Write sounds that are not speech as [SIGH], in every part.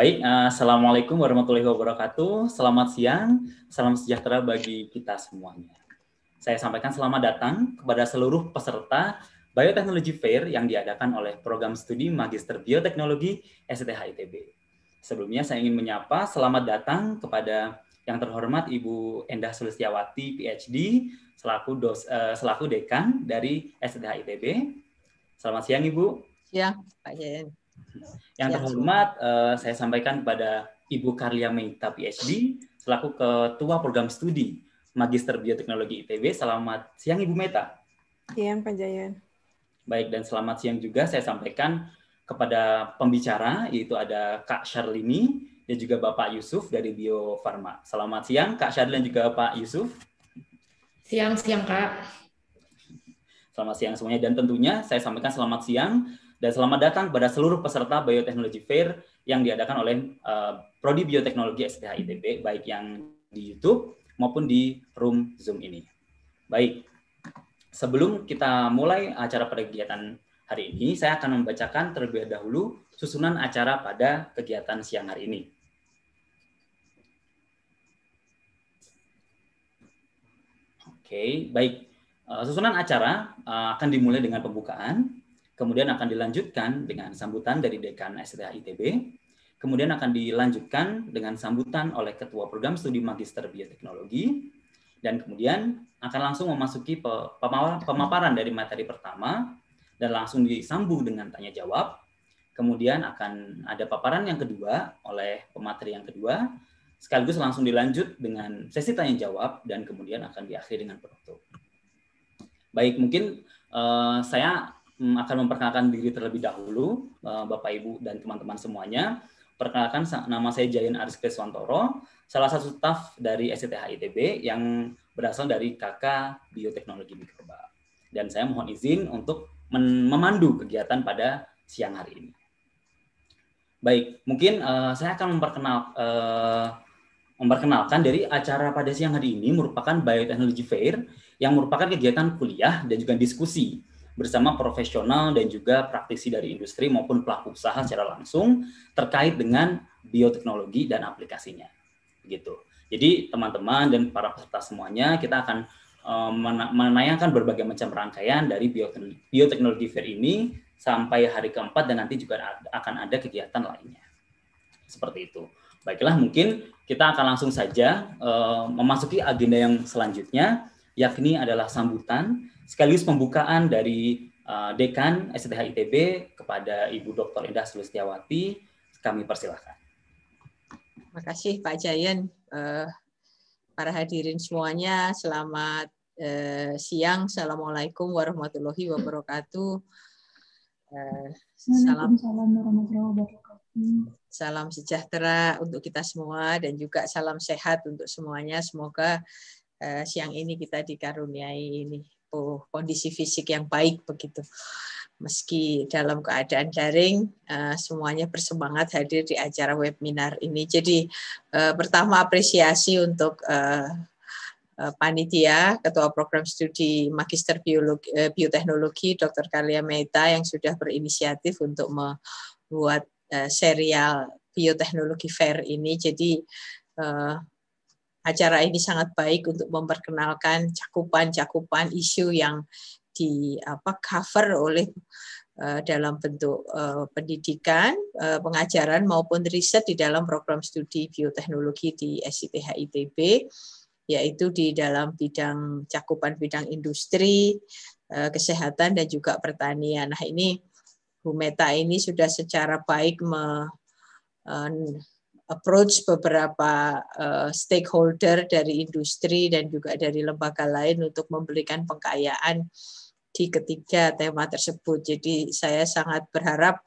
Baik, eh, Assalamualaikum warahmatullahi wabarakatuh. Selamat siang, salam sejahtera bagi kita semuanya. Saya sampaikan selamat datang kepada seluruh peserta Bioteknologi Fair yang diadakan oleh program studi Magister Bioteknologi STH ITB. Sebelumnya saya ingin menyapa selamat datang kepada yang terhormat Ibu Endah Sulistiawati, PhD, selaku dos, eh, selaku dekan dari STH ITB. Selamat siang Ibu. Siang, Pak Yen. Yang iya, terhormat, uh, saya sampaikan kepada Ibu Karlia Meita, PhD, selaku Ketua Program Studi Magister Bioteknologi ITB. Selamat siang Ibu Meta. Siang Panjayan. Baik, dan selamat siang juga saya sampaikan kepada pembicara, yaitu ada Kak Charlini dan juga Bapak Yusuf dari Bio Farma. Selamat siang Kak Charlini dan juga Pak Yusuf. Siang, siang Kak. Selamat siang semuanya, dan tentunya saya sampaikan selamat siang dan selamat datang kepada seluruh peserta Bioteknologi Fair yang diadakan oleh uh, Prodi Bioteknologi STH ITB, baik yang di YouTube maupun di room Zoom ini. Baik, sebelum kita mulai acara pada kegiatan hari ini, saya akan membacakan terlebih dahulu susunan acara pada kegiatan siang hari ini. Oke, baik. Eh, susunan acara eh, akan dimulai dengan pembukaan, kemudian akan dilanjutkan dengan sambutan dari Dekan STH ITB, kemudian akan dilanjutkan dengan sambutan oleh Ketua Program Studi Magister Bioteknologi, dan kemudian akan langsung memasuki pemaparan dari materi pertama, dan langsung disambung dengan tanya-jawab. Kemudian akan ada paparan yang kedua oleh pemateri yang kedua, sekaligus langsung dilanjut dengan sesi tanya-jawab, dan kemudian akan diakhiri dengan penutup. Baik, mungkin uh, saya Hmm, akan memperkenalkan diri terlebih dahulu, eh, Bapak Ibu dan teman-teman semuanya. Perkenalkan nama saya Jayan Aris Kriswantoro, salah satu staf dari STH ITB yang berasal dari KK Bioteknologi Mikroba. Dan saya mohon izin untuk memandu kegiatan pada siang hari ini. Baik, mungkin uh, saya akan memperkenal, uh, memperkenalkan dari acara pada siang hari ini merupakan Bioteknologi Fair yang merupakan kegiatan kuliah dan juga diskusi bersama profesional dan juga praktisi dari industri maupun pelaku usaha secara langsung terkait dengan bioteknologi dan aplikasinya. Begitu. Jadi teman-teman dan para peserta semuanya kita akan eh, menayangkan berbagai macam rangkaian dari bioteknologi fair ini sampai hari keempat dan nanti juga akan ada kegiatan lainnya. Seperti itu. Baiklah, mungkin kita akan langsung saja eh, memasuki agenda yang selanjutnya, yakni adalah sambutan sekaligus pembukaan dari uh, Dekan STH ITB kepada Ibu Dr. Indah Sulistiawati. Kami persilahkan. Terima kasih Pak Jayan. Uh, para hadirin semuanya, selamat uh, siang. Assalamualaikum warahmatullahi wabarakatuh. Uh, salam, Salam sejahtera untuk kita semua dan juga salam sehat untuk semuanya. Semoga uh, siang ini kita dikaruniai ini satu kondisi fisik yang baik begitu. Meski dalam keadaan daring, eh, semuanya bersemangat hadir di acara webinar ini. Jadi eh, pertama apresiasi untuk eh, panitia ketua program studi magister biologi, bioteknologi Dr. Karya Mehta yang sudah berinisiatif untuk membuat serial bioteknologi fair ini. Jadi acara ini sangat baik untuk memperkenalkan cakupan-cakupan isu yang di apa cover oleh eh, dalam bentuk eh, pendidikan, eh, pengajaran maupun riset di dalam program studi bioteknologi di SITH ITB yaitu di dalam bidang cakupan bidang industri, kesehatan dan juga pertanian. Nah, ini Meta ini sudah secara baik approach beberapa uh, stakeholder dari industri dan juga dari lembaga lain untuk memberikan pengkayaan di ketiga tema tersebut. Jadi saya sangat berharap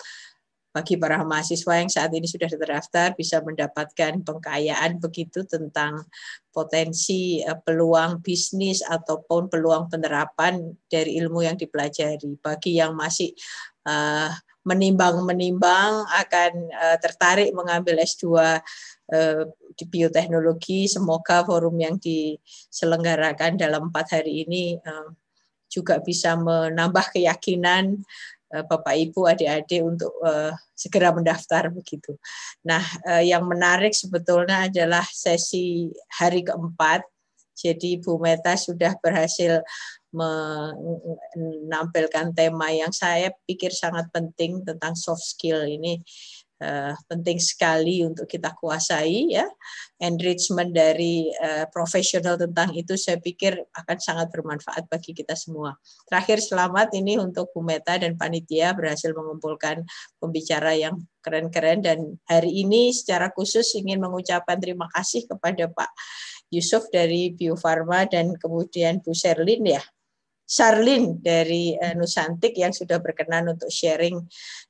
bagi para mahasiswa yang saat ini sudah terdaftar bisa mendapatkan pengkayaan begitu tentang potensi eh, peluang bisnis ataupun peluang penerapan dari ilmu yang dipelajari. Bagi yang masih uh, menimbang-menimbang akan uh, tertarik mengambil S2 uh, eh, di bioteknologi. Semoga forum yang diselenggarakan dalam empat hari ini uh, juga bisa menambah keyakinan uh, Bapak Ibu, adik-adik untuk uh, segera mendaftar begitu. Nah, uh, yang menarik sebetulnya adalah sesi hari keempat. Jadi Bu Meta sudah berhasil menampilkan tema yang saya pikir sangat penting tentang soft skill ini uh, penting sekali untuk kita kuasai ya enrichment dari uh, profesional tentang itu saya pikir akan sangat bermanfaat bagi kita semua terakhir selamat ini untuk Bu Meta dan panitia berhasil mengumpulkan pembicara yang keren-keren dan hari ini secara khusus ingin mengucapkan terima kasih kepada Pak Yusuf dari Bio Farma dan kemudian Bu Serlin ya Charlene dari uh, Nusantik yang sudah berkenan untuk sharing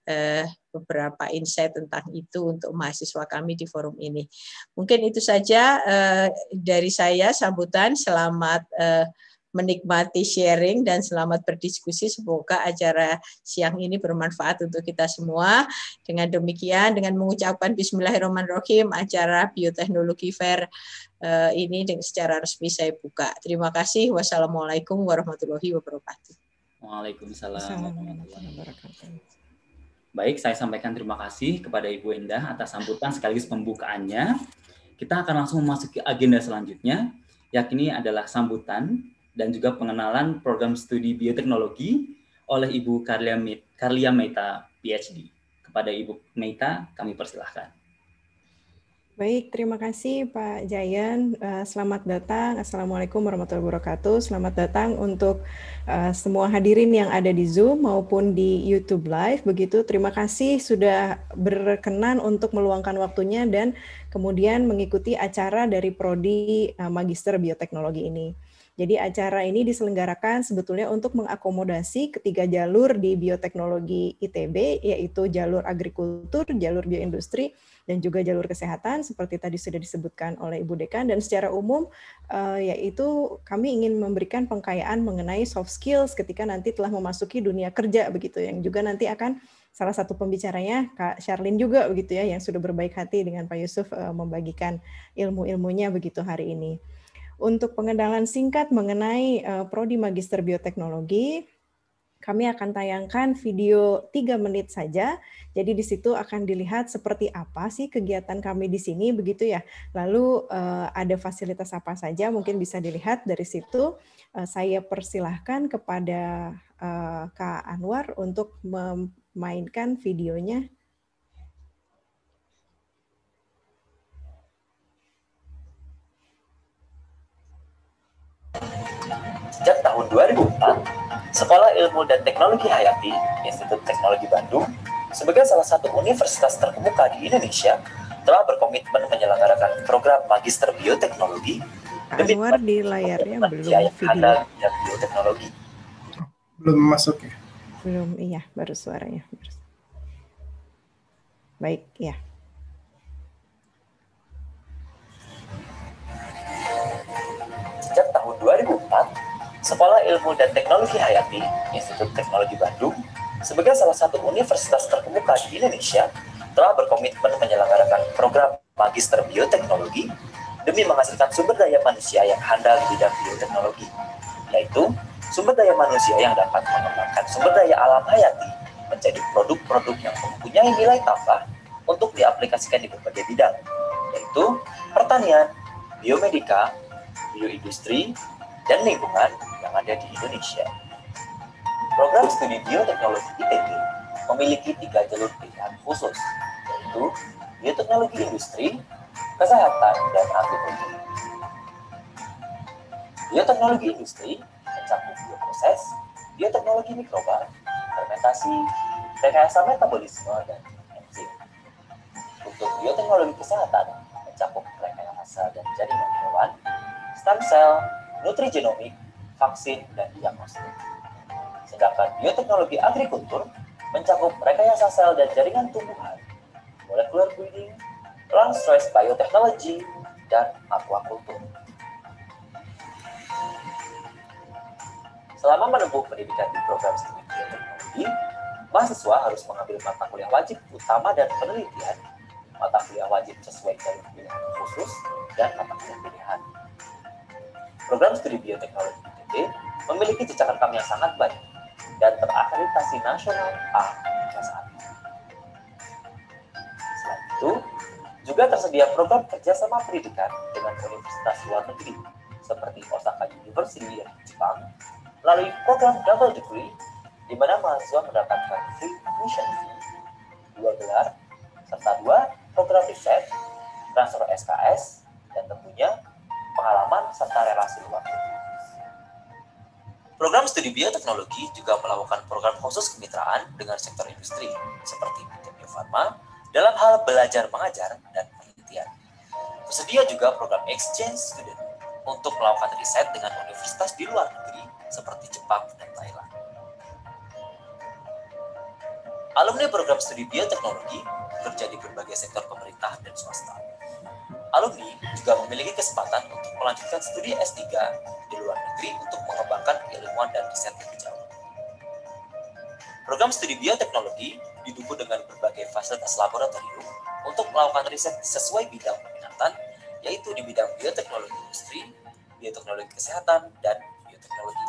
uh, beberapa insight tentang itu untuk mahasiswa kami di forum ini. Mungkin itu saja uh, dari saya sambutan. Selamat uh, menikmati sharing dan selamat berdiskusi. Semoga acara siang ini bermanfaat untuk kita semua. Dengan demikian, dengan mengucapkan Bismillahirrahmanirrahim, acara Bioteknologi Fair eh, ini secara resmi saya buka. Terima kasih. Wassalamualaikum warahmatullahi wabarakatuh. Waalaikumsalam warahmatullahi wabarakatuh. Baik, saya sampaikan terima kasih kepada Ibu Endah atas sambutan sekaligus pembukaannya. Kita akan langsung memasuki agenda selanjutnya, yakni adalah sambutan dan juga pengenalan program studi bioteknologi oleh Ibu Karlia, Me Karlia Meta, PhD. Kepada Ibu Meta, kami persilahkan. Baik, terima kasih Pak Jayan. Eh, selamat datang. Assalamualaikum warahmatullahi wabarakatuh. Selamat datang untuk eh, semua hadirin yang ada di Zoom maupun di YouTube Live. Begitu, terima kasih sudah berkenan untuk meluangkan waktunya dan kemudian mengikuti acara dari Prodi eh, Magister Bioteknologi ini. Jadi acara ini diselenggarakan sebetulnya untuk mengakomodasi ketiga jalur di bioteknologi ITB, yaitu jalur agrikultur, jalur bioindustri, dan juga jalur kesehatan seperti tadi sudah disebutkan oleh Ibu Dekan. Dan secara umum eh, yaitu kami ingin memberikan pengkayaan mengenai soft skills ketika nanti telah memasuki dunia kerja begitu, yang juga nanti akan salah satu pembicaranya Kak Charlin juga begitu ya yang sudah berbaik hati dengan Pak Yusuf eh, membagikan ilmu-ilmunya begitu hari ini. Untuk pengendalian singkat mengenai eh, prodi Magister Bioteknologi, kami akan tayangkan video tiga menit saja. Jadi di situ akan dilihat seperti apa sih kegiatan kami di sini begitu ya. Lalu eh, ada fasilitas apa saja mungkin bisa dilihat dari situ. Eh, saya persilahkan kepada uh, Kak Anwar untuk memainkan videonya Sejak tahun 2004, Sekolah Ilmu dan Teknologi Hayati, Institut Teknologi Bandung, sebagai salah satu universitas terkemuka di Indonesia, telah berkomitmen menyelenggarakan program Magister Bioteknologi demi Luar di layarnya belum video. Bioteknologi. Belum masuk ya? Belum, iya, baru suaranya. Baik, ya. Sekolah Ilmu dan Teknologi Hayati, Institut Teknologi Bandung, sebagai salah satu universitas terkemuka di Indonesia, telah berkomitmen menyelenggarakan program Magister Bioteknologi demi menghasilkan sumber daya manusia yang handal di bidang bioteknologi, yaitu sumber daya manusia yang dapat mengembangkan sumber daya alam hayati menjadi produk-produk yang mempunyai nilai tambah untuk diaplikasikan di berbagai bidang, yaitu pertanian, biomedika, bioindustri, dan lingkungan yang ada di Indonesia. Program studi bioteknologi ITB memiliki tiga jalur pilihan khusus, yaitu bioteknologi industri, kesehatan, dan antropologi. Bioteknologi industri mencakup bioproses, bioteknologi mikroba, fermentasi, rekayasa metabolisme, dan enzim. Untuk bioteknologi kesehatan mencakup rekayasa dan jaringan hewan, stem cell, nutrigenomik, vaksin, dan diagnostik. Sedangkan bioteknologi agrikultur mencakup rekayasa sel dan jaringan tumbuhan, molecular breeding, plant stress biotechnology, dan aquaculture. Selama menempuh pendidikan di program studi bioteknologi, mahasiswa harus mengambil mata kuliah wajib utama dan penelitian, mata kuliah wajib sesuai dengan pilihan khusus, dan mata kuliah pilihan Program Studi Bioteknologi ITB memiliki jejak rekam yang sangat baik dan terakreditasi nasional A hingga saat ini. Selain itu, juga tersedia program kerjasama pendidikan dengan universitas luar negeri seperti Osaka University Jepang melalui program double degree di mana mahasiswa mendapatkan free admission fee, dua gelar, serta dua program riset, transfer SKS, dan tentunya pengalaman, serta relasi luar negeri. Program studi bioteknologi juga melakukan program khusus kemitraan dengan sektor industri, seperti PT Bio Farma, dalam hal belajar mengajar dan penelitian. Tersedia juga program exchange student untuk melakukan riset dengan universitas di luar negeri, seperti Jepang dan Thailand. Alumni program studi bioteknologi bekerja di berbagai sektor pemerintah dan swasta, alumni juga memiliki kesempatan untuk melanjutkan studi S3 di luar negeri untuk mengembangkan ilmuwan dan riset lebih jauh. Program studi bioteknologi didukung dengan berbagai fasilitas laboratorium untuk melakukan riset sesuai bidang peminatan, yaitu di bidang bioteknologi industri, bioteknologi kesehatan, dan bioteknologi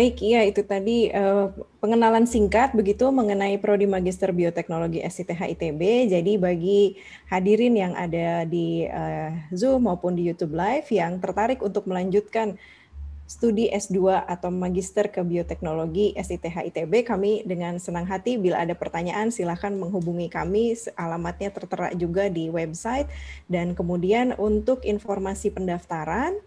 Baik, ya itu tadi uh, pengenalan singkat begitu mengenai Prodi Magister Bioteknologi SITH ITB. Jadi bagi hadirin yang ada di uh, Zoom maupun di YouTube Live yang tertarik untuk melanjutkan studi S2 atau Magister ke Bioteknologi SITH ITB, kami dengan senang hati bila ada pertanyaan silahkan menghubungi kami. Alamatnya tertera juga di website. Dan kemudian untuk informasi pendaftaran,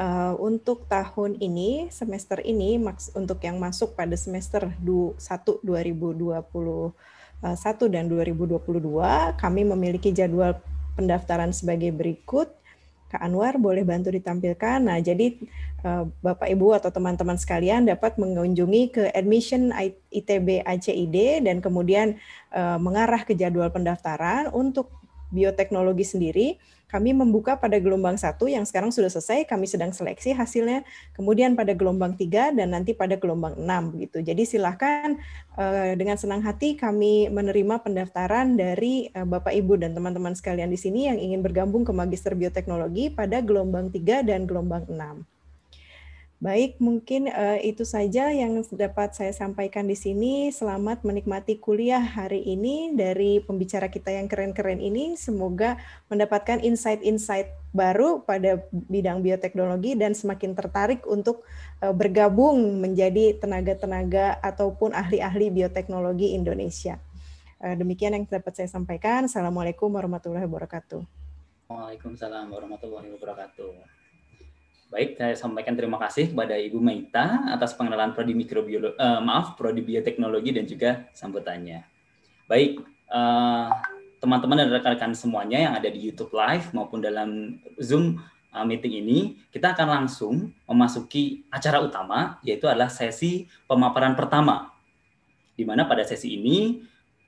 uh, untuk tahun ini semester ini maks untuk yang masuk pada semester 1 2021 eh, dan 2022 kami memiliki jadwal pendaftaran sebagai berikut Kak Anwar boleh bantu ditampilkan. Nah, jadi eh, Bapak Ibu atau teman-teman sekalian dapat mengunjungi ke admission ITB ACID dan kemudian mengarah ke jadwal pendaftaran untuk bioteknologi sendiri kami membuka pada gelombang satu yang sekarang sudah selesai, kami sedang seleksi hasilnya, kemudian pada gelombang tiga dan nanti pada gelombang enam gitu. Jadi silahkan eh, dengan senang hati kami menerima pendaftaran dari eh, Bapak Ibu dan teman-teman sekalian di sini yang ingin bergabung ke Magister Bioteknologi pada gelombang tiga dan gelombang enam. Baik, mungkin uh, itu saja yang dapat saya sampaikan di sini. Selamat menikmati kuliah hari ini dari pembicara kita yang keren-keren ini. Semoga mendapatkan insight-insight baru pada bidang bioteknologi dan semakin tertarik untuk uh, bergabung menjadi tenaga-tenaga ataupun ahli-ahli bioteknologi Indonesia. Uh, demikian yang dapat saya sampaikan. Assalamualaikum warahmatullahi wabarakatuh. Waalaikumsalam warahmatullahi wabarakatuh. Baik, saya sampaikan terima kasih kepada Ibu Maita atas pengenalan prodi mikrobiologi, uh, eh, maaf, prodi bioteknologi dan juga sambutannya. Baik, eh, teman-teman uh, dan rekan-rekan semuanya yang ada di YouTube Live maupun dalam Zoom uh, meeting ini, kita akan langsung memasuki acara utama, yaitu adalah sesi pemaparan pertama. Di mana pada sesi ini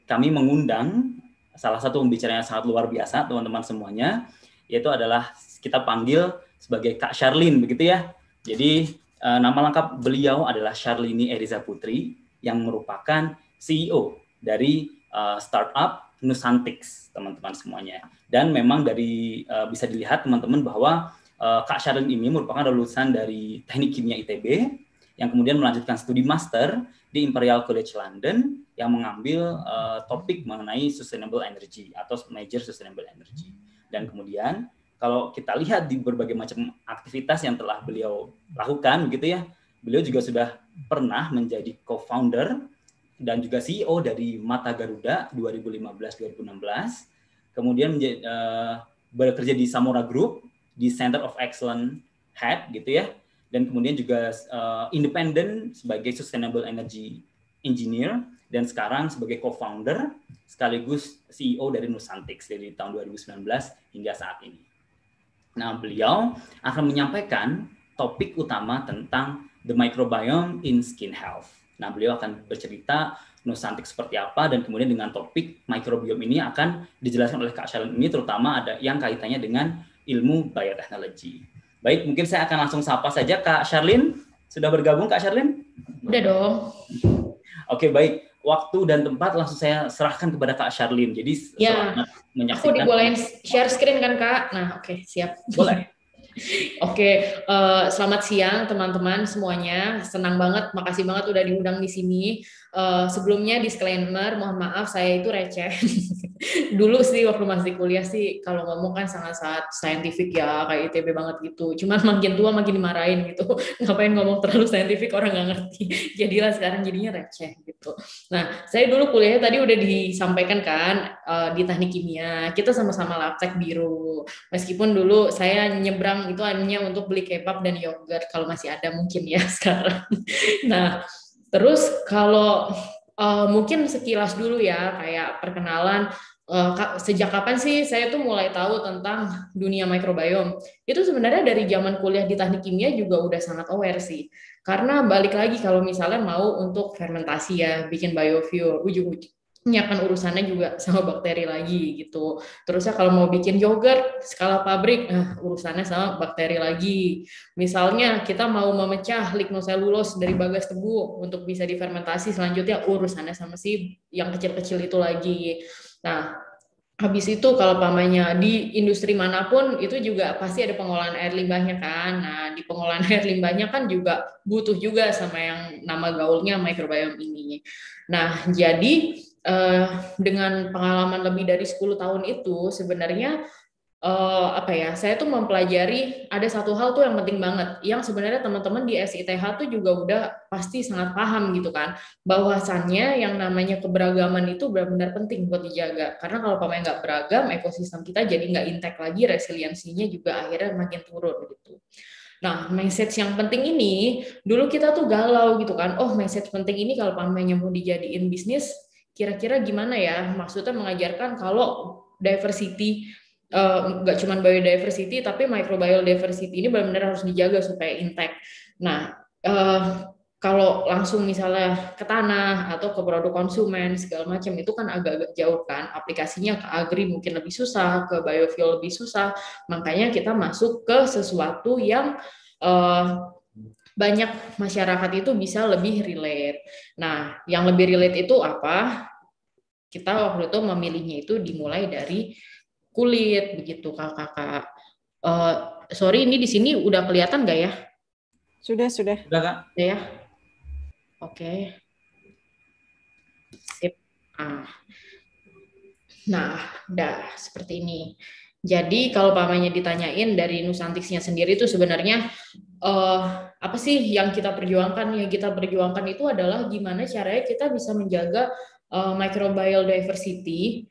kami mengundang salah satu pembicara yang sangat luar biasa, teman-teman semuanya, yaitu adalah kita panggil sebagai Kak Charlene begitu ya. Jadi eh, nama lengkap beliau adalah Charlene Eriza Putri yang merupakan CEO dari uh, startup Nusantix, teman-teman semuanya. Dan memang dari eh, bisa dilihat teman-teman bahwa Kak Charlene ini merupakan lulusan dari Teknik Kimia ITB yang kemudian melanjutkan studi master di Imperial College London yang mengambil uh, topik mengenai sustainable energy atau major sustainable energy. Dan kemudian kalau kita lihat di berbagai macam aktivitas yang telah beliau lakukan begitu ya beliau juga sudah pernah menjadi co-founder dan juga CEO dari Mata Garuda 2015-2016 kemudian menjadi, uh, bekerja di Samora Group di Center of Excellence Head gitu ya dan kemudian juga uh, eh, independen sebagai Sustainable Energy Engineer dan sekarang sebagai co-founder sekaligus CEO dari Nusantix dari tahun 2019 hingga saat ini. Nah, beliau akan menyampaikan topik utama tentang the microbiome in skin health. Nah, beliau akan bercerita nusantik seperti apa dan kemudian dengan topik microbiome ini akan dijelaskan oleh Kak Sharon ini terutama ada yang kaitannya dengan ilmu bioteknologi. Baik, mungkin saya akan langsung sapa saja Kak Sharlin. Sudah bergabung Kak Sharlin? Udah dong. Oke, baik waktu dan tempat langsung saya serahkan kepada Kak Charlene. Jadi ya. menyaksikan. Aku dibolehin share screen kan Kak? Nah oke okay, siap. Boleh. [LAUGHS] oke, okay. uh, eh, selamat siang teman-teman semuanya. Senang banget, makasih banget udah diundang di sini uh, sebelumnya disclaimer, mohon maaf saya itu receh. [LAUGHS] Dulu sih waktu masih kuliah sih kalau ngomong kan sangat-sangat saintifik ya, kayak ITB banget gitu. Cuman makin tua makin dimarahin gitu. [LAUGHS] Ngapain ngomong terlalu saintifik orang nggak ngerti. [LAUGHS] Jadilah sekarang jadinya receh gitu. Nah, saya dulu kuliahnya tadi udah disampaikan kan eh, di teknik kimia. Kita sama-sama laptek biru. Meskipun dulu saya nyebrang itu hanya untuk beli kebab dan yogurt kalau masih ada mungkin ya sekarang. Nah, Terus kalau uh, mungkin sekilas dulu ya kayak perkenalan uh, sejak kapan sih saya tuh mulai tahu tentang dunia mikrobiom. Itu sebenarnya dari zaman kuliah di teknik kimia juga udah sangat aware sih. Karena balik lagi kalau misalnya mau untuk fermentasi ya, bikin biofuel, ujung-ujung nyiapkan urusannya juga sama bakteri lagi gitu. Terusnya kalau mau bikin yogurt skala pabrik, nah, urusannya sama bakteri lagi. Misalnya kita mau memecah lignoselulos dari bagas tebu untuk bisa difermentasi selanjutnya urusannya sama si yang kecil-kecil itu lagi. Nah, habis itu kalau pamannya di industri manapun itu juga pasti ada pengolahan air limbahnya kan. Nah, di pengolahan air limbahnya kan juga butuh juga sama yang nama gaulnya microbiome ini. Nah, jadi uh, dengan pengalaman lebih dari 10 tahun itu sebenarnya uh, apa ya saya tuh mempelajari ada satu hal tuh yang penting banget yang sebenarnya teman-teman di SITH tuh juga udah pasti sangat paham gitu kan bahwasannya yang namanya keberagaman itu benar-benar penting buat dijaga karena kalau pemain nggak beragam ekosistem kita jadi nggak intek lagi resiliensinya juga akhirnya makin turun gitu Nah, message yang penting ini dulu kita tuh galau gitu kan. Oh, message penting ini kalau pamannya mau dijadiin bisnis kira-kira gimana ya maksudnya mengajarkan kalau diversity eh, nggak uh, cuma biodiversity tapi microbial diversity ini benar-benar harus dijaga supaya intact. Nah, uh, kalau langsung misalnya ke tanah atau ke produk konsumen segala macam itu kan agak-agak jauh kan aplikasinya ke agri mungkin lebih susah, ke biofuel lebih susah. Makanya kita masuk ke sesuatu yang uh, banyak masyarakat itu bisa lebih relate. Nah, yang lebih relate itu apa? kita waktu itu memilihnya itu dimulai dari kulit begitu kakak-kakak. Uh, eh, sorry ini di sini udah kelihatan nggak ya? Sudah sudah. Sudah kak. Sudah ya. Oke. Okay. Sip. Ah. Nah, dah seperti ini. Jadi kalau pamannya ditanyain dari Nusantiksnya sendiri itu sebenarnya uh, apa sih yang kita perjuangkan? Yang kita perjuangkan itu adalah gimana caranya kita bisa menjaga uh, eh, microbial diversity,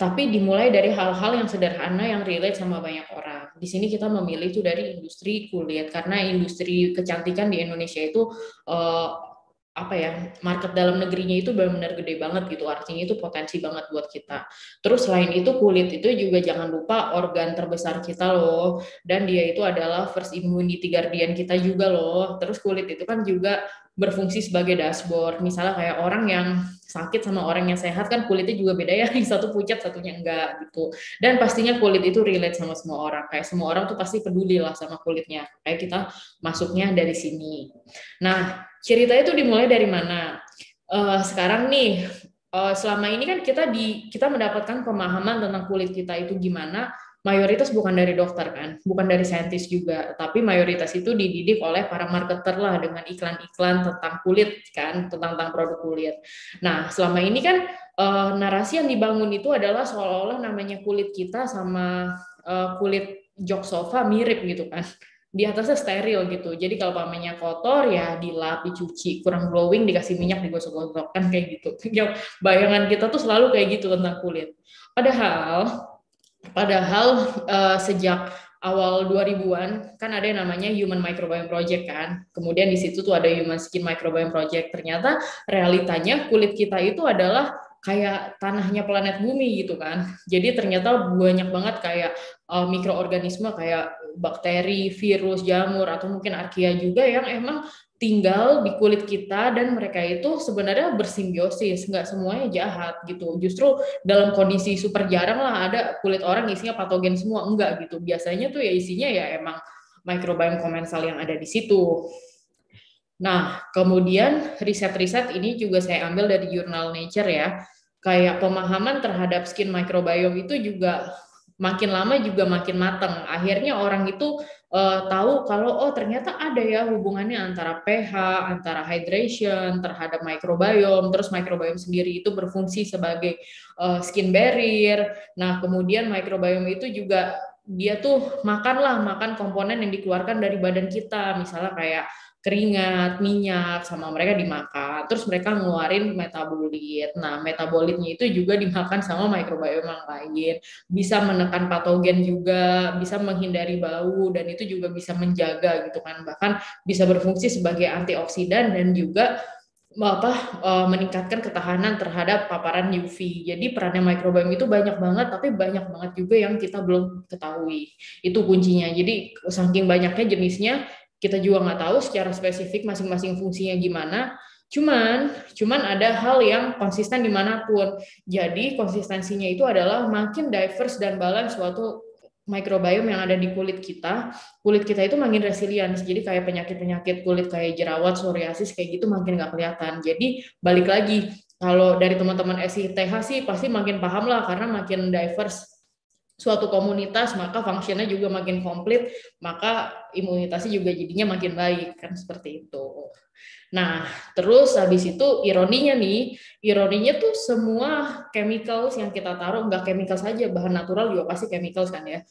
tapi dimulai dari hal-hal yang sederhana yang relate sama banyak orang. Di sini kita memilih itu dari industri kulit karena industri kecantikan di Indonesia itu uh, apa ya market dalam negerinya itu benar-benar gede banget gitu artinya itu potensi banget buat kita terus selain itu kulit itu juga jangan lupa organ terbesar kita loh dan dia itu adalah first immunity guardian kita juga loh terus kulit itu kan juga berfungsi sebagai dashboard. Misalnya kayak orang yang sakit sama orang yang sehat kan kulitnya juga beda ya, [LAUGHS] yang satu pucat, satunya enggak gitu. Dan pastinya kulit itu relate sama semua orang. Kayak semua orang tuh pasti peduli lah sama kulitnya. Kayak kita masuknya dari sini. Nah, ceritanya itu dimulai dari mana? Uh, sekarang nih, uh, selama ini kan kita di kita mendapatkan pemahaman tentang kulit kita itu gimana mayoritas bukan dari dokter kan, bukan dari saintis juga, tapi mayoritas itu dididik oleh para marketer lah dengan iklan-iklan tentang kulit kan, tentang tentang produk kulit. Nah, selama ini kan uh, narasi yang dibangun itu adalah seolah-olah namanya kulit kita sama uh, kulit jok sofa mirip gitu kan. Di atasnya steril gitu. Jadi kalau pamannya kotor ya dilap, dicuci, kurang glowing, dikasih minyak, digosok-gosok kan kayak gitu. [LAUGHS] Bayangan kita tuh selalu kayak gitu tentang kulit. Padahal Padahal uh, sejak awal 2000-an kan ada yang namanya Human Microbiome Project kan. Kemudian di situ tuh ada Human Skin Microbiome Project. Ternyata realitanya kulit kita itu adalah kayak tanahnya planet bumi gitu kan. Jadi ternyata banyak banget kayak uh, mikroorganisme kayak bakteri, virus, jamur atau mungkin archaea juga yang emang tinggal di kulit kita dan mereka itu sebenarnya bersimbiosis nggak semuanya jahat gitu justru dalam kondisi super jarang lah ada kulit orang isinya patogen semua enggak gitu biasanya tuh ya isinya ya emang microbiome komensal yang ada di situ nah kemudian riset-riset ini juga saya ambil dari jurnal Nature ya kayak pemahaman terhadap skin microbiome itu juga makin lama juga makin matang akhirnya orang itu uh, tahu kalau oh ternyata ada ya hubungannya antara pH, antara hydration terhadap microbiome terus microbiome sendiri itu berfungsi sebagai uh, skin barrier. Nah, kemudian microbiome itu juga dia tuh makanlah makan komponen yang dikeluarkan dari badan kita, misalnya kayak keringat, minyak sama mereka dimakan. Terus mereka ngeluarin metabolit. Nah, metabolitnya itu juga dimakan sama mikrobioma lain. Bisa menekan patogen juga, bisa menghindari bau dan itu juga bisa menjaga gitu kan. Bahkan bisa berfungsi sebagai antioksidan dan juga apa eh, meningkatkan ketahanan terhadap paparan UV. Jadi perannya mikrobiom itu banyak banget, tapi banyak banget juga yang kita belum ketahui. Itu kuncinya. Jadi saking banyaknya jenisnya, kita juga nggak tahu secara spesifik masing-masing fungsinya gimana. Cuman, cuman ada hal yang konsisten dimanapun. Jadi konsistensinya itu adalah makin diverse dan balance suatu mikrobiom yang ada di kulit kita, kulit kita itu makin resilient. Jadi kayak penyakit-penyakit kulit kayak jerawat, psoriasis kayak gitu makin nggak kelihatan. Jadi balik lagi, kalau dari teman-teman SITH sih pasti makin paham lah karena makin diverse suatu komunitas maka fungsinya juga makin komplit maka imunitasnya juga jadinya makin baik kan seperti itu nah terus habis itu ironinya nih ironinya tuh semua chemicals yang kita taruh nggak chemical saja bahan natural juga pasti chemicals kan ya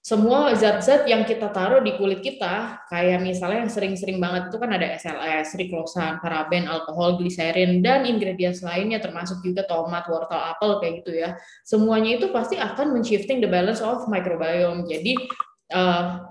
semua zat-zat yang kita taruh di kulit kita, kayak misalnya yang sering-sering banget itu kan ada SLS, riklosan, paraben, alkohol, gliserin, dan ingredients lainnya termasuk juga tomat, wortel, apel kayak gitu ya. Semuanya itu pasti akan men-shifting the balance of microbiome. Jadi uh,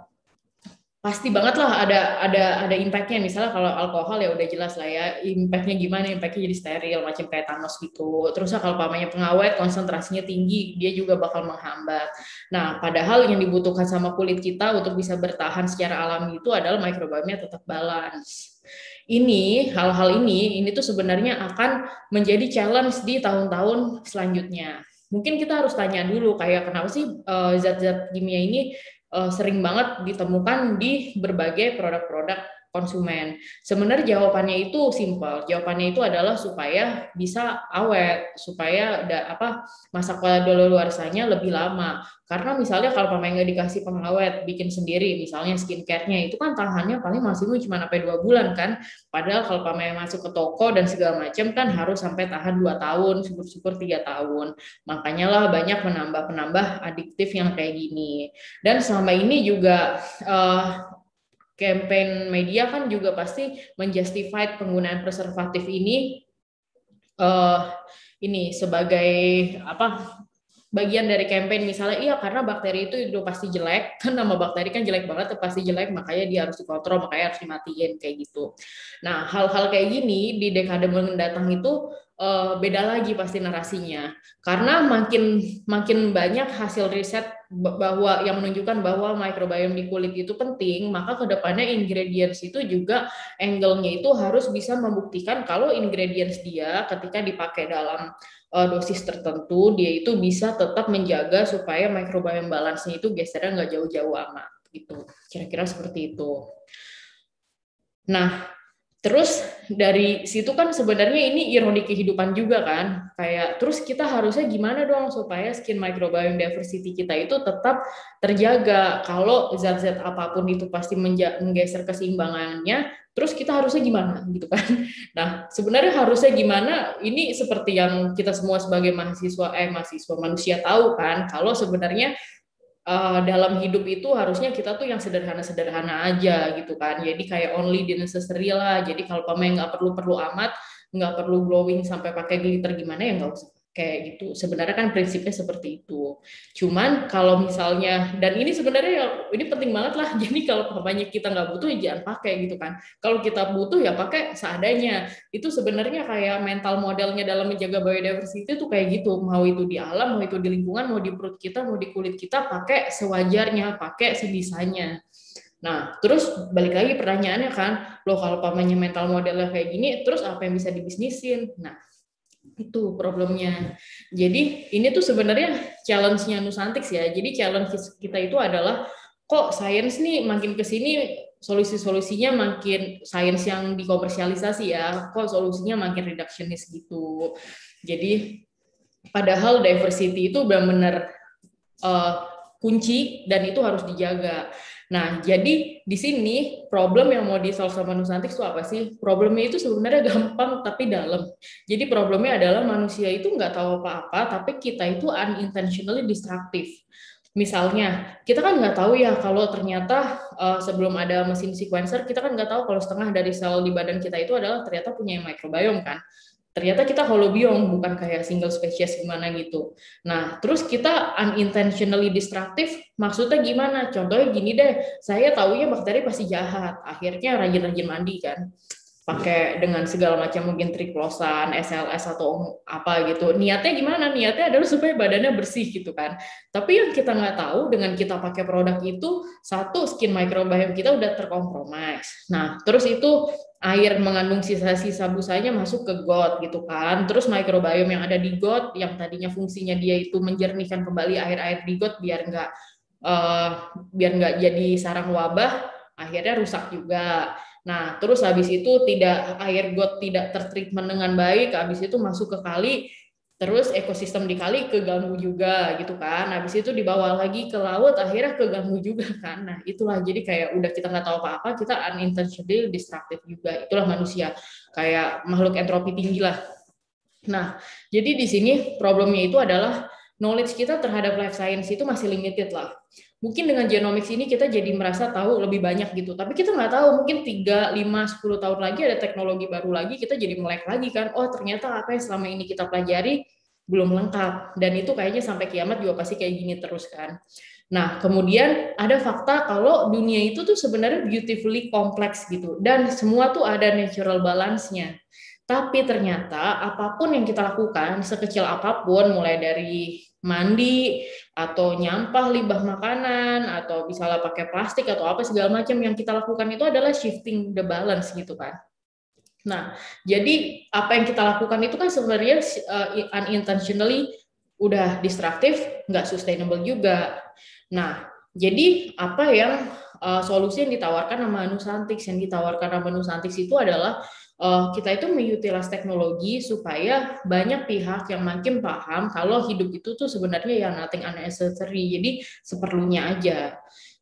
pasti banget lah ada ada ada impactnya misalnya kalau alkohol ya udah jelas lah ya impactnya gimana impactnya jadi steril macam kayak Thanos gitu terus kalau pamannya pengawet konsentrasinya tinggi dia juga bakal menghambat nah padahal yang dibutuhkan sama kulit kita untuk bisa bertahan secara alami itu adalah mikrobiomnya tetap balance ini hal-hal ini ini tuh sebenarnya akan menjadi challenge di tahun-tahun selanjutnya mungkin kita harus tanya dulu kayak kenapa sih eh, zat-zat uh, kimia ini Eh, sering banget ditemukan di berbagai produk-produk konsumen? Sebenarnya jawabannya itu simpel. Jawabannya itu adalah supaya bisa awet, supaya ada apa masa kadaluarsanya lebih lama. Karena misalnya kalau pemain nggak dikasih pengawet, bikin sendiri, misalnya skincare-nya itu kan tahannya paling maksimum cuma sampai dua bulan kan. Padahal kalau pemain masuk ke toko dan segala macam kan harus sampai tahan dua tahun, syukur-syukur tiga tahun. Makanya lah banyak menambah-penambah adiktif yang kayak gini. Dan selama ini juga uh, campaign media kan juga pasti menjustified penggunaan preservatif ini uh, ini sebagai apa bagian dari campaign misalnya iya karena bakteri itu itu pasti jelek [LAUGHS] kan nama bakteri kan jelek banget pasti jelek makanya dia harus dikontrol makanya harus dimatiin kayak gitu nah hal-hal kayak gini di dekade mendatang itu uh, beda lagi pasti narasinya karena makin makin banyak hasil riset bahwa yang menunjukkan bahwa microbiome di kulit itu penting maka kedepannya ingredients itu juga angle-nya itu harus bisa membuktikan kalau ingredients dia ketika dipakai dalam uh, dosis tertentu dia itu bisa tetap menjaga supaya microbiome balance-nya itu gesernya nggak jauh-jauh amat gitu kira-kira seperti itu nah terus dari situ kan sebenarnya ini ironi kehidupan juga kan kayak terus kita harusnya gimana dong supaya skin microbiome diversity kita itu tetap terjaga kalau zat-zat apapun itu pasti menggeser keseimbangannya terus kita harusnya gimana gitu kan [LAUGHS] nah sebenarnya harusnya gimana ini seperti yang kita semua sebagai mahasiswa eh mahasiswa manusia tahu kan kalau sebenarnya uh, dalam hidup itu harusnya kita tuh yang sederhana-sederhana aja gitu kan. Jadi kayak only the necessary lah. Jadi kalau pemain nggak perlu-perlu amat, nggak perlu glowing sampai pakai glitter gimana ya nggak usah kayak gitu. Sebenarnya kan prinsipnya seperti itu. Cuman kalau misalnya dan ini sebenarnya ya, ini penting banget lah. [LAUGHS] Jadi kalau papanya kita nggak butuh ya jangan pakai gitu kan. Kalau kita butuh ya pakai seadanya. Itu sebenarnya kayak mental modelnya dalam menjaga biodiversity itu kayak gitu. Mau itu di alam, mau itu di lingkungan, mau di perut kita, mau di kulit kita pakai sewajarnya, pakai sebisanya. Nah, terus balik lagi pertanyaannya kan, loh kalau pamannya mental modelnya kayak gini, terus apa yang bisa dibisnisin? Nah, itu problemnya. Jadi ini tuh sebenarnya challenge-nya Nusantik ya. Jadi challenge kita itu adalah kok sains nih makin ke sini solusi-solusinya makin sains yang dikomersialisasi ya. Kok solusinya makin reductionist gitu. Jadi padahal diversity itu benar-benar uh, kunci dan itu harus dijaga. Nah, jadi di sini problem yang mau di solve sama Nusantik itu apa sih? Problemnya itu sebenarnya gampang tapi dalam. Jadi problemnya adalah manusia itu nggak tahu apa-apa, tapi kita itu unintentionally destructive. Misalnya, kita kan nggak tahu ya kalau ternyata uh, sebelum ada mesin sequencer, kita kan nggak tahu kalau setengah dari sel di badan kita itu adalah ternyata punya microbiome kan ternyata kita holobiont bukan kayak single species gimana gitu. Nah, terus kita unintentionally destructive maksudnya gimana? Contohnya gini deh, saya taunya bakteri pasti jahat. Akhirnya rajin-rajin mandi kan. Pakai dengan segala macam mungkin triklosan, SLS atau apa gitu. Niatnya gimana? Niatnya adalah supaya badannya bersih gitu kan. Tapi yang kita nggak tahu dengan kita pakai produk itu, satu skin microbiome kita udah terkompromis. Nah, terus itu air mengandung sisa-sisa busanya masuk ke got gitu kan. Terus mikrobiom yang ada di got yang tadinya fungsinya dia itu menjernihkan kembali air-air di got biar nggak uh, biar nggak jadi sarang wabah, akhirnya rusak juga. Nah, terus habis itu tidak air got tidak tertreatment dengan baik, habis itu masuk ke kali terus ekosistem dikali keganggu juga gitu kan nah, habis itu dibawa lagi ke laut akhirnya keganggu juga kan nah itulah jadi kayak udah kita nggak tahu apa-apa kita unintentionally destructive juga itulah manusia kayak makhluk entropi tinggi lah nah jadi di sini problemnya itu adalah knowledge kita terhadap life science itu masih limited lah mungkin dengan genomics ini kita jadi merasa tahu lebih banyak gitu. Tapi kita nggak tahu, mungkin 3, 5, 10 tahun lagi ada teknologi baru lagi, kita jadi melek lagi kan, oh ternyata apa yang selama ini kita pelajari belum lengkap. Dan itu kayaknya sampai kiamat juga pasti kayak gini terus kan. Nah, kemudian ada fakta kalau dunia itu tuh sebenarnya beautifully kompleks gitu. Dan semua tuh ada natural balance-nya. Tapi ternyata apapun yang kita lakukan, sekecil apapun, mulai dari mandi atau nyampah limbah makanan atau misalnya pakai plastik atau apa segala macam yang kita lakukan itu adalah shifting the balance gitu kan. Nah, jadi apa yang kita lakukan itu kan sebenarnya uh, unintentionally udah destruktif, nggak sustainable juga. Nah, jadi apa yang uh, solusi yang ditawarkan sama Nusantics yang ditawarkan sama Nusantics itu adalah uh, kita itu mengutilas teknologi supaya banyak pihak yang makin paham kalau hidup itu tuh sebenarnya yang nothing unnecessary. Jadi seperlunya aja.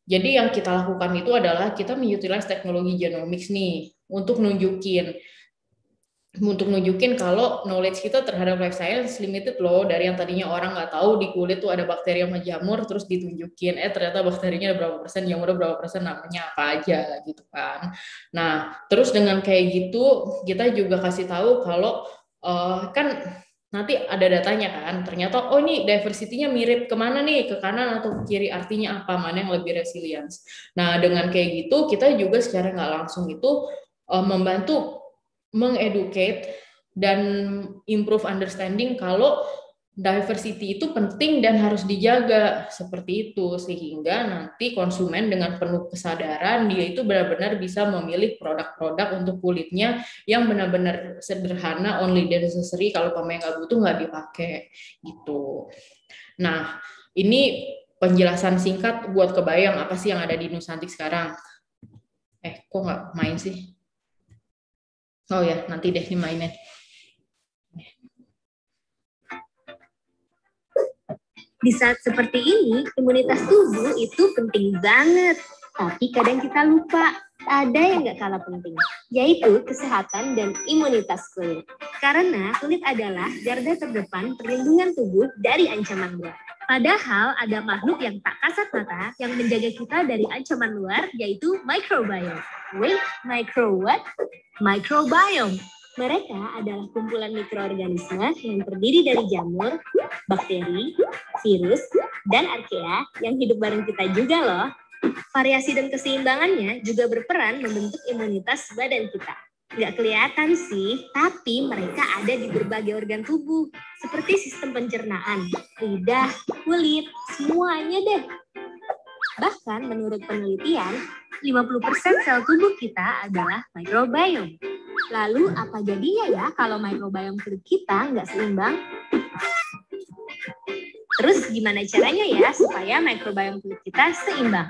Jadi yang kita lakukan itu adalah kita mengutilas teknologi genomics nih untuk nunjukin untuk nunjukin kalau knowledge kita terhadap life science limited loh dari yang tadinya orang nggak tahu di kulit tuh ada bakteri sama jamur terus ditunjukin eh ternyata bakterinya ada berapa persen jamurnya berapa persen namanya apa aja gitu kan nah terus dengan kayak gitu kita juga kasih tahu kalau uh, kan nanti ada datanya kan ternyata oh ini diversity-nya mirip kemana nih ke kanan atau ke kiri artinya apa mana yang lebih resilience nah dengan kayak gitu kita juga secara nggak langsung itu eh, membantu mengeducate dan improve understanding kalau diversity itu penting dan harus dijaga seperti itu sehingga nanti konsumen dengan penuh kesadaran dia itu benar-benar bisa memilih produk-produk untuk kulitnya yang benar-benar sederhana only dan necessary kalau pemain nggak butuh nggak dipakai gitu. Nah ini penjelasan singkat buat kebayang apa sih yang ada di Nusantik sekarang. Eh kok nggak main sih? Oh ya, nanti deh dimainin. Di saat seperti ini, imunitas tubuh itu penting banget. Tapi kadang kita lupa, ada yang gak kalah penting, yaitu kesehatan dan imunitas kulit. Karena kulit adalah garda terdepan perlindungan tubuh dari ancaman luar. Padahal ada makhluk yang tak kasat mata yang menjaga kita dari ancaman luar yaitu microbiome. Wait, micro what? Microbiome. Mereka adalah kumpulan mikroorganisme yang terdiri dari jamur, bakteri, virus, dan arkea yang hidup bareng kita juga loh. Variasi dan keseimbangannya juga berperan membentuk imunitas badan kita nggak kelihatan sih, tapi mereka ada di berbagai organ tubuh, seperti sistem pencernaan, lidah, kulit, semuanya deh. Bahkan menurut penelitian, 50% sel tubuh kita adalah microbiome. Lalu apa jadinya ya kalau microbiome kulit kita nggak seimbang? Terus gimana caranya ya supaya microbiome kulit kita seimbang?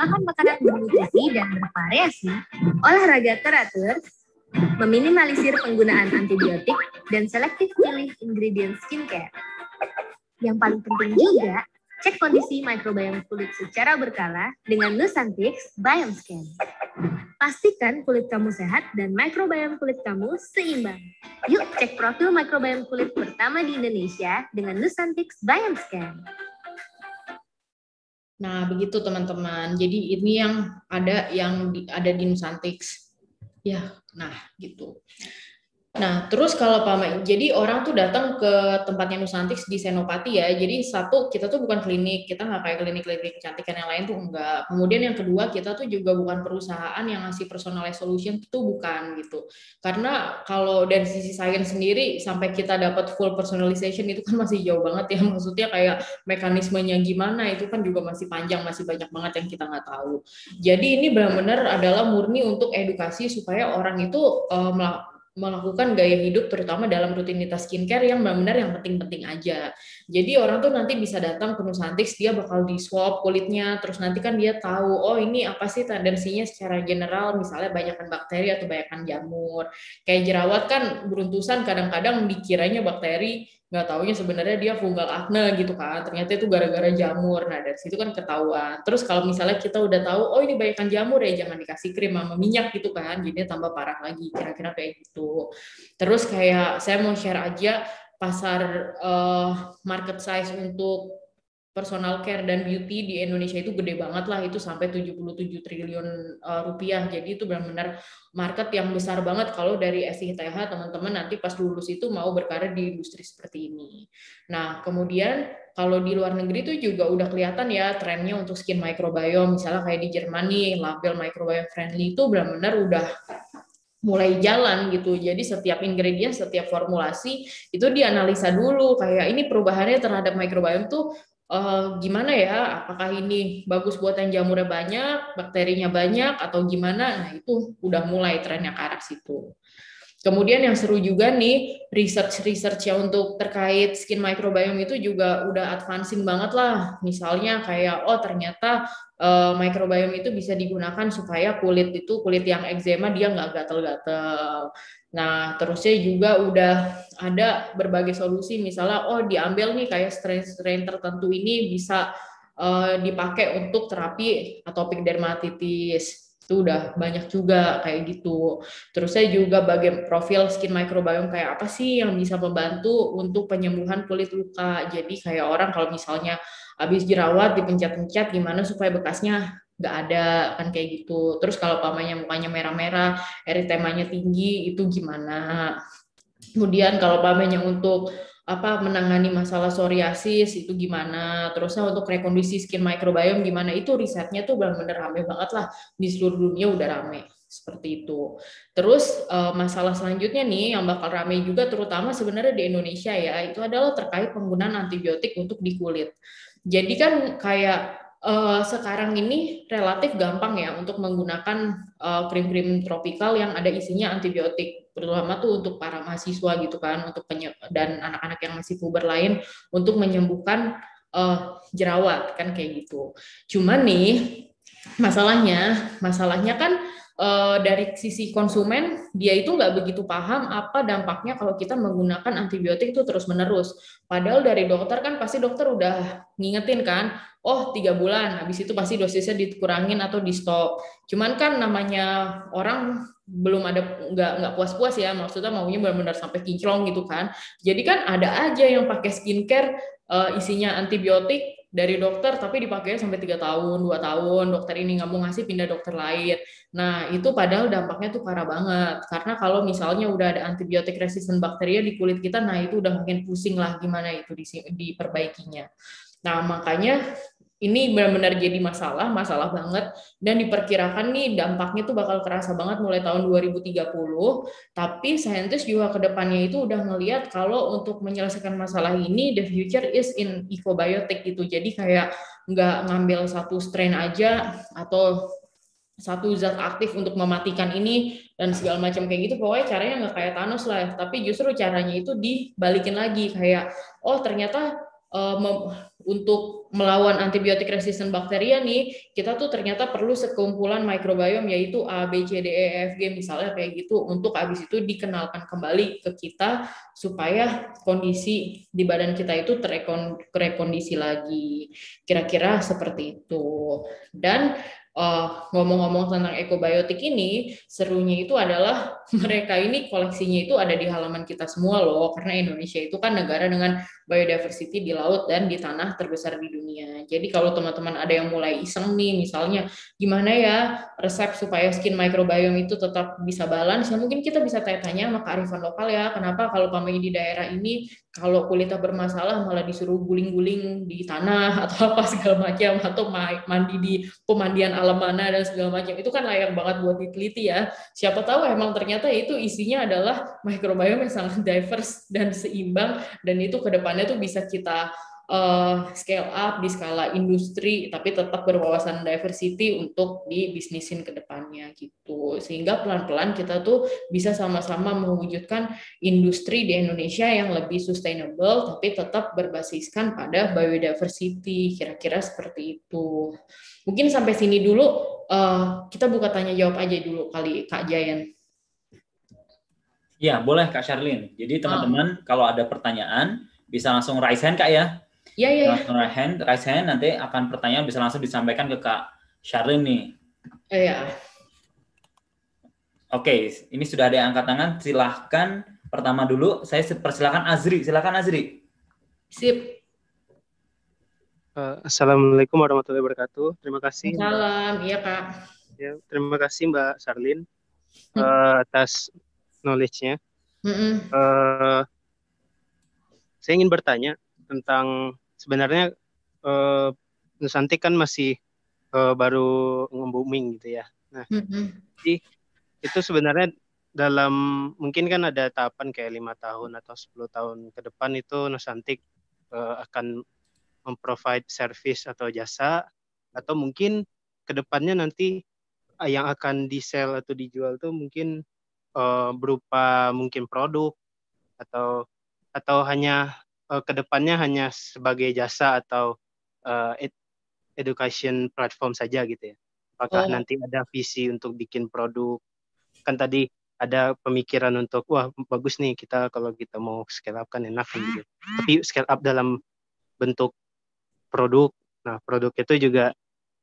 Makan makanan bernutrisi dan bervariasi, olahraga teratur, meminimalisir penggunaan antibiotik, dan selektif pilih ingredient skincare. Yang paling penting juga, cek kondisi microbiome kulit secara berkala dengan Nusantix Biomscan. Pastikan kulit kamu sehat dan microbiome kulit kamu seimbang. Yuk cek profil microbiome kulit pertama di Indonesia dengan Nusantix Biomscan. Nah, begitu teman-teman. Jadi ini yang ada yang di, ada di Nusantix ya nah gitu Nah, terus kalau pak Mike, jadi orang tuh datang ke tempatnya Nusantik di Senopati ya. Jadi satu, kita tuh bukan klinik, kita nggak kayak klinik-klinik kecantikan yang lain tuh enggak. Kemudian yang kedua, kita tuh juga bukan perusahaan yang ngasih personalized solution itu bukan gitu. Karena kalau dari sisi sains sendiri sampai kita dapat full personalization itu kan masih jauh banget ya. [LAUGHS] Maksudnya kayak mekanismenya gimana itu kan juga masih panjang, masih banyak banget yang kita nggak tahu. Jadi ini benar-benar adalah murni untuk edukasi supaya orang itu uh, melakukan gaya hidup terutama dalam rutinitas skincare yang benar-benar yang penting-penting aja. Jadi orang tuh nanti bisa datang ke Nusantix, dia bakal di swap kulitnya terus nanti kan dia tahu oh ini apa sih tendensinya secara general misalnya banyakkan bakteri atau banyakkan jamur. Kayak jerawat kan beruntusan kadang-kadang dikiranya bakteri nggak taunya sebenarnya dia fungal acne gitu kan ternyata itu gara-gara jamur nah dari situ kan ketahuan terus kalau misalnya kita udah tahu oh ini banyakkan jamur ya jangan dikasih krim sama minyak gitu kan jadi tambah parah lagi kira-kira kayak gitu terus kayak saya mau share aja pasar uh, market size untuk personal care dan beauty di Indonesia itu gede banget lah itu sampai 77 triliun eh, rupiah jadi itu benar-benar market yang besar banget kalau dari SITH teman-teman nanti pas lulus itu mau berkarir di industri seperti ini nah kemudian kalau di luar negeri itu juga udah kelihatan ya trennya untuk skin microbiome misalnya kayak di Jerman label microbiome friendly itu benar-benar udah mulai jalan gitu. Jadi setiap ingredient, setiap formulasi itu dianalisa dulu kayak ini perubahannya terhadap microbiome tuh uh, gimana ya, apakah ini bagus buat yang jamurnya banyak, bakterinya banyak, atau gimana? Nah, itu udah mulai trennya ke arah situ. Kemudian yang seru juga nih, research-research ya untuk terkait skin microbiome itu juga udah advancing banget lah. Misalnya kayak, oh ternyata uh, microbiome itu bisa digunakan supaya kulit itu, kulit yang eczema dia nggak gatel-gatel. Nah, terusnya juga udah ada berbagai solusi, misalnya, oh diambil nih kayak strain-strain tertentu ini bisa uh, dipakai untuk terapi atopik dermatitis. Itu udah banyak juga kayak gitu. Terusnya juga bagian profil skin microbiome kayak apa sih yang bisa membantu untuk penyembuhan kulit luka. Jadi kayak orang kalau misalnya habis jerawat dipencet-pencet gimana supaya bekasnya nggak ada kan kayak gitu terus kalau pamannya mukanya merah-merah eritemanya tinggi itu gimana kemudian kalau pamannya untuk apa menangani masalah psoriasis itu gimana terusnya untuk rekondisi skin microbiome gimana itu risetnya tuh benar-benar rame banget lah di seluruh dunia udah rame seperti itu. Terus eh, masalah selanjutnya nih yang bakal rame juga terutama sebenarnya di Indonesia ya, itu adalah terkait penggunaan antibiotik untuk di kulit. Jadi kan kayak uh, sekarang ini relatif gampang ya untuk menggunakan krim eh, krim-krim tropikal yang ada isinya antibiotik terutama tuh untuk para mahasiswa gitu kan untuk penye- dan anak-anak yang masih puber lain untuk menyembuhkan uh, jerawat kan kayak gitu. Cuman nih masalahnya masalahnya kan uh, dari sisi konsumen dia itu nggak begitu paham apa dampaknya kalau kita menggunakan antibiotik itu terus menerus. Padahal dari dokter kan pasti dokter udah ngingetin kan, oh tiga bulan, habis itu pasti dosisnya dikurangin atau di stop. Cuman kan namanya orang belum ada nggak nggak puas-puas ya maksudnya maunya benar-benar sampai kinclong gitu kan jadi kan ada aja yang pakai skincare eh, isinya antibiotik dari dokter tapi dipakai sampai tiga tahun dua tahun dokter ini nggak mau ngasih pindah dokter lain nah itu padahal dampaknya tuh parah banget karena kalau misalnya udah ada antibiotik resisten bakteria di kulit kita nah itu udah makin pusing lah gimana itu di diperbaikinya nah makanya ini benar-benar jadi masalah, masalah banget dan diperkirakan nih dampaknya tuh bakal kerasa banget mulai tahun 2030. Tapi saintis juga ke depannya itu udah ngelihat kalau untuk menyelesaikan masalah ini the future is in ecobiotic gitu. Jadi kayak nggak ngambil satu strain aja atau satu zat aktif untuk mematikan ini dan segala macam kayak gitu pokoknya caranya nggak kayak Thanos lah tapi justru caranya itu dibalikin lagi kayak oh ternyata Eh, untuk melawan antibiotik resisten bakteria nih, kita tuh ternyata perlu sekumpulan mikrobiom yaitu A, B, C, D, E, F, G misalnya kayak gitu untuk habis itu dikenalkan kembali ke kita supaya kondisi di badan kita itu terekondisi lagi. Kira-kira seperti itu. Dan ngomong eh, ngomong-ngomong tentang ekobiotik ini, serunya itu adalah [LAUGHS] mereka ini koleksinya itu ada di halaman kita semua loh, karena Indonesia itu kan negara dengan biodiversity di laut dan di tanah terbesar di dunia. Jadi kalau teman-teman ada yang mulai iseng nih, misalnya gimana ya resep supaya skin microbiome itu tetap bisa balance, ya mungkin kita bisa tanya-tanya sama kearifan lokal ya, kenapa kalau kami di daerah ini kalau kulitnya bermasalah malah disuruh guling-guling di tanah [LAUGHS] atau apa segala macam atau mandi di pemandian alam mana dan segala macam itu kan layak banget buat diteliti ya siapa tahu emang ternyata itu isinya adalah mikrobiom yang sangat [LAUGHS] diverse dan seimbang dan itu kedepannya tuh bisa kita uh, scale up di skala industri tapi tetap berwawasan diversity untuk bisnisin ke depannya gitu. Sehingga pelan-pelan kita tuh bisa sama-sama mewujudkan industri di Indonesia yang lebih sustainable tapi tetap berbasiskan pada biodiversity kira-kira seperti itu. Mungkin sampai sini dulu uh, kita buka tanya jawab aja dulu kali Kak Jayan. ya boleh Kak Sharlin. Jadi ah. teman-teman oh. kalau ada pertanyaan bisa langsung raise hand Kak ya Ya ya. Ya. hand, raise hand nanti akan pertanyaan bisa langsung disampaikan ke Kak Charlene nih. Iya. Oke, ini sudah ada yang angkat tangan. Silahkan pertama dulu, saya persilahkan Azri. Silahkan Azri. Sip. Uh, Assalamualaikum warahmatullahi wabarakatuh. Terima kasih. Salam, iya Kak. Ya, terima kasih Mbak Sarlin uh, hmm. eh, atas knowledge-nya. Mm -mm. Uh, saya ingin bertanya tentang sebenarnya uh, Nusantik kan masih uh, baru ngebuming gitu ya. Nah, mm-hmm. jadi itu sebenarnya dalam mungkin kan ada tahapan kayak lima tahun atau 10 tahun ke depan itu Nusantik uh, akan memprovide service atau jasa atau mungkin ke depannya nanti yang akan di-sell atau dijual tuh mungkin uh, berupa mungkin produk atau atau hanya uh, eh, kedepannya hanya sebagai jasa atau uh, ed education platform saja gitu ya? Apakah oh. nanti ada visi untuk bikin produk? Kan tadi ada pemikiran untuk wah bagus nih kita kalau kita mau scale up kan enak kan gitu. Tapi scale up dalam bentuk produk. Nah, produk itu juga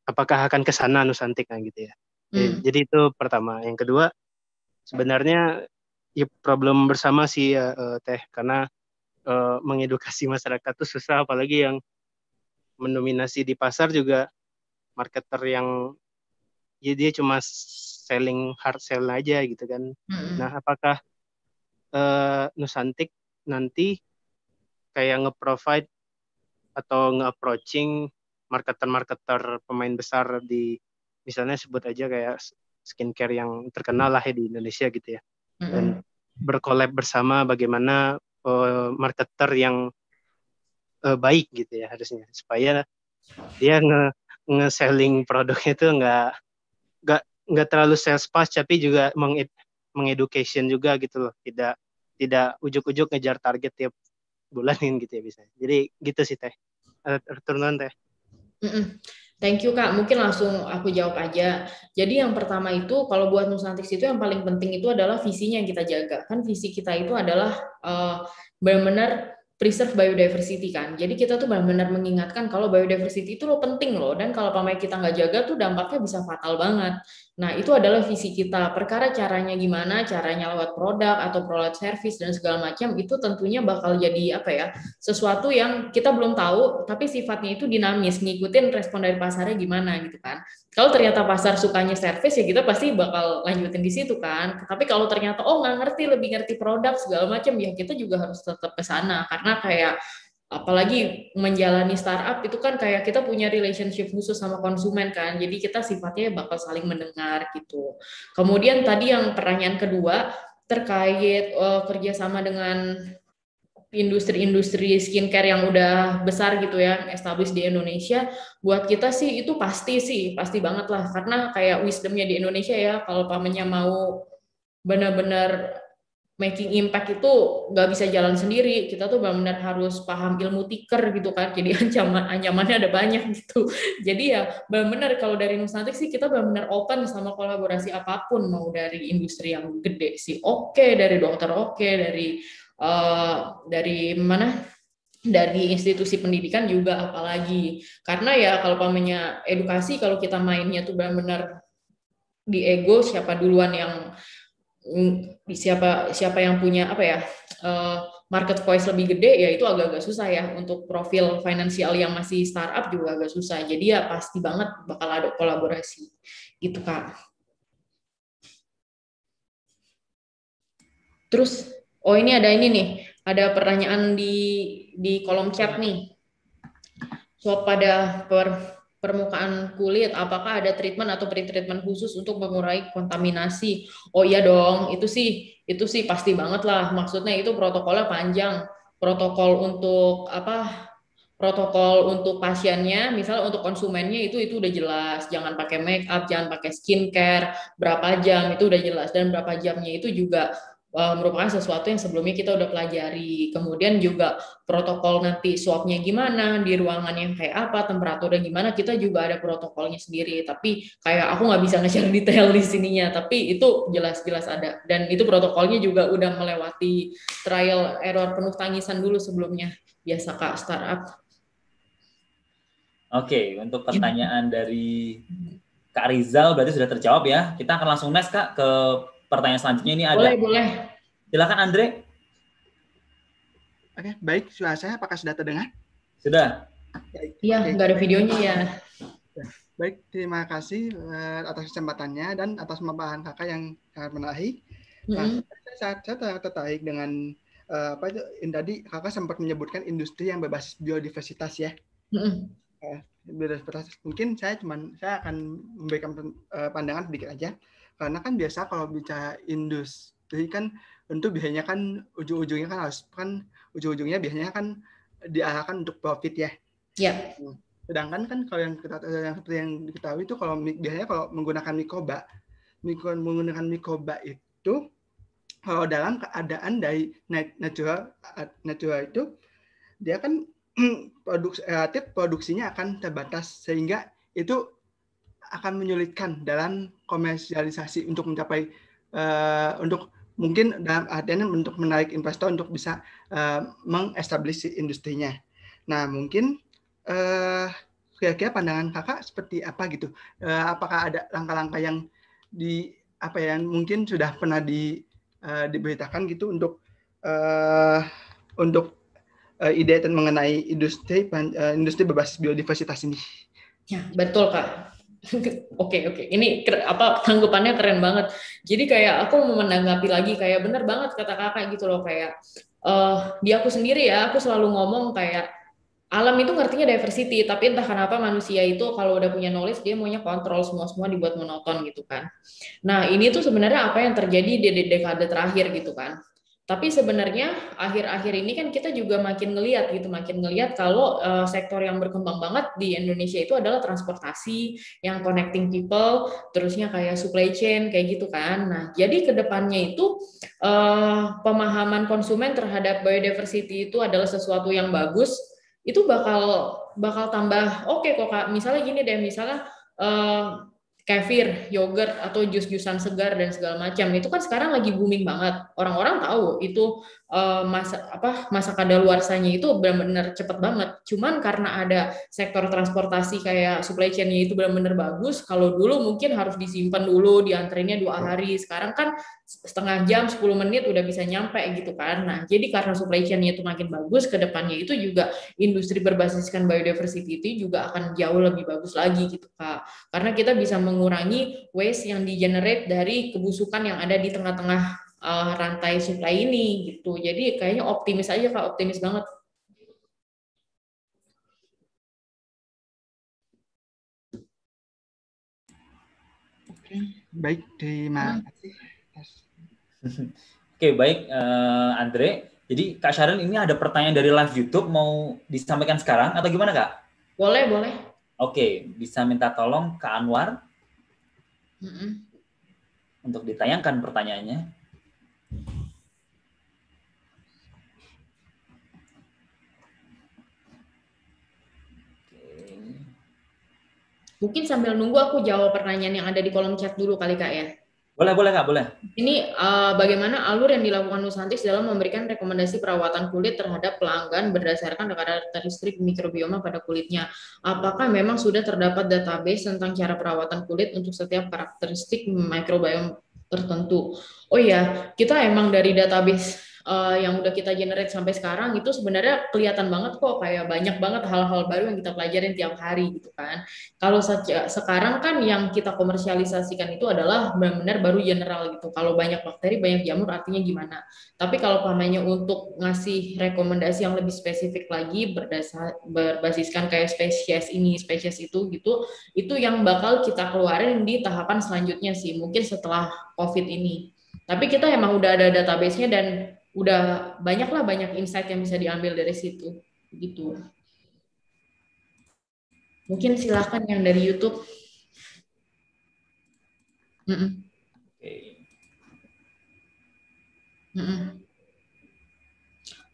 apakah akan ke sana Nusantik kan gitu ya. Hmm. Jadi itu pertama. Yang kedua sebenarnya ya problem bersama sih ya eh, Teh karena uh, mengedukasi masyarakat itu susah apalagi yang mendominasi di pasar juga marketer yang ya dia cuma selling hard sell aja gitu kan. hmm Nah, apakah uh, Nusantik nanti kayak nge-provide atau nge-approaching marketer-marketer pemain besar di misalnya sebut aja kayak skincare yang terkenal lah ya di Indonesia gitu ya. Dan berkolab bersama bagaimana uh, marketer yang uh, baik gitu ya harusnya supaya dia nge nge selling produknya itu nggak nggak nggak terlalu sales pas tapi juga meng mengeducation juga gitu loh tidak tidak ujuk-ujuk ngejar target tiap bulanin gitu ya bisa jadi gitu sih teh eh, turunan teh mm -mm. Thank you Kak, mungkin langsung aku jawab aja. Jadi yang pertama itu kalau buat Nusantik itu yang paling penting itu adalah visinya yang kita jaga. Kan visi kita itu adalah uh, benar-benar preserve biodiversity kan. Jadi kita tuh benar-benar mengingatkan kalau biodiversity itu lo penting loh dan kalau pamai kita nggak jaga tuh dampaknya bisa fatal banget. Nah, itu adalah visi kita. Perkara caranya gimana, caranya lewat produk atau produk service dan segala macam itu tentunya bakal jadi apa ya? Sesuatu yang kita belum tahu tapi sifatnya itu dinamis, ngikutin respon dari pasarnya gimana gitu kan. Kalau ternyata pasar sukanya service ya kita pasti bakal lanjutin di situ kan. Tapi kalau ternyata oh nggak ngerti, lebih ngerti produk segala macam ya kita juga harus tetap ke sana karena kayak apalagi menjalani startup itu kan kayak kita punya relationship khusus sama konsumen kan jadi kita sifatnya bakal saling mendengar gitu kemudian tadi yang pertanyaan kedua terkait uh, kerjasama dengan industri-industri skincare yang udah besar gitu ya, established di Indonesia, buat kita sih itu pasti sih, pasti banget lah, karena kayak wisdomnya di Indonesia ya, kalau pamannya mau benar-benar making impact itu nggak bisa jalan sendiri kita tuh benar-benar harus paham ilmu tiker gitu kan jadi [LAUGHS] ancaman ancamannya ada banyak gitu [LAUGHS] jadi ya benar-benar kalau dari Nusantik sih kita benar-benar open sama kolaborasi apapun mau dari industri yang gede sih oke okay, dari dokter oke okay, dari uh, dari mana dari institusi pendidikan juga apalagi karena ya kalau pamannya edukasi kalau kita mainnya tuh benar-benar di ego siapa duluan yang siapa siapa yang punya apa ya eh, market voice lebih gede ya itu agak-agak susah ya untuk profil finansial yang masih startup juga agak susah jadi ya pasti banget bakal ada kolaborasi gitu kak terus oh ini ada ini nih ada pertanyaan di di kolom chat nih so pada per permukaan kulit apakah ada treatment atau pre-treatment khusus untuk mengurai kontaminasi oh iya dong itu sih itu sih pasti banget lah maksudnya itu protokolnya panjang protokol untuk apa protokol untuk pasiennya misalnya untuk konsumennya itu itu udah jelas jangan pakai make up jangan pakai skincare berapa jam itu udah jelas dan berapa jamnya itu juga E, merupakan sesuatu yang sebelumnya kita udah pelajari. Kemudian juga protokol nanti swabnya gimana, di ruangan yang kayak apa, temperaturnya gimana, kita juga ada protokolnya sendiri. Tapi kayak aku nggak bisa nge-share [LAUGHS] detail di sininya, tapi itu jelas-jelas ada. Dan itu protokolnya juga udah melewati trial error penuh tangisan dulu sebelumnya. Biasa kak, startup. Oke, untuk pertanyaan dari Kak Rizal berarti sudah terjawab ya. Kita akan langsung next Kak ke pertanyaan selanjutnya ini ada. Boleh, boleh. Silakan Andre. Oke, baik. sudah saya apakah sudah terdengar? Sudah. Iya, nggak ada videonya ya. ya baik, terima kasih eh, atas kesempatannya dan atas pembahasan kakak yang sangat menarik. Nah, mm-hmm. saya, saya tertarik dengan uh, apa itu? Tadi kakak sempat menyebutkan industri yang bebas biodiversitas ya. Mm-hmm. biodiversitas mungkin saya cuman saya akan memberikan pandangan sedikit aja karena kan biasa kalau bicara indus jadi kan tentu biasanya kan ujung-ujungnya kan harus kan ujung-ujungnya biasanya kan diarahkan untuk profit ya. Iya. Yeah. Hmm. Sedangkan kan kalau yang kita yang seperti yang diketahui itu kalau biasanya kalau menggunakan mikroba, mikro, menggunakan mikroba itu kalau dalam keadaan dari natural eh, natural itu dia kan [CLEARS THROAT] produk eh, relatif produksinya akan terbatas sehingga itu akan menyulitkan dalam komersialisasi untuk mencapai uh, untuk mungkin dalam artian untuk menarik investor untuk bisa uh, eh, mengestablisi industrinya. Nah mungkin uh, kira-kira pandangan kakak seperti apa gitu? Uh, apakah ada langkah-langkah yang di apa yang mungkin sudah pernah di uh, diberitakan gitu untuk uh, untuk uh, ide mengenai industri uh, industri berbasis biodiversitas ini? Ya betul kak. [LAUGHS] Oke oke, ini apa tanggapannya keren banget. Jadi kayak aku mau menanggapi lagi kayak bener banget kata kakak gitu loh kayak uh, di aku sendiri ya aku selalu ngomong kayak alam itu ngertinya diversity tapi entah kenapa manusia itu kalau udah punya knowledge dia maunya kontrol semua semua dibuat monoton gitu kan. Nah ini tuh sebenarnya apa yang terjadi di dekade terakhir gitu kan. Tapi sebenarnya akhir-akhir ini kan kita juga makin ngeliat gitu, makin ngeliat kalau uh, sektor yang berkembang banget di Indonesia itu adalah transportasi, yang connecting people, terusnya kayak supply chain kayak gitu kan. Nah, jadi kedepannya itu uh, pemahaman konsumen terhadap biodiversity itu adalah sesuatu yang bagus, itu bakal bakal tambah oke okay kok kak. Misalnya gini deh, misalnya uh, kefir, yogurt atau jus-jusan segar dan segala macam. Itu kan sekarang lagi booming banget. Orang-orang tahu itu uh, masa apa masa kadaluarsanya itu benar-benar cepat banget. Cuman karena ada sektor transportasi kayak supply chainnya itu benar-benar bagus. Kalau dulu mungkin harus disimpan dulu, diantrenya dua iya. hari. Sekarang kan setengah jam 10 menit udah bisa nyampe gitu kan. Nah, jadi karena supply chain-nya itu makin bagus ke depannya itu juga industri berbasiskan biodiversity itu juga akan jauh lebih bagus lagi gitu Kak. Karena kita bisa mengurangi waste yang di generate dari kebusukan yang ada di tengah-tengah uh, rantai supply ini gitu. Jadi kayaknya optimis aja kak, optimis banget. Oke, baik terima hmm. kasih. [LAUGHS] Oke, baik uh, Andre. Jadi Kak Sharon ini ada pertanyaan dari live YouTube mau disampaikan sekarang atau gimana Kak? Boleh, boleh. Oke, bisa minta tolong Kak Anwar mm -mm. untuk ditayangkan pertanyaannya. Mungkin sambil nunggu aku jawab pertanyaan yang ada di kolom chat dulu kali kak ya. Boleh, boleh Kak, boleh. Ini uh, bagaimana alur yang dilakukan Nusantis dalam memberikan rekomendasi perawatan kulit terhadap pelanggan berdasarkan karakteristik mikrobioma pada kulitnya. Apakah memang sudah terdapat database tentang cara perawatan kulit untuk setiap karakteristik mikrobiom tertentu. Oh iya, kita emang dari database uh, yang udah kita generate sampai sekarang itu sebenarnya kelihatan banget kok kayak banyak banget hal-hal baru yang kita pelajarin tiap hari gitu kan. Kalau sekarang kan yang kita komersialisasikan itu adalah benar-benar baru general gitu. Kalau banyak bakteri, banyak jamur artinya gimana. Tapi kalau pamannya untuk ngasih rekomendasi yang lebih spesifik lagi berdasar berbasiskan kayak spesies ini, spesies itu gitu, itu yang bakal kita keluarin di tahapan selanjutnya sih. Mungkin setelah COVID ini. Tapi kita emang udah ada database-nya dan udah banyak lah banyak insight yang bisa diambil dari situ gitu mungkin silahkan yang dari YouTube mm -mm. Mm -mm.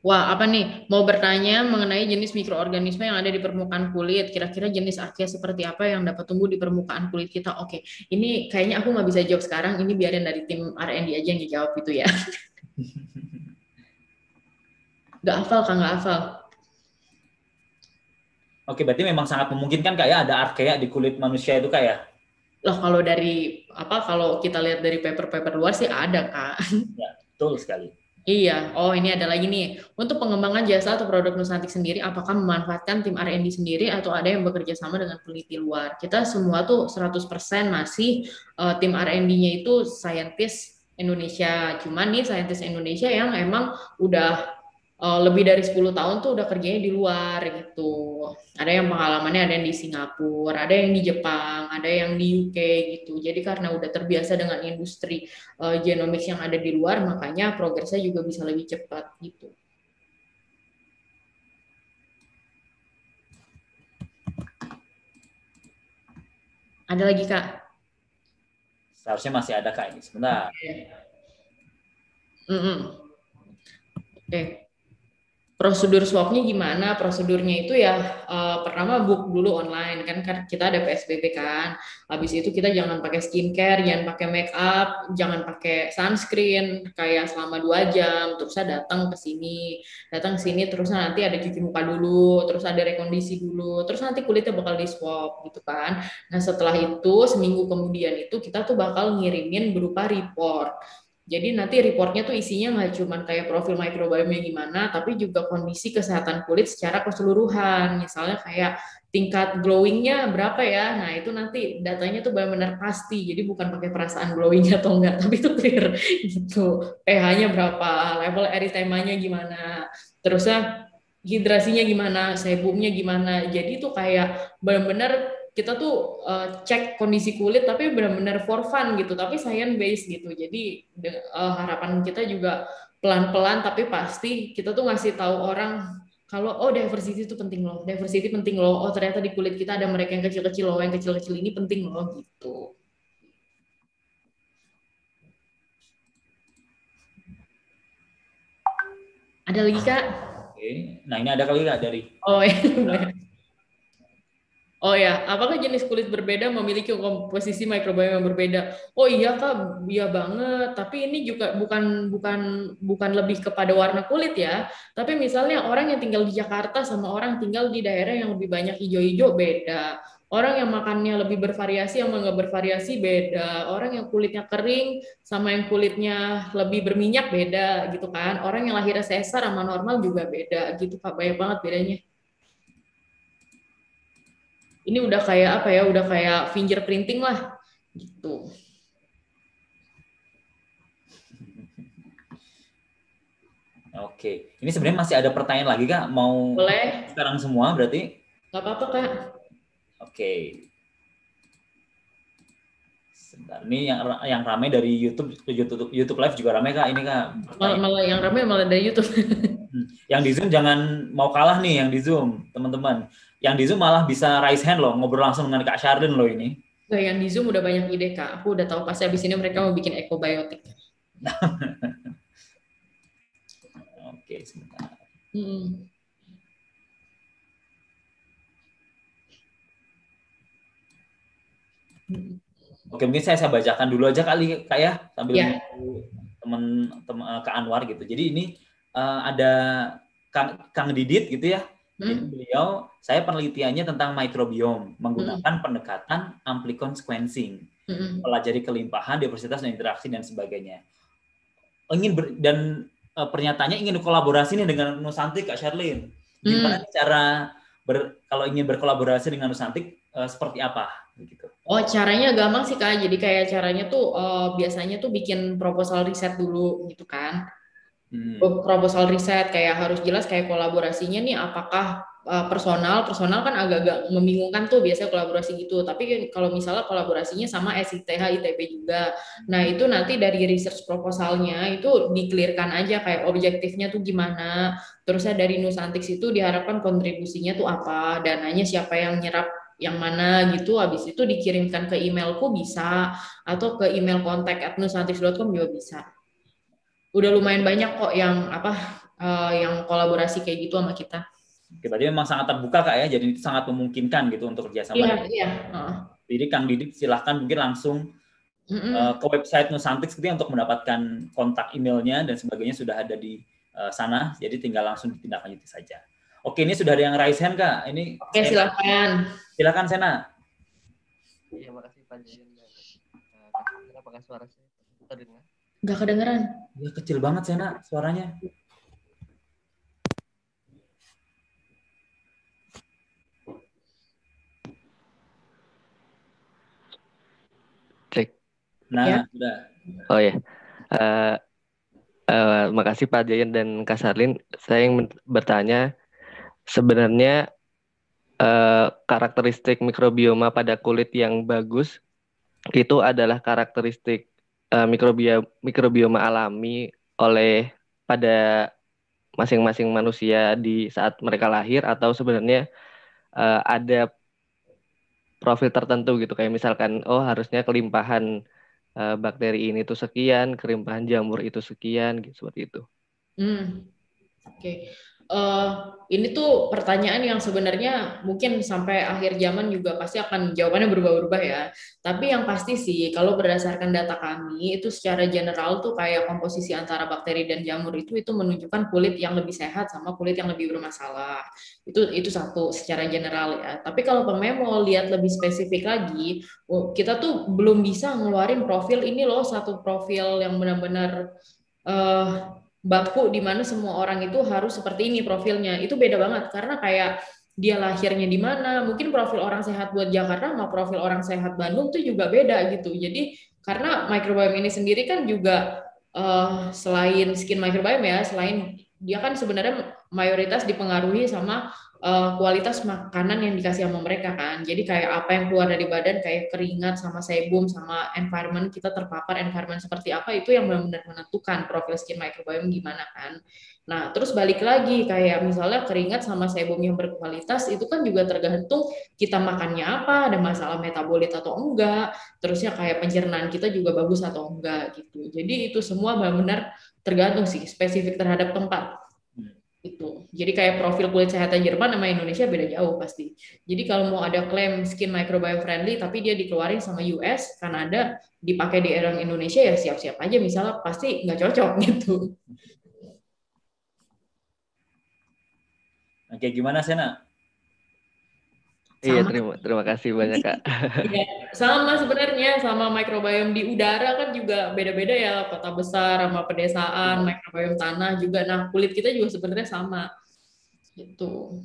Wah, apa nih? Mau bertanya mengenai jenis mikroorganisme yang ada di permukaan kulit. Kira-kira jenis archaea seperti apa yang dapat tumbuh di permukaan kulit kita? Oke, ini kayaknya aku nggak bisa jawab sekarang. Ini biarin dari tim R&D aja yang dijawab itu ya. [LAUGHS] nggak hafal kak nggak hafal Oke, berarti memang sangat memungkinkan kak ya ada arkea di kulit manusia itu kak ya? Loh, kalau dari apa kalau kita lihat dari paper-paper luar sih ada kak. Ya, betul sekali. Iya, oh ini ada lagi nih. Untuk pengembangan jasa atau produk Nusantik sendiri, apakah memanfaatkan tim R&D sendiri atau ada yang bekerja sama dengan peneliti luar? Kita semua tuh 100% masih uh, tim R&D-nya itu scientist Indonesia. Cuman nih scientist Indonesia yang emang udah uh, lebih dari 10 tahun tuh udah kerjanya di luar gitu. Ada yang pengalamannya ada yang di Singapura, ada yang di Jepang, ada yang di UK gitu. Jadi karena udah terbiasa dengan industri uh, genomics yang ada di luar, makanya progresnya juga bisa lebih cepat gitu. Ada lagi kak? Seharusnya masih ada kak ini sebentar. Okay. Mm -mm. Oke. Okay prosedur swabnya gimana prosedurnya itu ya uh, pertama book dulu online kan, kan kita ada psbb kan habis itu kita jangan pakai skincare jangan pakai make up jangan pakai sunscreen kayak selama dua jam terus saya datang ke sini datang ke sini terus nanti ada cuci muka dulu terus ada rekondisi dulu terus nanti kulitnya bakal di swab gitu kan nah setelah itu seminggu kemudian itu kita tuh bakal ngirimin berupa report jadi nanti reportnya tuh isinya nggak cuma kayak profil mikrobiomnya gimana, tapi juga kondisi kesehatan kulit secara keseluruhan. Misalnya kayak tingkat glowingnya berapa ya? Nah itu nanti datanya tuh benar-benar pasti. Jadi bukan pakai perasaan glowingnya atau enggak, [LAUGHS] tapi itu clear gitu. pH-nya berapa, level eritemanya gimana, terusnya hidrasinya gimana, sebumnya gimana. Jadi tuh kayak benar-benar kita tuh uh, cek kondisi kulit tapi benar-benar for fun gitu tapi science based gitu jadi uh, harapan kita juga pelan-pelan tapi pasti kita tuh ngasih tahu orang kalau oh diversity itu penting loh diversity penting loh oh ternyata di kulit kita ada mereka yang kecil-kecil loh yang kecil-kecil ini penting loh gitu ada lagi kak? Oke, nah ini ada kali nggak dari? Oh ya. Oh ya, apakah jenis kulit berbeda memiliki komposisi mikrobiom yang berbeda? Oh iya kak, iya banget. Tapi ini juga bukan bukan bukan lebih kepada warna kulit ya. Tapi misalnya orang yang tinggal di Jakarta sama orang yang tinggal di daerah yang lebih banyak hijau-hijau beda. Orang yang makannya lebih bervariasi sama nggak bervariasi beda. Orang yang kulitnya kering sama yang kulitnya lebih berminyak beda gitu kan. Orang yang lahirnya sesar sama normal juga beda gitu kak. Banyak banget bedanya ini udah kayak apa ya udah kayak fingerprinting lah gitu Oke, ini sebenarnya masih ada pertanyaan lagi kak? Mau Boleh. sekarang semua berarti? Gak apa-apa kak. Oke. Sebentar, ini yang yang ramai dari YouTube, YouTube, YouTube Live juga ramai kak. Ini kak. Malah, malah yang ramai malah dari YouTube. [LAUGHS] Hmm. yang di Zoom jangan mau kalah nih, yang di Zoom teman-teman yang di Zoom malah bisa raise hand loh, ngobrol langsung dengan Kak Sharden loh ini. Nah, yang di Zoom udah banyak ide, Kak. Aku udah tahu pasti abis ini mereka mau bikin ekobiotik. [LAUGHS] Oke, sebentar. Hmm. Oke, mungkin saya, saya bacakan dulu aja kali Kak ya, sambil yeah. teman-teman eh, Kak Anwar gitu. Jadi ini uh, ada Kang, Kang Didit gitu ya, Hmm? beliau, saya penelitiannya tentang mikrobiom menggunakan hmm. pendekatan amplicon sequencing, hmm. pelajari kelimpahan, diversitas dan interaksi dan sebagainya. Ingin ber, dan e, pernyataannya ingin kolaborasi nih dengan Nusantik Kak Sherlin. Gimana hmm. cara ber, kalau ingin berkolaborasi dengan Nusantik e, seperti apa gitu. Oh, caranya gampang sih Kak. Jadi kayak caranya tuh e, biasanya tuh bikin proposal riset dulu gitu kan Hmm. Proposal riset kayak harus jelas kayak kolaborasinya nih apakah eh, personal personal kan agak-agak membingungkan tuh biasanya kolaborasi gitu tapi kan kalau misalnya kolaborasinya sama SITH ITB juga nah itu nanti dari research proposalnya itu dikelirkan aja kayak objektifnya tuh gimana terusnya dari Nusantik itu diharapkan kontribusinya tuh apa dananya siapa yang nyerap yang mana gitu habis itu dikirimkan ke emailku bisa atau ke email kontak at juga bisa udah lumayan banyak kok yang apa uh, yang kolaborasi kayak gitu sama kita. Oke, berarti memang sangat terbuka kak ya, jadi itu sangat memungkinkan gitu untuk kerjasama. Iya, iya. Uh. Jadi Kang Didik silahkan mungkin langsung Uh, ke website Nusantik seperti untuk mendapatkan kontak emailnya dan sebagainya sudah ada di uh, sana, jadi tinggal langsung ditindaklanjuti saja. Oke, ini sudah ada yang raise hand kak. Ini Oke, okay, silakan. Silakan Sena. Iya, makasih Pak Jin. Apakah suara saya? Nggak kedengeran. Ya kecil banget Sena suaranya. Cek. Nah, ya. udah. Oh ya. Uh, uh, makasih Pak Jayan dan Kak Sarlin. Saya ingin bertanya sebenarnya Uh, karakteristik mikrobioma pada kulit yang bagus itu adalah karakteristik uh, eh, mikrobioma mikrobioma alami oleh pada masing-masing manusia di saat mereka lahir atau sebenarnya uh, ada profil tertentu gitu kayak misalkan oh harusnya kelimpahan uh, bakteri ini tuh sekian, kelimpahan jamur itu sekian gitu seperti itu. Hmm. Oke. Okay uh, ini tuh pertanyaan yang sebenarnya mungkin sampai akhir zaman juga pasti akan jawabannya berubah-ubah ya. Tapi yang pasti sih kalau berdasarkan data kami itu secara general tuh kayak komposisi antara bakteri dan jamur itu itu menunjukkan kulit yang lebih sehat sama kulit yang lebih bermasalah. Itu itu satu secara general ya. Tapi kalau mau lihat lebih spesifik lagi, oh, kita tuh belum bisa ngeluarin profil ini loh satu profil yang benar-benar uh, baku di mana semua orang itu harus seperti ini profilnya. Itu beda banget karena kayak dia lahirnya di mana, mungkin profil orang sehat buat Jakarta sama profil orang sehat Bandung itu juga beda gitu. Jadi karena microbiome ini sendiri kan juga uh, selain skin microbiome ya, selain dia kan sebenarnya mayoritas dipengaruhi sama uh, kualitas makanan yang dikasih sama mereka kan. Jadi kayak apa yang keluar dari badan kayak keringat sama sebum sama environment kita terpapar environment seperti apa itu yang benar-benar menentukan profil skin microbiome gimana kan. Nah, terus balik lagi kayak misalnya keringat sama sebum yang berkualitas itu kan juga tergantung kita makannya apa, ada masalah metabolit atau enggak, terusnya kayak pencernaan kita juga bagus atau enggak gitu. Jadi itu semua benar-benar tergantung sih spesifik terhadap tempat itu. Jadi kayak profil kulit kesehatan Jerman sama Indonesia beda jauh pasti. Jadi kalau mau ada klaim skin microbiome friendly tapi dia dikeluarin sama US, Kanada, dipakai di orang Indonesia ya siap-siap aja misalnya pasti nggak cocok [LAUGHS] gitu. Oke, gimana Sena? Iya, sama. Iya terima terima kasih banyak kak. [LAUGHS] Iya, sama sebenarnya sama mikrobiom di udara kan juga beda-beda ya kota besar sama pedesaan hmm. mikrobiom tanah juga. Nah kulit kita juga sebenarnya sama gitu.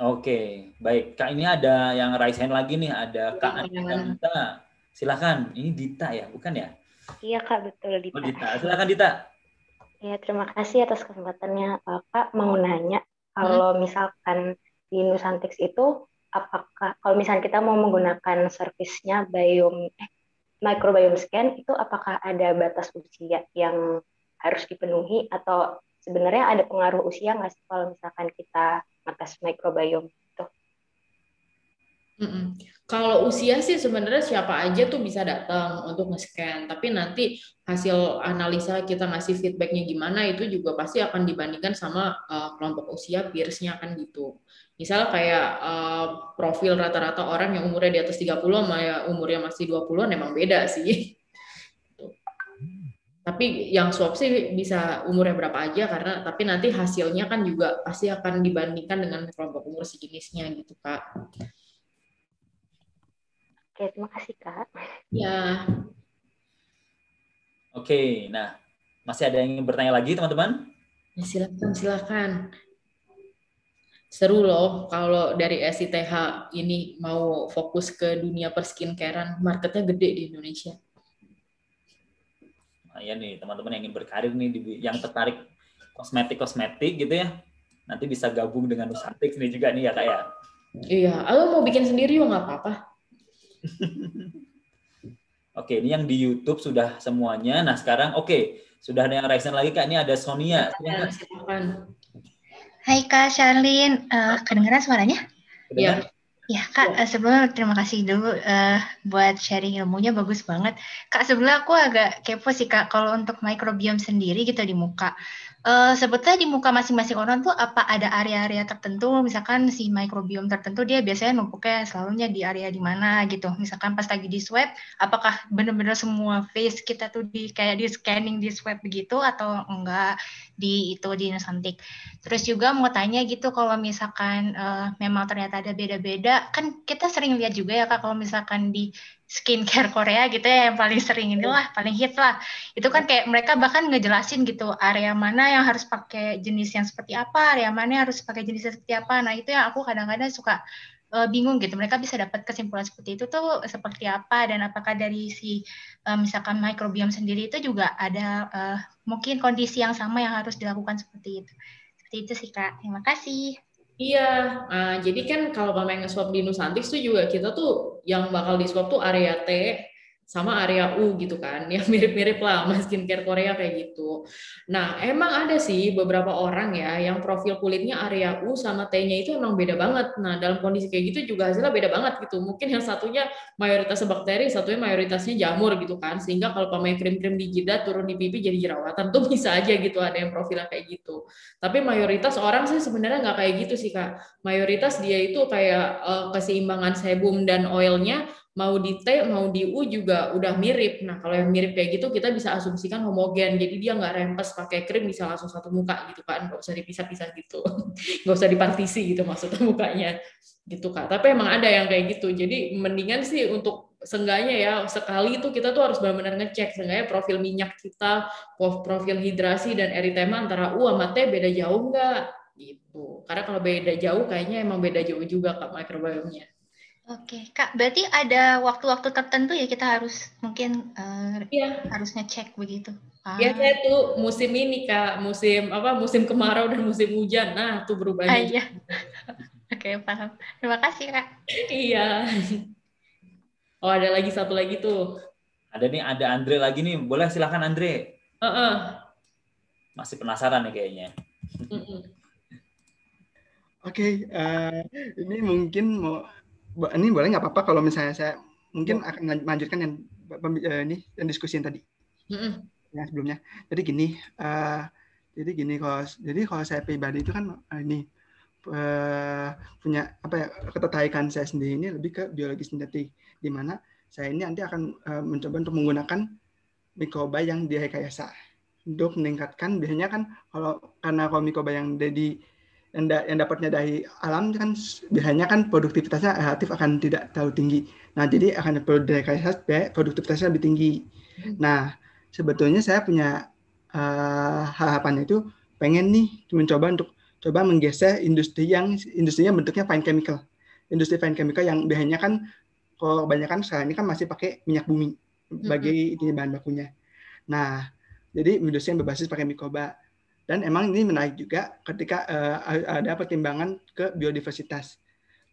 Oke baik kak ini ada yang raise hand lagi nih ada iya, kak Anita. Silakan ini Dita ya bukan ya? Iya kak betul Dita. Oh, Dita silakan Dita. Ya terima kasih atas kesempatannya kak mau nanya kalau hmm. misalkan di Nusantex itu apakah kalau misalnya kita mau menggunakan servisnya biom eh, microbiome scan itu apakah ada batas usia yang harus dipenuhi atau sebenarnya ada pengaruh usia nggak sih kalau misalkan kita ngetes microbiome? Mm-mm. Kalau usia sih sebenarnya siapa aja tuh bisa datang untuk nge-scan, tapi nanti hasil analisa kita ngasih feedbacknya gimana itu juga pasti akan dibandingkan sama uh, kelompok usia peersnya kan gitu. Misalnya kayak uh, profil rata-rata orang yang umurnya di atas 30 sama ya umurnya masih 20-an emang beda sih. Hmm. tapi yang swab sih bisa umurnya berapa aja karena tapi nanti hasilnya kan juga pasti akan dibandingkan dengan kelompok umur sejenisnya gitu kak. Oke, terima kasih Kak. Ya. Oke, nah masih ada yang ingin bertanya lagi teman-teman? Ya, silakan, silakan. Seru loh kalau dari SITH ini mau fokus ke dunia perskincarean, marketnya gede di Indonesia. Nah, ya nih teman-teman yang ingin berkarir nih, yang tertarik kosmetik-kosmetik gitu ya, nanti bisa gabung dengan Nusantik nih juga nih ya kak ya. Iya, aku mau bikin sendiri ya nggak apa-apa. [LAUGHS] Oke, ini yang di YouTube sudah semuanya. Nah, sekarang oke, sudah ada yang reaction lagi Kak. Ini ada Sonia. Hai Kak Charlin, uh, eh, kedengeran suaranya? Iya. Ya Kak, eh, sebelumnya terima kasih dulu uh, buat sharing ilmunya bagus banget. Kak, sebelum aku agak kepo sih Kak, kalau untuk mikrobiom sendiri gitu di muka uh, sebetulnya di muka masing-masing orang tuh apa ada area-area tertentu misalkan si mikrobiom tertentu dia biasanya numpuknya selalunya di area di mana gitu misalkan pas lagi di swab apakah benar-benar semua face kita tuh di kayak di scanning di swab begitu atau enggak di itu di nusantik terus juga mau tanya gitu kalau misalkan uh, memang ternyata ada beda-beda kan kita sering lihat juga ya kak kalau misalkan di skincare Korea gitu ya yang paling sering inilah iya. paling hit lah itu kan kayak mereka bahkan ngejelasin gitu area mana yang harus pakai jenis yang seperti apa area mana yang harus pakai jenis yang seperti apa nah itu yang aku kadang-kadang suka uh, bingung gitu mereka bisa dapat kesimpulan seperti itu tuh seperti apa dan apakah dari si uh, misalkan mikrobiom sendiri itu juga ada uh, mungkin kondisi yang sama yang harus dilakukan seperti itu seperti itu sih kak terima kasih Iya, uh, jadi kan kalau pemain nge-swap di Nusantik itu juga kita tuh yang bakal di-swap tuh area T, sama area U gitu kan, yang mirip-mirip lah sama skincare Korea kayak gitu. Nah, emang ada sih beberapa orang ya yang profil kulitnya area U sama T-nya itu emang beda banget. Nah, dalam kondisi kayak gitu juga hasilnya beda banget gitu. Mungkin yang satunya mayoritas bakteri, satunya mayoritasnya jamur gitu kan. Sehingga kalau pemain krim-krim di jidat turun di pipi jadi jerawatan tuh [LAUGHS] bisa aja gitu ada yang profilnya kayak gitu. Tapi mayoritas orang sih sebenarnya nggak kayak gitu sih kak. Mayoritas dia itu kayak uh, keseimbangan sebum dan oilnya mau di T mau di U juga udah mirip. Nah kalau yang mirip kayak gitu kita bisa asumsikan homogen. Jadi dia nggak rempes pakai krim bisa langsung satu muka gitu kan. Nggak usah dipisah-pisah gitu. [LAUGHS] Nggak usah dipartisi gitu maksudnya mukanya gitu kak. Tapi emang ada yang kayak gitu. Jadi mendingan sih untuk seenggaknya ya sekali itu kita tuh harus benar-benar ngecek seenggaknya profil minyak kita, profil hidrasi dan eritema antara U sama T beda jauh nggak gitu. Karena kalau beda jauh kayaknya emang beda jauh juga kak mikrobiomnya. Oke, Kak, berarti ada waktu-waktu tertentu ya kita harus mungkin uh, eh, yeah. harus ngecek begitu. Iya, ah. Biasanya tuh musim ini Kak, musim apa? Musim kemarau dan musim hujan. Nah, tuh berubah Ah, iya. [LAUGHS] Oke, paham. Terima kasih, Kak. iya. Oh, ada lagi satu lagi tuh. Ada nih, ada Andre lagi nih. Boleh silahkan Andre. Uh -uh. Masih penasaran nih kayaknya. Uh -uh. Oke, okay, uh, eh, ini mungkin mau ini boleh nggak apa-apa kalau misalnya saya mungkin akan melanjutkan yang eh, ini yang diskusi yang tadi mm yang sebelumnya. Jadi gini, uh, jadi gini kalau jadi kalau saya pribadi itu kan uh, ini uh, punya apa ya ketertarikan saya sendiri ini lebih ke biologi sintetik di mana saya ini nanti akan uh, mencoba untuk menggunakan mikroba yang direkayasa untuk meningkatkan biasanya kan kalau karena kalau mikroba yang dari yang, da yang dapatnya dari alam kan biasanya kan produktivitasnya relatif akan tidak terlalu tinggi. Nah, jadi akan perlu direkayasa supaya produktivitasnya lebih tinggi. Hmm. Nah, sebetulnya saya punya uh, harapan itu pengen nih mencoba untuk coba menggeser industri yang industrinya bentuknya fine chemical. Industri fine chemical yang biasanya kan kalau kebanyakan sekarang ini kan masih pakai minyak bumi bagi mm -hmm. bahan bakunya. Nah, jadi industri yang berbasis pakai mikroba. Dan emang ini menarik juga ketika uh, ada pertimbangan ke biodiversitas.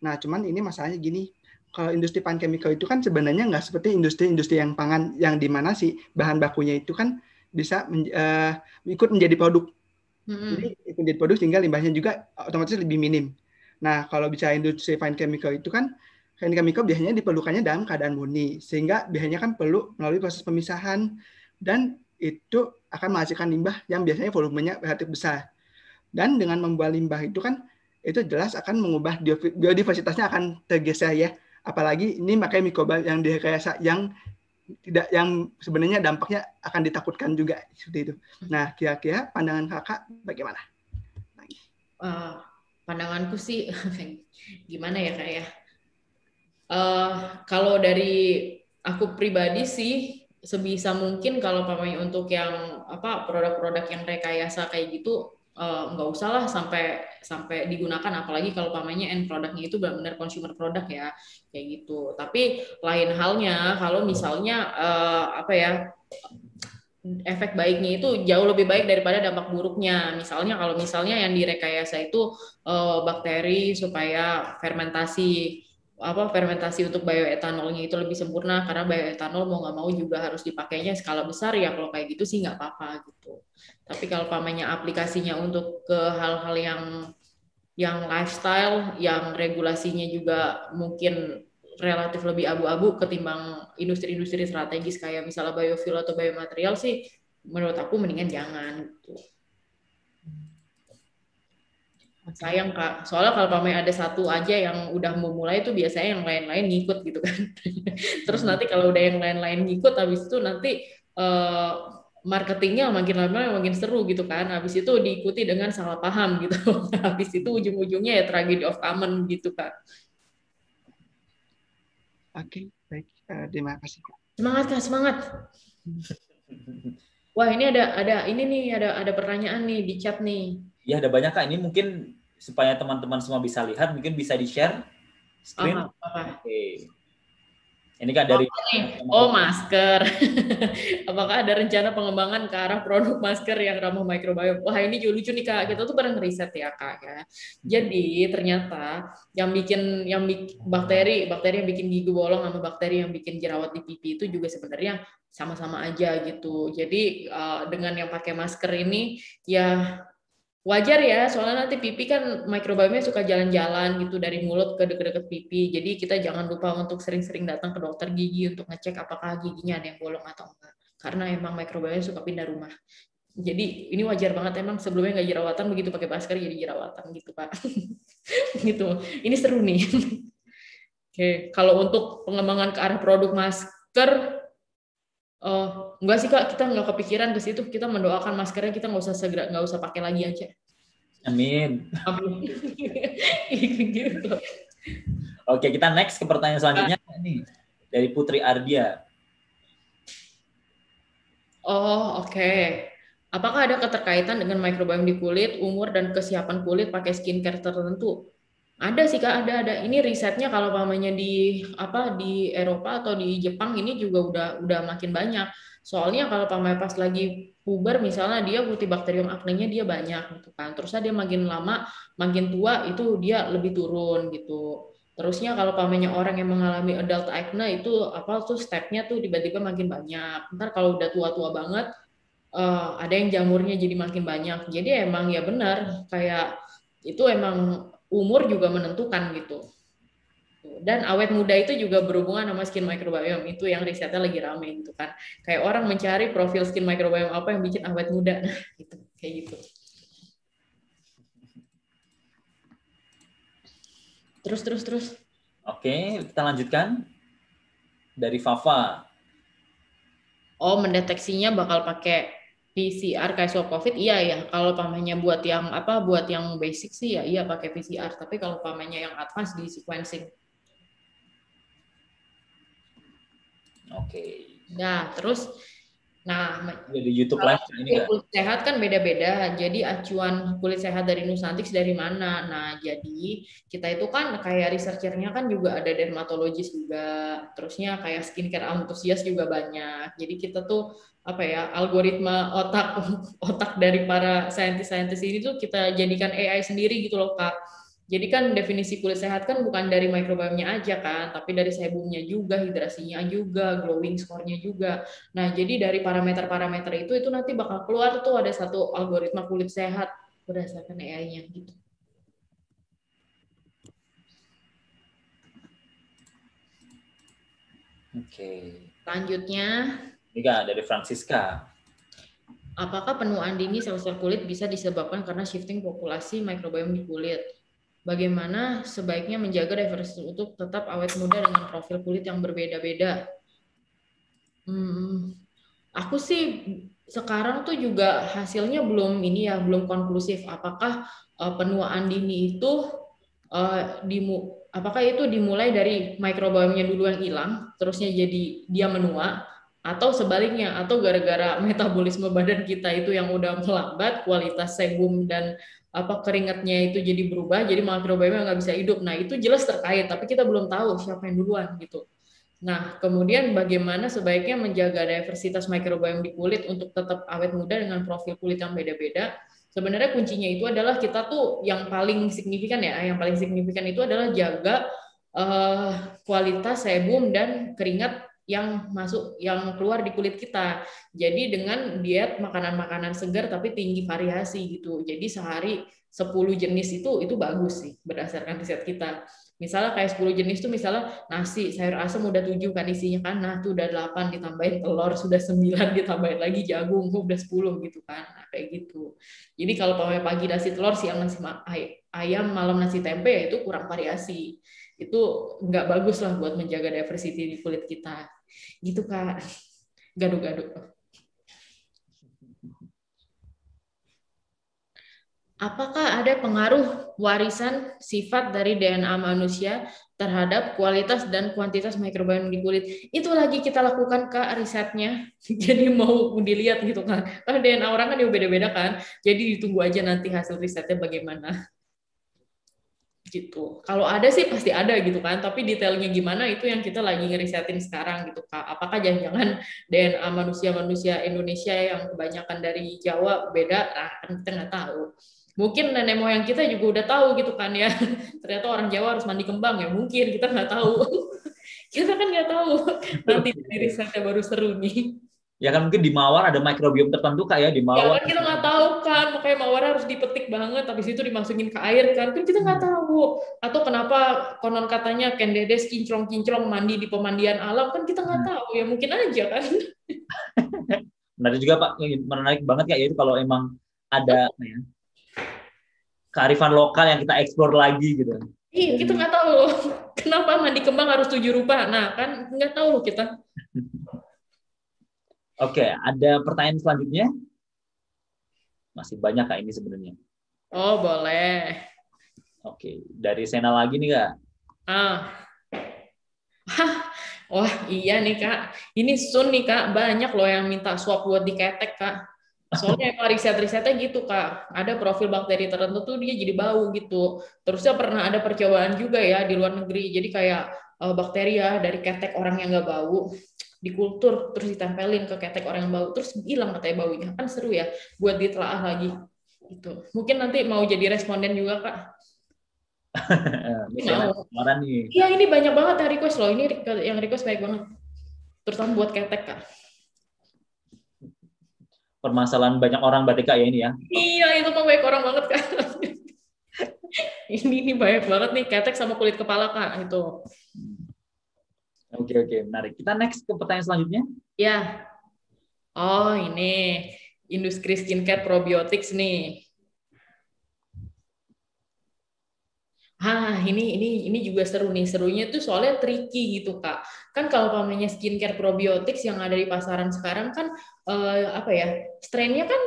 Nah, cuman ini masalahnya gini, kalau industri pan chemical itu kan sebenarnya nggak seperti industri-industri yang pangan yang di mana sih bahan bakunya itu kan bisa men, uh, ikut menjadi produk. hmm Jadi ikut menjadi produk sehingga limbahnya juga otomatis lebih minim. Nah, kalau bicara industri fine chemical itu kan fine chemical biasanya diperlukannya dalam keadaan murni sehingga biasanya kan perlu melalui proses pemisahan dan itu akan menghasilkan limbah yang biasanya volumenya relatif besar. Dan dengan membuang limbah itu kan itu jelas akan mengubah biodiversitasnya akan tergeser ya. Apalagi ini makanya mikroba yang direkayasa yang tidak yang sebenarnya dampaknya akan ditakutkan juga seperti itu. Nah, kira-kira pandangan kakak bagaimana? Uh, pandanganku sih [LAUGHS] gimana ya kayak uh, ya? eh, kalau dari aku pribadi sih sebisa mungkin kalau pamai untuk yang apa produk-produk yang rekayasa kayak gitu uh, nggak usah lah sampai sampai digunakan apalagi kalau pamanya end produknya itu benar-benar consumer produk ya kayak gitu tapi lain halnya kalau misalnya uh, apa ya efek baiknya itu jauh lebih baik daripada dampak buruknya misalnya kalau misalnya yang direkayasa itu uh, bakteri supaya fermentasi apa fermentasi untuk bioetanolnya itu lebih sempurna karena bioetanol mau nggak mau juga harus dipakainya skala besar ya kalau kayak gitu sih nggak apa-apa gitu tapi kalau pamannya aplikasinya untuk ke hal-hal yang yang lifestyle yang regulasinya juga mungkin relatif lebih abu-abu ketimbang industri-industri strategis kayak misalnya biofuel atau biomaterial sih menurut aku mendingan jangan gitu sayang kak soalnya kalau pamer ada satu aja yang udah mau mulai itu biasanya yang lain-lain ngikut gitu kan [LAUGHS] terus hmm. nanti kalau udah yang lain-lain ngikut habis itu nanti uh, marketingnya makin lama makin seru gitu kan habis itu diikuti dengan salah paham gitu [LAUGHS] habis itu ujung-ujungnya ya tragedi of common gitu kak oke baik eh, terima kasih kak semangat kak semangat [LAUGHS] wah ini ada ada ini nih ada ada pertanyaan nih di chat nih ya ada banyak kak. Ini mungkin supaya teman-teman semua bisa lihat mungkin bisa di share screen. Oke. Okay. Ini kan dari Oh, masker. [LAUGHS] Apakah ada rencana pengembangan ke arah produk masker yang ramah mikrobiom? Wah, ini juga lucu nih Kak. Kita tuh bareng riset ya Kak ya. Jadi, ternyata yang bikin yang bikin, bakteri, bakteri yang bikin gigi bolong sama bakteri yang bikin jerawat di pipi itu juga sebenarnya sama-sama aja gitu. Jadi, eh, dengan yang pakai masker ini ya wajar ya soalnya nanti pipi kan mikrobiomnya suka jalan-jalan gitu dari mulut ke deket-deket pipi jadi kita jangan lupa untuk sering-sering datang ke dokter gigi untuk ngecek apakah giginya ada yang bolong atau enggak karena emang mikrobiomnya suka pindah rumah jadi ini wajar banget emang sebelumnya nggak jerawatan begitu pakai masker jadi jerawatan gitu pak [LAUGHS] gitu ini seru nih [LAUGHS] oke kalau untuk pengembangan ke arah produk masker Oh, enggak sih kak, kita nggak kepikiran ke situ. Kita mendoakan maskernya kita nggak usah segera, nggak usah pakai lagi aja. Amin. Amin. [LAUGHS] gitu. Oke, kita next ke pertanyaan selanjutnya nah. nih dari Putri Ardia. Oh, oke. Okay. Apakah ada keterkaitan dengan mikrobiom di kulit, umur dan kesiapan kulit pakai skincare tertentu? Ada sih Kak, ada ada. Ini risetnya kalau pamannya di apa di Eropa atau di Jepang ini juga udah udah makin banyak. Soalnya kalau pamai pas lagi puber misalnya dia multibakterium aknenya dia banyak gitu kan. Terusnya dia makin lama, makin tua itu dia lebih turun gitu. Terusnya kalau pamannya orang yang mengalami adult acne itu apa tuh stepnya tuh tiba-tiba makin banyak. Ntar kalau udah tua-tua banget uh, ada yang jamurnya jadi makin banyak. Jadi emang ya benar kayak itu emang umur juga menentukan gitu. Dan awet muda itu juga berhubungan sama skin microbiome itu yang risetnya lagi rame gitu kan. Kayak orang mencari profil skin microbiome apa yang bikin awet muda [LAUGHS] nah, gitu kayak gitu. Terus terus terus. Oke, kita lanjutkan dari Fafa. Oh, mendeteksinya bakal pakai PCR kayak swab COVID iya ya kalau pamannya buat yang apa buat yang basic sih ya iya pakai PCR tapi kalau pamannya yang advance di sequencing oke okay. nah terus Nah, jadi YouTube live ini kulit sehat kan beda-beda. Jadi acuan kulit sehat dari Nusantik dari mana? Nah, jadi kita itu kan kayak researchernya kan juga ada dermatologis juga. Terusnya kayak skincare antusias juga banyak. Jadi kita tuh apa ya, algoritma otak [LAUGHS] otak dari para saintis-saintis ini tuh kita jadikan AI sendiri gitu loh, Kak jadi kan definisi kulit sehat kan bukan dari mikrobiomnya aja kan, tapi dari sebumnya juga, hidrasinya juga, glowing score-nya juga. Nah, jadi dari parameter-parameter itu itu nanti bakal keluar tuh ada satu algoritma kulit sehat berdasarkan AI-nya gitu. Oke. Okay. Lanjutnya. Juga dari Francisca. Apakah penuaan dini sel-sel kulit bisa disebabkan karena shifting populasi mikrobiom di kulit? bagaimana sebaiknya menjaga diversitas untuk tetap awet muda dengan profil kulit yang berbeda-beda. Hmm, aku sih sekarang tuh juga hasilnya belum ini ya, belum konklusif. Apakah uh, penuaan dini itu uh, dimu apakah itu dimulai dari mikrobiomnya dulu yang hilang, terusnya jadi dia menua, atau sebaliknya atau gara-gara metabolisme badan kita itu yang udah melambat kualitas sebum dan apa keringatnya itu jadi berubah jadi yang nggak bisa hidup nah itu jelas terkait tapi kita belum tahu siapa yang duluan gitu nah kemudian bagaimana sebaiknya menjaga diversitas mikrobiom di kulit untuk tetap awet muda dengan profil kulit yang beda-beda sebenarnya kuncinya itu adalah kita tuh yang paling signifikan ya yang paling signifikan itu adalah jaga uh, kualitas sebum dan keringat yang masuk yang keluar di kulit kita. Jadi dengan diet makanan-makanan segar tapi tinggi variasi gitu. Jadi sehari 10 jenis itu itu bagus sih berdasarkan riset kita. Misalnya kayak 10 jenis tuh misalnya nasi, sayur asam udah 7 kan isinya kan, nah tuh udah 8 ditambahin telur, sudah 9 ditambahin lagi jagung, udah 10 gitu kan. Nah, kayak gitu. Jadi kalau pagi nasi telur, siang nasi ayam, malam nasi tempe itu kurang variasi. Itu nggak bagus lah buat menjaga diversity di kulit kita Gitu Kak. Gaduh-gaduh. Apakah ada pengaruh warisan sifat dari DNA manusia terhadap kualitas dan kuantitas mikrobiom di kulit? Itu lagi kita lakukan kak risetnya. [LAUGHS] Jadi mau dilihat gitu kan. Karena DNA orang kan beda-beda kan. Jadi ditunggu aja nanti hasil risetnya bagaimana gitu. Kalau ada sih pasti ada gitu kan, tapi detailnya gimana itu yang kita lagi ngerisetin sekarang gitu Kak. Apakah jangan-jangan DNA manusia-manusia Indonesia yang kebanyakan dari Jawa beda? Nah, kan kita nggak tahu. Mungkin nenek moyang kita juga udah tahu gitu kan ya. [LAUGHS] Ternyata orang Jawa harus mandi kembang ya, mungkin kita nggak tahu. [LAUGHS] kita kan nggak tahu. Nanti dari risetnya baru seru nih ya kan mungkin di mawar ada mikrobiom tertentu kak ya di ya mawar ya kan kita nggak tahu kan makanya mawar harus dipetik banget habis itu dimasukin ke air kan kan kita nggak hmm. tahu atau kenapa konon katanya kendedes kincrong kincrong mandi di pemandian alam kan kita nggak hmm. tahu ya mungkin aja kan [LAUGHS] menarik juga pak menarik banget kak ya, itu kalau emang ada ya, kearifan lokal yang kita eksplor lagi gitu iya kita nggak tahu [LAUGHS] kenapa mandi kembang harus tujuh rupa nah kan nggak tahu loh kita Oke, ada pertanyaan selanjutnya? Masih banyak kak ini sebenarnya. Oh boleh. Oke, dari Sena lagi nih kak. Ah. Wah iya nih kak, ini Sun nih kak banyak loh yang minta swab buat diketek kak. Soalnya emang riset-risetnya gitu kak, ada profil bakteri tertentu tuh dia jadi bau gitu. Terusnya pernah ada percobaan juga ya di luar negeri, jadi kayak eh, bakteria dari ketek orang yang nggak bau dikultur terus ditempelin ke ketek orang yang bau terus hilang katanya baunya kan seru ya buat ditelaah lagi itu mungkin nanti mau jadi responden juga kak [LAUGHS] Misalnya nih. Iya ini banyak banget yang request loh. Ini yang request baik banget. Terutama buat ketek kak. Permasalahan banyak orang berarti kak ya ini ya. Iya itu mah banyak orang banget kak. [LAUGHS] ini ini banyak banget nih ketek sama kulit kepala kak itu Oke okay, oke okay. menarik. Kita next ke pertanyaan selanjutnya. Ya. Oh ini industri skincare probiotics nih. Hah, ini ini ini juga seru nih. Serunya tuh soalnya tricky gitu, Kak. Kan kalau pamannya skincare probiotics yang ada di pasaran sekarang kan eh, apa ya? Strainnya kan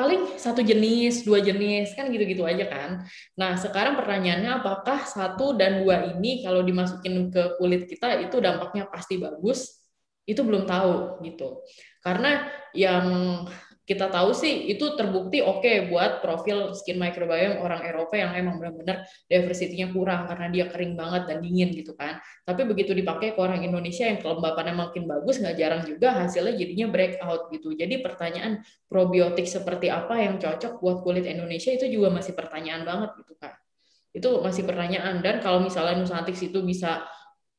paling satu jenis, dua jenis, kan gitu-gitu aja kan. Nah, sekarang pertanyaannya apakah satu dan dua ini kalau dimasukin ke kulit kita itu dampaknya pasti bagus? Itu belum tahu gitu. Karena yang kita tahu sih itu terbukti oke okay buat profil skin microbiome orang Eropa yang emang benar-benar diversity-nya kurang karena dia kering banget dan dingin gitu kan. Tapi begitu dipakai ke orang Indonesia yang kelembapannya makin bagus nggak jarang juga hasilnya jadinya breakout gitu. Jadi pertanyaan probiotik seperti apa yang cocok buat kulit Indonesia itu juga masih pertanyaan banget gitu kan. Itu masih pertanyaan dan kalau misalnya Nusantix itu bisa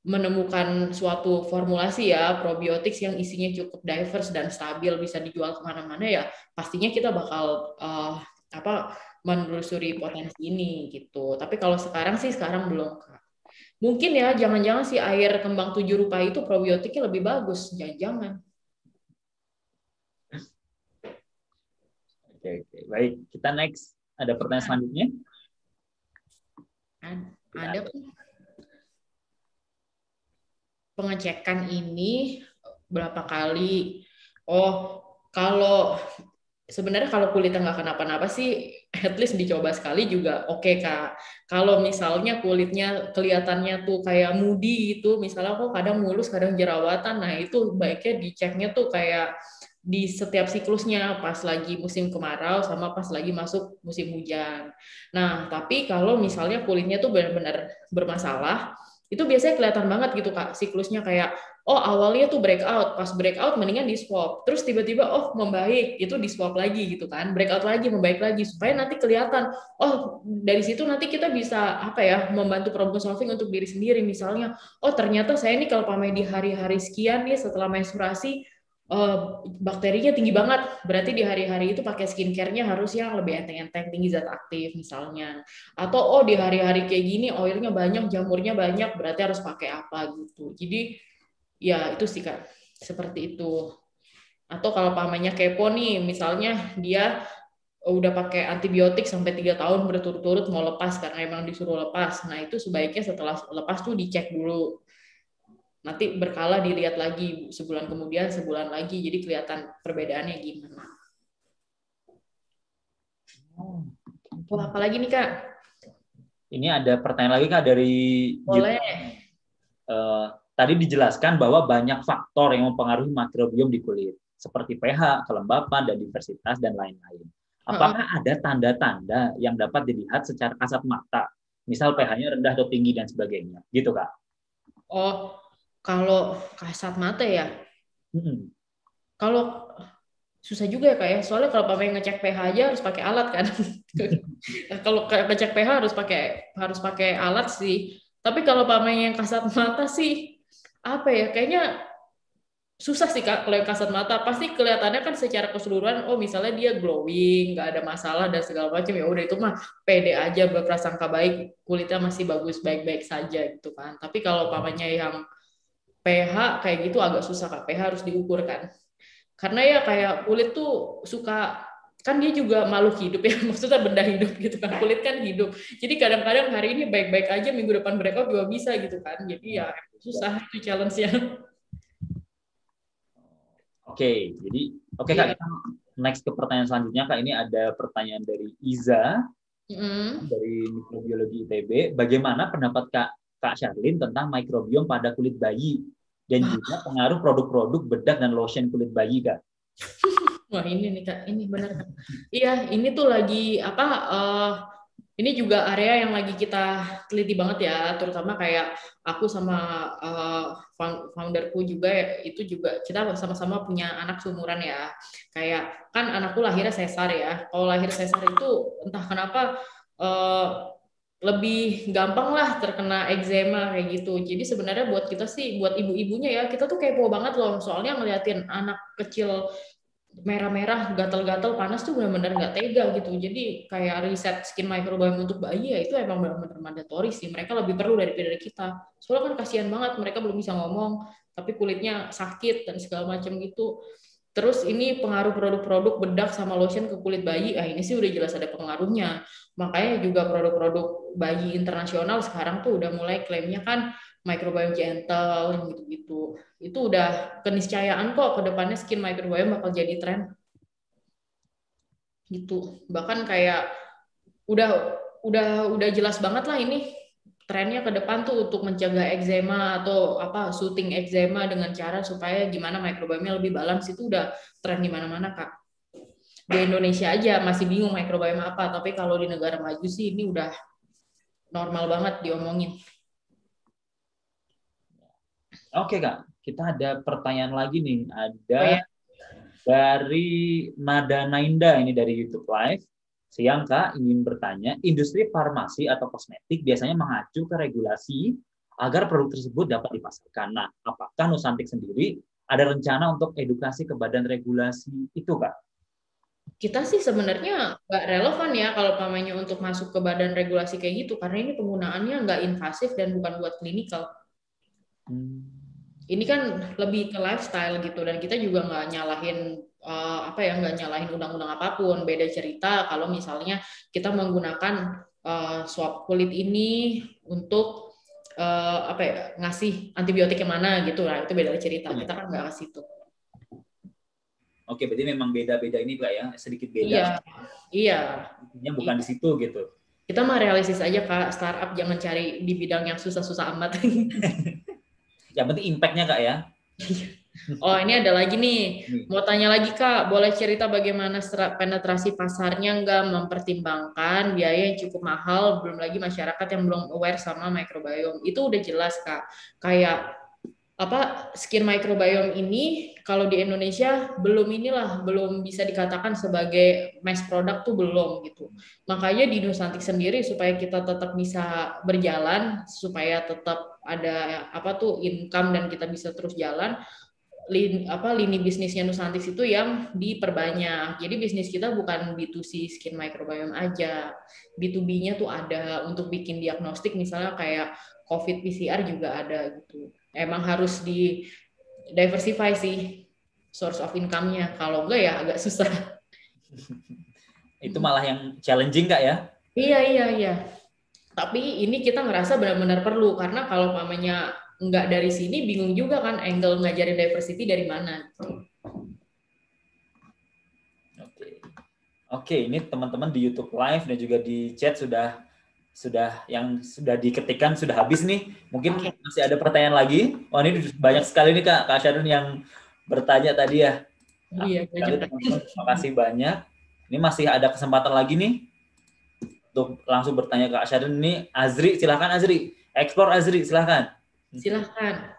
menemukan suatu formulasi ya probiotik yang isinya cukup diverse dan stabil bisa dijual kemana-mana ya pastinya kita bakal uh, apa menelusuri potensi ini gitu tapi kalau sekarang sih sekarang belum mungkin ya jangan-jangan si air kembang tujuh rupa itu probiotiknya lebih bagus jangan-jangan oke oke baik kita next ada pertanyaan selanjutnya ada, ada pengecekan ini berapa kali. Oh, kalau sebenarnya kalau kulitnya nggak kenapa-napa sih, at least dicoba sekali juga oke okay, kak. Kalau misalnya kulitnya kelihatannya tuh kayak mudi itu, misalnya kok kadang mulus, kadang jerawatan, nah itu baiknya diceknya tuh kayak di setiap siklusnya pas lagi musim kemarau sama pas lagi masuk musim hujan. Nah, tapi kalau misalnya kulitnya tuh benar-benar bermasalah, itu biasanya kelihatan banget gitu kak siklusnya kayak oh awalnya tuh breakout pas breakout mendingan di swap terus tiba-tiba oh membaik itu di swap lagi gitu kan breakout lagi membaik lagi supaya nanti kelihatan oh dari situ nanti kita bisa apa ya membantu problem solving untuk diri sendiri misalnya oh ternyata saya ini kalau pamai di hari-hari sekian nih setelah menstruasi uh, bakterinya tinggi banget. Berarti di hari-hari itu pakai skincare-nya harus yang lebih enteng-enteng, tinggi zat aktif misalnya. Atau oh di hari-hari kayak gini oilnya banyak, jamurnya banyak, berarti harus pakai apa gitu. Jadi ya itu sih Kak, seperti itu. Atau kalau pamannya kepo nih, misalnya dia oh, udah pakai antibiotik sampai tiga tahun berturut-turut mau lepas karena emang disuruh lepas. Nah itu sebaiknya setelah lepas tuh dicek dulu nanti berkala dilihat lagi sebulan kemudian sebulan lagi jadi kelihatan perbedaannya gimana hmm. Wah, lagi nih kak ini ada pertanyaan lagi kak dari boleh uh, tadi dijelaskan bahwa banyak faktor yang mempengaruhi mikrobiom di kulit seperti pH kelembapan dan diversitas dan lain-lain apakah uh-uh. ada tanda-tanda yang dapat dilihat secara kasat mata misal ph-nya rendah atau tinggi dan sebagainya gitu kak Oh, kalau kasat mata ya, mm-hmm. kalau susah juga ya kak ya. Soalnya kalau papa yang ngecek pH aja harus pakai alat kan. [LAUGHS] kalau ngecek pH harus pakai harus pakai alat sih. Tapi kalau papa yang kasat mata sih apa ya? Kayaknya susah sih kak kalau yang kasat mata. Pasti kelihatannya kan secara keseluruhan, oh misalnya dia glowing, nggak ada masalah dan segala macam ya udah itu mah pede aja berprasangka baik, kulitnya masih bagus baik-baik saja gitu kan. Tapi kalau pamannya yang pH kayak gitu agak susah kak pH harus diukur kan karena ya kayak kulit tuh suka kan dia juga makhluk hidup ya [LAUGHS] maksudnya benda hidup gitu kan kulit kan hidup jadi kadang-kadang hari ini baik-baik aja minggu depan mereka juga bisa gitu kan jadi ya susah itu challenge ya [LAUGHS] oke okay, jadi oke okay, kak iya. next ke pertanyaan selanjutnya kak ini ada pertanyaan dari Iza mm. dari mikrobiologi ITB bagaimana pendapat kak Kak Sharlin tentang mikrobiom pada kulit bayi dan juga [LAUGHS] pengaruh produk-produk bedak dan lotion kulit bayi Kak. [LAUGHS] Wah ini nih Kak, ini benar Iya, ini tuh lagi apa uh, ini juga area yang lagi kita teliti banget ya, terutama kayak aku sama uh, founderku juga itu juga kita sama-sama punya anak seumuran ya. Kayak kan anakku lahirnya sesar ya. Kalau lahir sesar itu entah kenapa uh, lebih gampang lah terkena eczema kayak gitu. Jadi sebenarnya buat kita sih, buat ibu-ibunya ya, kita tuh kepo banget loh. Soalnya ngeliatin anak kecil merah-merah, gatal-gatal, panas tuh benar-benar nggak tega gitu. Jadi kayak riset skin microbiome untuk bayi ya itu emang benar-benar mandatory sih. Mereka lebih perlu daripada kita. Soalnya kan kasihan banget, mereka belum bisa ngomong, tapi kulitnya sakit dan segala macam gitu. Terus ini pengaruh produk-produk bedak sama lotion ke kulit bayi, ah ini sih udah jelas ada pengaruhnya. Makanya juga produk-produk bayi internasional sekarang tuh udah mulai klaimnya kan microbiome gentle gitu-gitu. Itu udah keniscayaan kok ke depannya skin microbiome bakal jadi tren. Gitu. Bahkan kayak udah udah udah jelas banget lah ini trennya ke depan tuh untuk mencegah eczema atau apa shooting eczema dengan cara supaya gimana mikrobiomnya lebih balance itu udah tren di mana-mana kak di Indonesia aja masih bingung mikrobiom apa tapi kalau di negara maju sih ini udah normal banget diomongin oke kak kita ada pertanyaan lagi nih ada oh, ya? dari Nada Nainda ini dari YouTube Live Siang, Kak, ingin bertanya, industri farmasi atau kosmetik biasanya mengacu ke regulasi agar produk tersebut dapat dipasarkan. Nah, apakah Nusantik sendiri ada rencana untuk edukasi ke badan regulasi itu, Kak? Kita sih sebenarnya nggak relevan ya kalau pamannya untuk masuk ke badan regulasi kayak gitu, karena ini penggunaannya nggak invasif dan bukan buat klinikal. Hmm. Ini kan lebih ke lifestyle gitu, dan kita juga nggak nyalahin uh, apa ya nggak nyalahin undang-undang apapun beda cerita kalau misalnya kita menggunakan uh, swab kulit ini untuk uh, apa ya ngasih antibiotik yang mana gitu lah itu beda cerita iya. kita kan nggak kasih itu Oke, berarti memang beda-beda ini Pak ya, sedikit beda. Iya. Iya. Intinya bukan iya. di situ gitu. Kita mah realistis aja Kak, startup jangan cari di bidang yang susah-susah amat. [LAUGHS] yang penting impact-nya Kak ya. Iya. Oh ini ada lagi nih, hmm. mau tanya lagi kak, boleh cerita bagaimana penetrasi pasarnya nggak mempertimbangkan biaya yang cukup mahal, belum lagi masyarakat yang belum aware sama microbiome. Itu udah jelas kak, kayak apa skin microbiome ini kalau di Indonesia belum inilah belum bisa dikatakan sebagai mass product tuh belum gitu makanya di Nusantik sendiri supaya kita tetap bisa berjalan supaya tetap ada apa tuh income dan kita bisa terus jalan lini, apa lini bisnisnya Nusantis itu yang diperbanyak. Jadi bisnis kita bukan B2C skin microbiome aja. B2B-nya tuh ada untuk bikin diagnostik misalnya kayak COVID PCR juga ada gitu. Emang harus di diversify sih source of income-nya. Kalau enggak ya agak susah. [LAUGHS] itu malah yang challenging kak ya? Iya iya iya. Tapi ini kita ngerasa benar-benar perlu karena kalau mamanya nggak dari sini bingung juga kan angle ngajarin diversity dari mana gitu. Oke, ini teman-teman di YouTube Live dan juga di chat sudah sudah yang sudah diketikkan sudah habis nih. Mungkin okay. masih ada pertanyaan lagi. oh, ini banyak sekali nih Kak, Kak Sharon yang bertanya tadi ya. Oh iya, banyak. Terima kasih banyak. Ini masih ada kesempatan lagi nih untuk langsung bertanya ke Kak Sharon Ini Azri, silahkan Azri. Explore Azri, silahkan. Silahkan.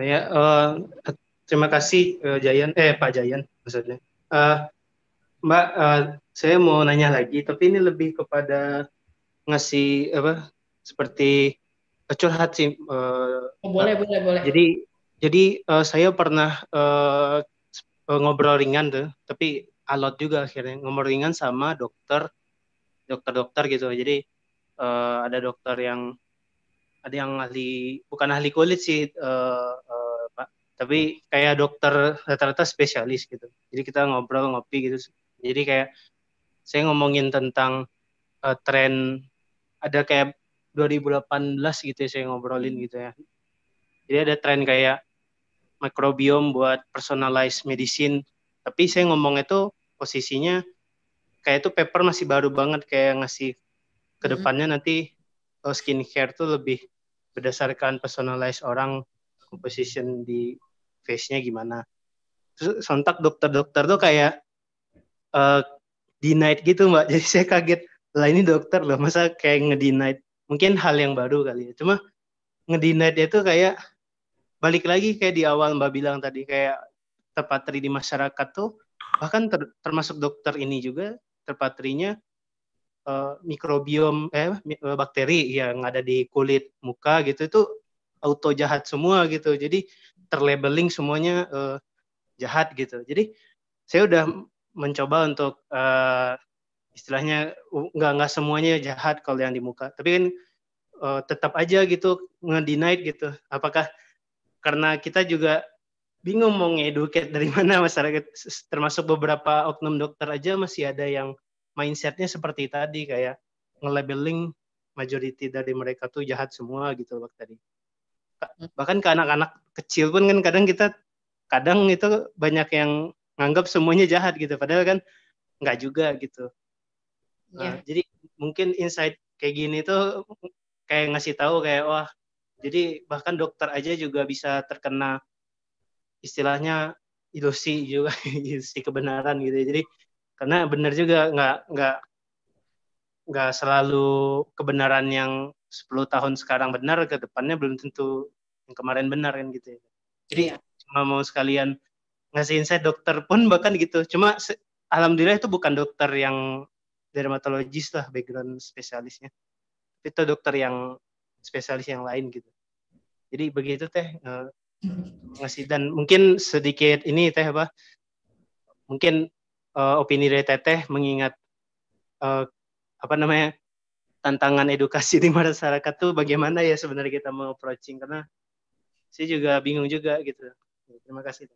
Ya, uh, terima kasih uh, Jayan, eh Pak Jayan maksudnya. Uh, Mbak, uh, saya mau nanya lagi, tapi ini lebih kepada ngasih apa seperti curhat sih. Uh, oh, boleh, boleh, boleh. Jadi, jadi uh, saya pernah uh, ngobrol ringan tuh, tapi alot juga akhirnya ngobrol ringan sama dokter, dokter-dokter gitu. Jadi uh, ada dokter yang ada yang ahli bukan ahli kulit sih uh, uh, Pak, tapi kayak dokter rata-rata spesialis gitu. Jadi kita ngobrol ngopi gitu. Jadi kayak saya ngomongin tentang uh, tren ada kayak 2018 gitu ya saya ngobrolin hmm. gitu ya. Jadi ada tren kayak mikrobiom buat personalized medicine. Tapi saya ngomong itu posisinya kayak itu paper masih baru banget kayak ngasih kedepannya mm -hmm. nanti skincare tuh lebih berdasarkan personalized orang composition di face-nya gimana. Terus sontak dokter-dokter tuh kayak uh, denied gitu mbak. [LAUGHS] Jadi saya kaget lah ini dokter loh masa kayak ngedenied. Mungkin hal yang baru kali ya. Cuma ngedenied itu kayak balik lagi kayak di awal mbak bilang tadi kayak terpatri di masyarakat tuh bahkan ter, termasuk dokter ini juga terpatrinya Eh, mikrobiom eh, eh bakteri yang ada di kulit muka gitu itu auto jahat semua gitu. Jadi terlabeling semuanya uh, jahat gitu. Jadi saya udah mencoba untuk uh, istilahnya nggak nggak semuanya jahat kalau yang di muka. Tapi kan uh, tetap aja gitu ngedenied gitu. Apakah karena kita juga bingung mau ngeduket dari [LAUGHS] mana masyarakat termasuk beberapa oknum dokter aja masih ada yang mindsetnya seperti tadi kayak nge-labeling majority dari mereka tuh jahat semua gitu loh tadi hmm. bahkan ke anak-anak kecil pun kan kadang kita kadang itu banyak yang nganggap semuanya jahat gitu padahal kan nggak juga gitu nah, yeah. jadi mungkin insight kayak gini tuh kayak ngasih tahu kayak wah jadi bahkan dokter aja juga bisa terkena istilahnya ilusi juga [LAUGHS] ilusi kebenaran gitu ya. jadi karena benar juga nggak nggak nggak selalu kebenaran yang 10 tahun sekarang benar ke depannya belum tentu yang kemarin benar kan gitu ya. Jadi iya. cuma mau sekalian ngasihin saya dokter pun bahkan gitu. Cuma alhamdulillah itu bukan dokter yang dermatologis lah background spesialisnya. Itu dokter yang spesialis yang lain gitu. Jadi begitu teh eh, ngasih dan mungkin sedikit ini teh apa? Mungkin uh, opini dari Teteh mengingat uh, apa namanya tantangan edukasi di masyarakat tuh bagaimana ya sebenarnya kita mau approaching karena saya juga bingung juga gitu. Terima kasih.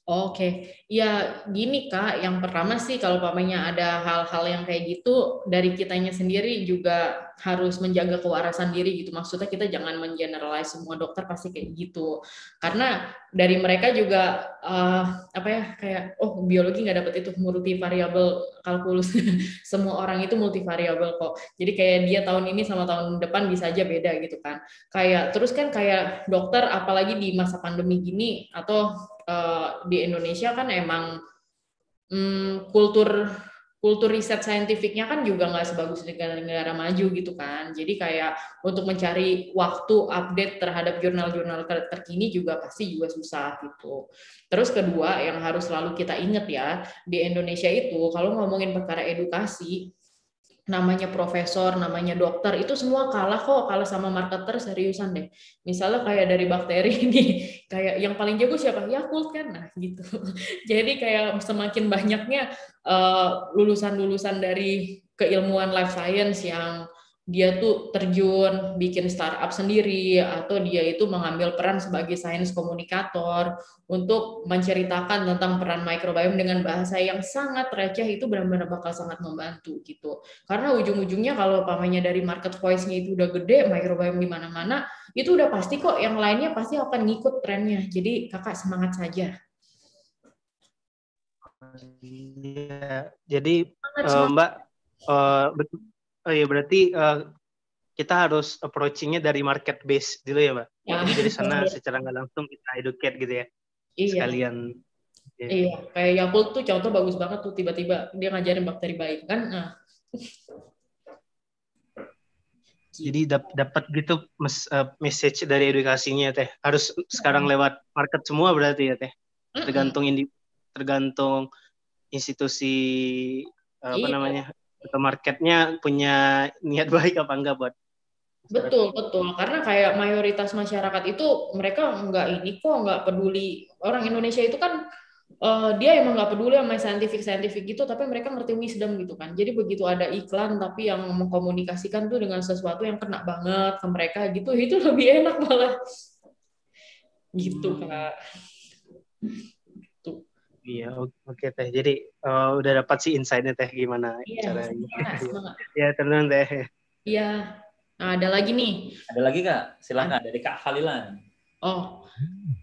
Oke, okay. ya gini kak, yang pertama sih kalau pamannya ada hal-hal yang kayak gitu dari kitanya sendiri juga harus menjaga kewarasan diri gitu. Maksudnya kita jangan mengeneralize semua dokter pasti kayak gitu. Karena dari mereka juga uh, apa ya kayak oh biologi nggak dapet itu multivariabel kalkulus. [LAUGHS] semua orang itu multivariabel kok. Jadi kayak dia tahun ini sama tahun depan bisa aja beda gitu kan. Kayak terus kan kayak dokter apalagi di masa pandemi gini atau uh, di Indonesia kan emang um, kultur kultur riset saintifiknya kan juga nggak sebagus negara-negara maju gitu kan. Jadi kayak untuk mencari waktu update terhadap jurnal-jurnal terkini juga pasti juga susah gitu. Terus kedua yang harus selalu kita ingat ya, di Indonesia itu kalau ngomongin perkara edukasi, namanya profesor, namanya dokter, itu semua kalah kok, kalah sama marketer seriusan deh. Misalnya kayak dari bakteri [LAUGHS] ini, kayak yang paling jago siapa? Yakult kan, nah gitu. [LAUGHS] Jadi kayak semakin banyaknya eh, lulusan-lulusan uh, lulusan -lulusan dari keilmuan life science yang dia tuh terjun bikin startup sendiri atau dia itu mengambil peran sebagai sains komunikator untuk menceritakan tentang peran microbiome dengan bahasa yang sangat receh itu benar-benar bakal sangat membantu gitu. Karena ujung-ujungnya kalau pamannya dari market voice-nya itu udah gede, microbiome di mana-mana, itu udah pasti kok yang lainnya pasti akan ngikut trennya. Jadi kakak semangat saja. Ya, jadi semangat, Uh, Mbak uh, Oh iya berarti uh, kita harus approachingnya dari market base dulu ya, Pak. Ya. Jadi dari sana iya. secara nggak langsung kita educate gitu ya. Iya. Sekalian. Iya. iya. Kayak Yakult tuh contoh bagus banget tuh tiba-tiba dia ngajarin bakteri baik kan. Nah. Jadi dapat gitu mes uh, message dari edukasinya teh. Harus sekarang lewat market semua berarti ya teh. Tergantung ini tergantung institusi uh, apa iya. namanya atau marketnya punya niat baik apa enggak buat Betul, betul. Karena kayak mayoritas masyarakat itu mereka enggak ini kok, enggak peduli. Orang Indonesia itu kan uh, dia emang nggak peduli sama scientific-scientific gitu, tapi mereka ngerti wisdom gitu kan. Jadi begitu ada iklan tapi yang mengkomunikasikan tuh dengan sesuatu yang kena banget ke mereka gitu, itu lebih enak malah. Gitu, hmm. Kak. Iya, hmm. oke teh. Jadi uh, udah dapat sih insight-nya teh gimana iya, caranya. Iya. iya, tenang teh. Iya. Nah, ada lagi nih. Ada lagi kak? Silahkan dari Kak Khalilan. Oh,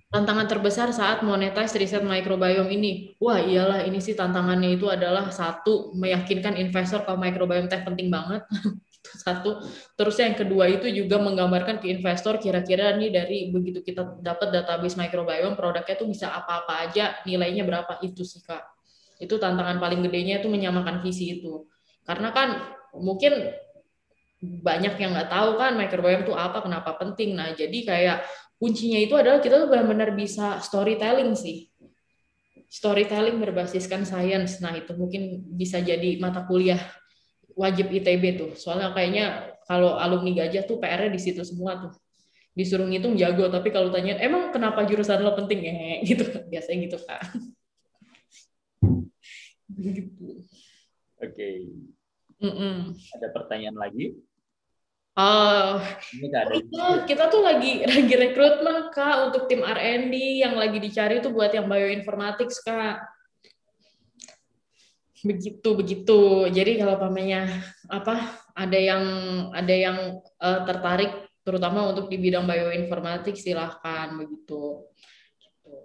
tantangan terbesar saat monetize riset mikrobiom ini. Wah, iyalah ini sih tantangannya itu adalah satu meyakinkan investor kalau mikrobiom teh penting banget. [LAUGHS] satu terus yang kedua itu juga menggambarkan ke investor kira-kira nih dari begitu kita dapat database microbiome produknya tuh bisa apa-apa aja nilainya berapa itu sih kak itu tantangan paling gedenya itu menyamakan visi itu karena kan mungkin banyak yang nggak tahu kan microbiome itu apa kenapa penting nah jadi kayak kuncinya itu adalah kita tuh benar-benar bisa storytelling sih storytelling berbasiskan science nah itu mungkin bisa jadi mata kuliah wajib ITB tuh. Soalnya kayaknya kalau alumni gajah tuh PR-nya di situ semua tuh. Disuruh ngitung jago, tapi kalau tanya, emang kenapa jurusan lo penting ya? Gitu, [LAUGHS] biasanya gitu, Kak. [LAUGHS] gitu. Oke. Okay. Mm -mm. Ada pertanyaan lagi? Uh, Ini ada oh, itu kita tuh lagi [LAUGHS] lagi rekrutmen kak untuk tim R&D yang lagi dicari tuh buat yang bioinformatics kak begitu begitu jadi kalau pamannya apa ada yang ada yang uh, tertarik terutama untuk di bidang bioinformatik silahkan begitu oke gitu.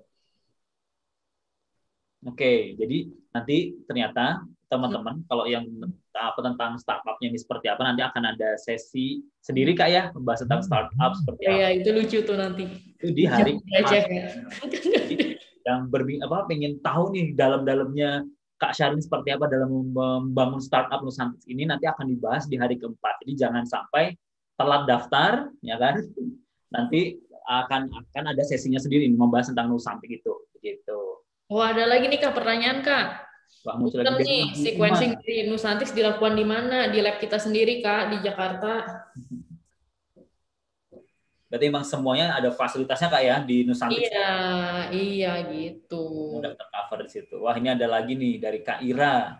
oke jadi nanti ternyata teman-teman hmm. kalau yang apa tentang startupnya ini seperti apa nanti akan ada sesi sendiri kak ya membahas tentang hmm. startup seperti iya, apa. Iya itu lucu tuh nanti. Itu di hari iya, yang berbing apa pengen tahu nih dalam-dalamnya Kak Syaril seperti apa dalam membangun startup Nusantis ini nanti akan dibahas di hari keempat. Jadi jangan sampai telat daftar, ya kan? Nanti akan akan ada sesinya sendiri membahas tentang Nusantik itu, begitu. oh, ada lagi nih Kak pertanyaan Kak. Wah, nih, sequencing di Nusantik dilakukan di mana? Di lab kita sendiri Kak, di Jakarta. [LAUGHS] Berarti emang semuanya ada fasilitasnya kak ya di Nusantara? Iya, iya gitu. Udah tercover di situ. Wah ini ada lagi nih dari Kak Ira.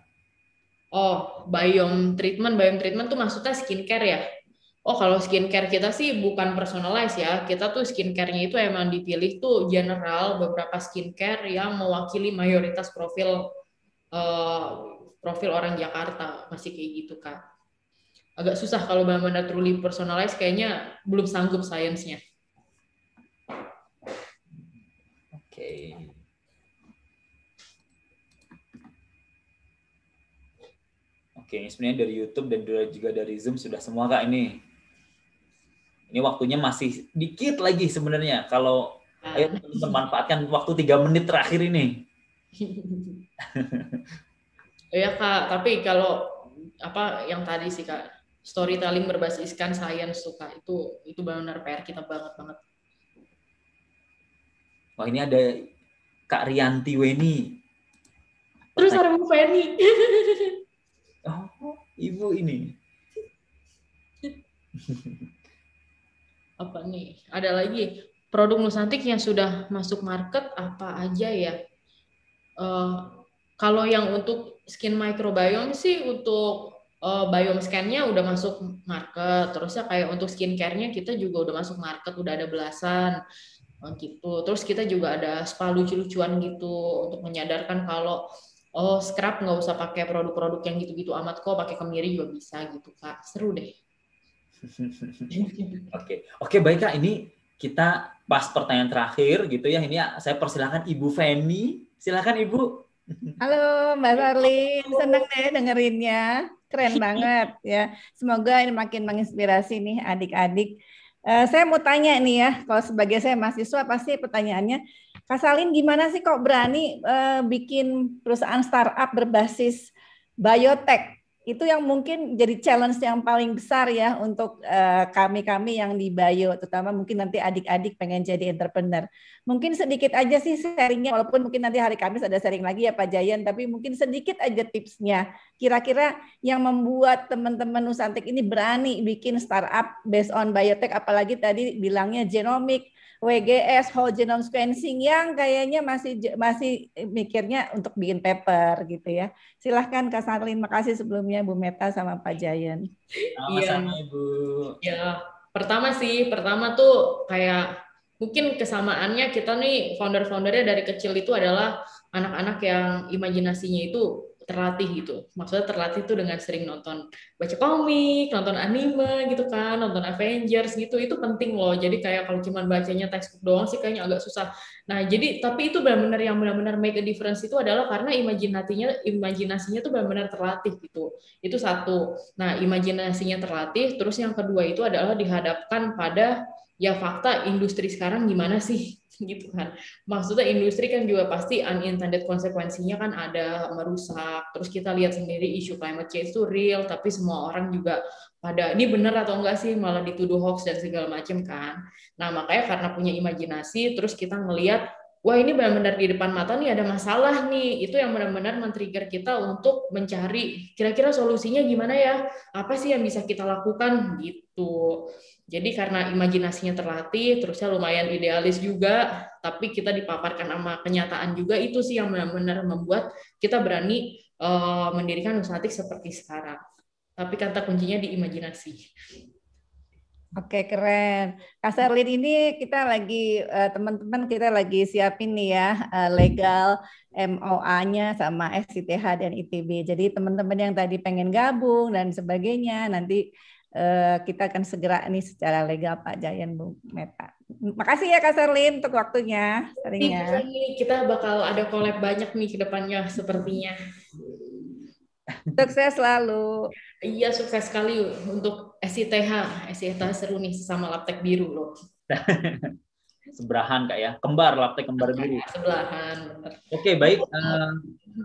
Oh, biome treatment. Biome treatment tuh maksudnya skincare ya? Oh, kalau skincare kita sih bukan personalize ya. Kita tuh skincare-nya itu emang dipilih tuh general beberapa skincare yang mewakili mayoritas profil uh, profil orang Jakarta masih kayak gitu kak agak susah kalau benar-benar truly personalize kayaknya belum sanggup sainsnya. Oke. Okay. Oke, okay, sebenarnya dari YouTube dan juga dari Zoom sudah semua Kak ini. Ini waktunya masih dikit lagi sebenarnya kalau nah. ayo memanfaatkan waktu tiga menit terakhir ini. [LAUGHS] Oh ya Kak, tapi kalau apa yang tadi sih Kak storytelling berbasiskan sains suka itu itu benar PR kita banget banget. Wah ini ada Kak Rianti Weni. Terus ada Bu Feni. [LAUGHS] Oh, ibu ini. apa nih? Ada lagi produk Nusantik yang sudah masuk market apa aja ya? Uh, kalau yang untuk skin microbiome sih untuk uh, biome scan-nya udah masuk market, terusnya kayak untuk skincare-nya kita juga udah masuk market, udah ada belasan eh, gitu. Terus kita juga ada spa lucu-lucuan gitu untuk menyadarkan kalau oh scrub nggak usah pakai produk-produk yang gitu-gitu amat kok, pakai kemiri juga bisa gitu kak, seru deh. [LAUGHS] Oke, oke baik kak ini kita pas pertanyaan terakhir gitu ya ini ah, saya persilahkan Ibu Feni, silakan Ibu. Halo Mbak Sarlin, senang deh dengerinnya. Keren banget ya. Semoga ini makin menginspirasi nih adik-adik. Uh, saya mau tanya nih ya, kalau sebagai saya mahasiswa pasti pertanyaannya, Kasalin gimana sih kok berani uh, bikin perusahaan startup berbasis biotech? itu yang mungkin jadi challenge yang paling besar ya untuk kami-kami eh, yang di bio, terutama mungkin nanti adik-adik pengen jadi entrepreneur. Mungkin sedikit aja sih sharingnya, walaupun mungkin nanti hari Kamis ada sharing lagi ya Pak Jayan, tapi mungkin sedikit aja tipsnya. Kira-kira yang membuat teman-teman Nusantik ini berani bikin startup based on biotech, apalagi tadi bilangnya genomic, WGS whole genome sequencing yang kayaknya masih masih mikirnya untuk bikin paper gitu ya. Silahkan Kak Sarlin, makasih sebelumnya Bu Meta sama Pak Jayan. Iya, ya. Ibu. Ya, pertama sih, pertama tuh kayak mungkin kesamaannya kita nih founder-foundernya dari kecil itu adalah anak-anak yang imajinasinya itu terlatih gitu. Maksudnya terlatih itu dengan sering nonton baca komik, nonton anime gitu kan, nonton Avengers gitu. Itu penting loh. Jadi kayak kalau cuman bacanya textbook doang sih kayaknya agak susah. Nah, jadi tapi itu benar-benar yang benar-benar make a difference itu adalah karena imajinasinya imajinasinya tuh benar-benar terlatih gitu. Itu satu. Nah, imajinasinya terlatih, terus yang kedua itu adalah dihadapkan pada ya fakta industri sekarang gimana sih [LAUGHS] gitu kan maksudnya industri kan juga pasti unintended konsekuensinya kan ada merusak terus kita lihat sendiri isu climate change itu real tapi semua orang juga pada ini benar atau enggak sih malah dituduh hoax dan segala macam kan nah makanya karena punya imajinasi terus kita ngelihat wah ini benar-benar di depan mata nih ada masalah nih itu yang benar-benar men-trigger kita untuk mencari kira-kira solusinya gimana ya apa sih yang bisa kita lakukan gitu jadi karena imajinasinya terlatih, terusnya lumayan idealis juga, tapi kita dipaparkan sama kenyataan juga itu sih yang benar-benar membuat kita berani uh, mendirikan Nusantik seperti sekarang. Tapi kata kuncinya di imajinasi. Oke keren, Kak Serlin ini kita lagi eh, teman-teman kita lagi siapin nih ya eh, legal MOA-nya sama SCTH dan ITB. Jadi teman-teman yang tadi pengen gabung dan sebagainya nanti Eh, kita akan segera ini secara legal Pak Jayan Bu Meta. Makasih ya Kak Serlin untuk waktunya. Seringnya. Kita bakal ada collab banyak nih ke depannya sepertinya. Sukses selalu. Iya sukses sekali untuk SITH. SITH seru nih sama Laptek Biru loh. [LAUGHS] sebelahan kak ya kembar laptek kembar biru sebelahan oke baik eh,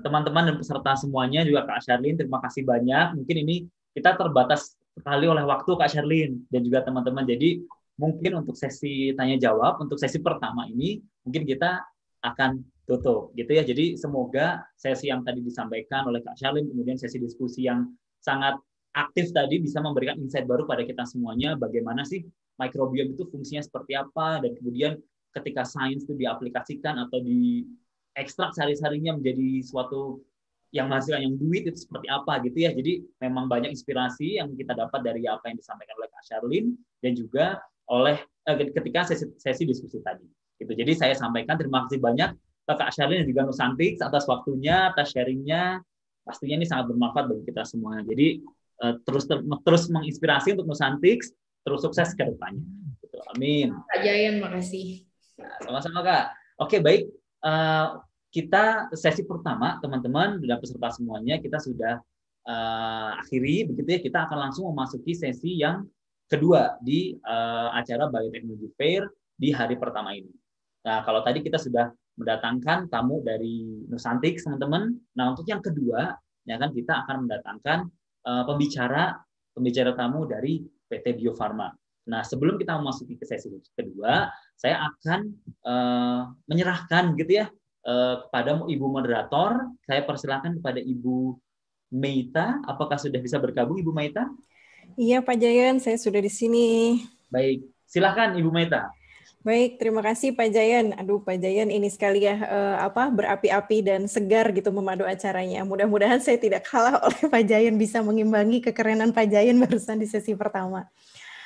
teman-teman dan peserta semuanya juga kak Sherlin terima kasih banyak mungkin ini kita terbatas sekali oleh waktu Kak Sherlin dan juga teman-teman. Jadi mungkin untuk sesi tanya jawab untuk sesi pertama ini mungkin kita akan tutup gitu ya. Jadi semoga sesi yang tadi disampaikan oleh Kak Sherlin kemudian sesi diskusi yang sangat aktif tadi bisa memberikan insight baru pada kita semuanya bagaimana sih mikrobiom itu fungsinya seperti apa dan kemudian ketika sains itu diaplikasikan atau di ekstrak sehari-harinya menjadi suatu yang menghasilkan yang duit itu seperti apa gitu ya. Jadi memang banyak inspirasi yang kita dapat dari apa yang disampaikan oleh Kak Sherlin dan juga oleh eh, ketika sesi, sesi diskusi tadi. Gitu. Jadi saya sampaikan terima kasih banyak ke Kak Sherlin dan juga Nusantik atas waktunya, atas sharingnya. Pastinya ini sangat bermanfaat bagi kita semua. Jadi eh, terus ter, terus menginspirasi untuk Nusantik, terus sukses ke depannya. Gitu. Amin. Kak Jayan, makasih. sama-sama Kak. Oke, baik. Uh, kita sesi pertama teman-teman dan peserta semuanya kita sudah uh, akhiri begitu ya kita akan langsung memasuki sesi yang kedua di uh, acara Bioteknologi Fair di hari pertama ini. Nah, kalau tadi kita sudah mendatangkan tamu dari Nusantik, teman-teman. Nah, untuk yang kedua, ya kan kita akan mendatangkan uh, pembicara pembicara tamu dari PT Bio Farma. Nah, sebelum kita memasuki ke sesi kedua, saya akan uh, menyerahkan gitu ya Eh, kepada Ibu moderator. Saya persilahkan kepada Ibu Meita. Apakah sudah bisa bergabung Ibu Meita? Iya Pak Jayan, saya sudah di sini. Baik, silahkan Ibu Meita. Baik, terima kasih Pak Jayan. Aduh Pak Jayan ini sekali ya eh, apa berapi-api dan segar gitu memadu acaranya. Mudah-mudahan saya tidak kalah [LAUGHS] oleh Pak Jayan bisa mengimbangi kekerenan Pak Jayan [LAUGHS] barusan di sesi pertama.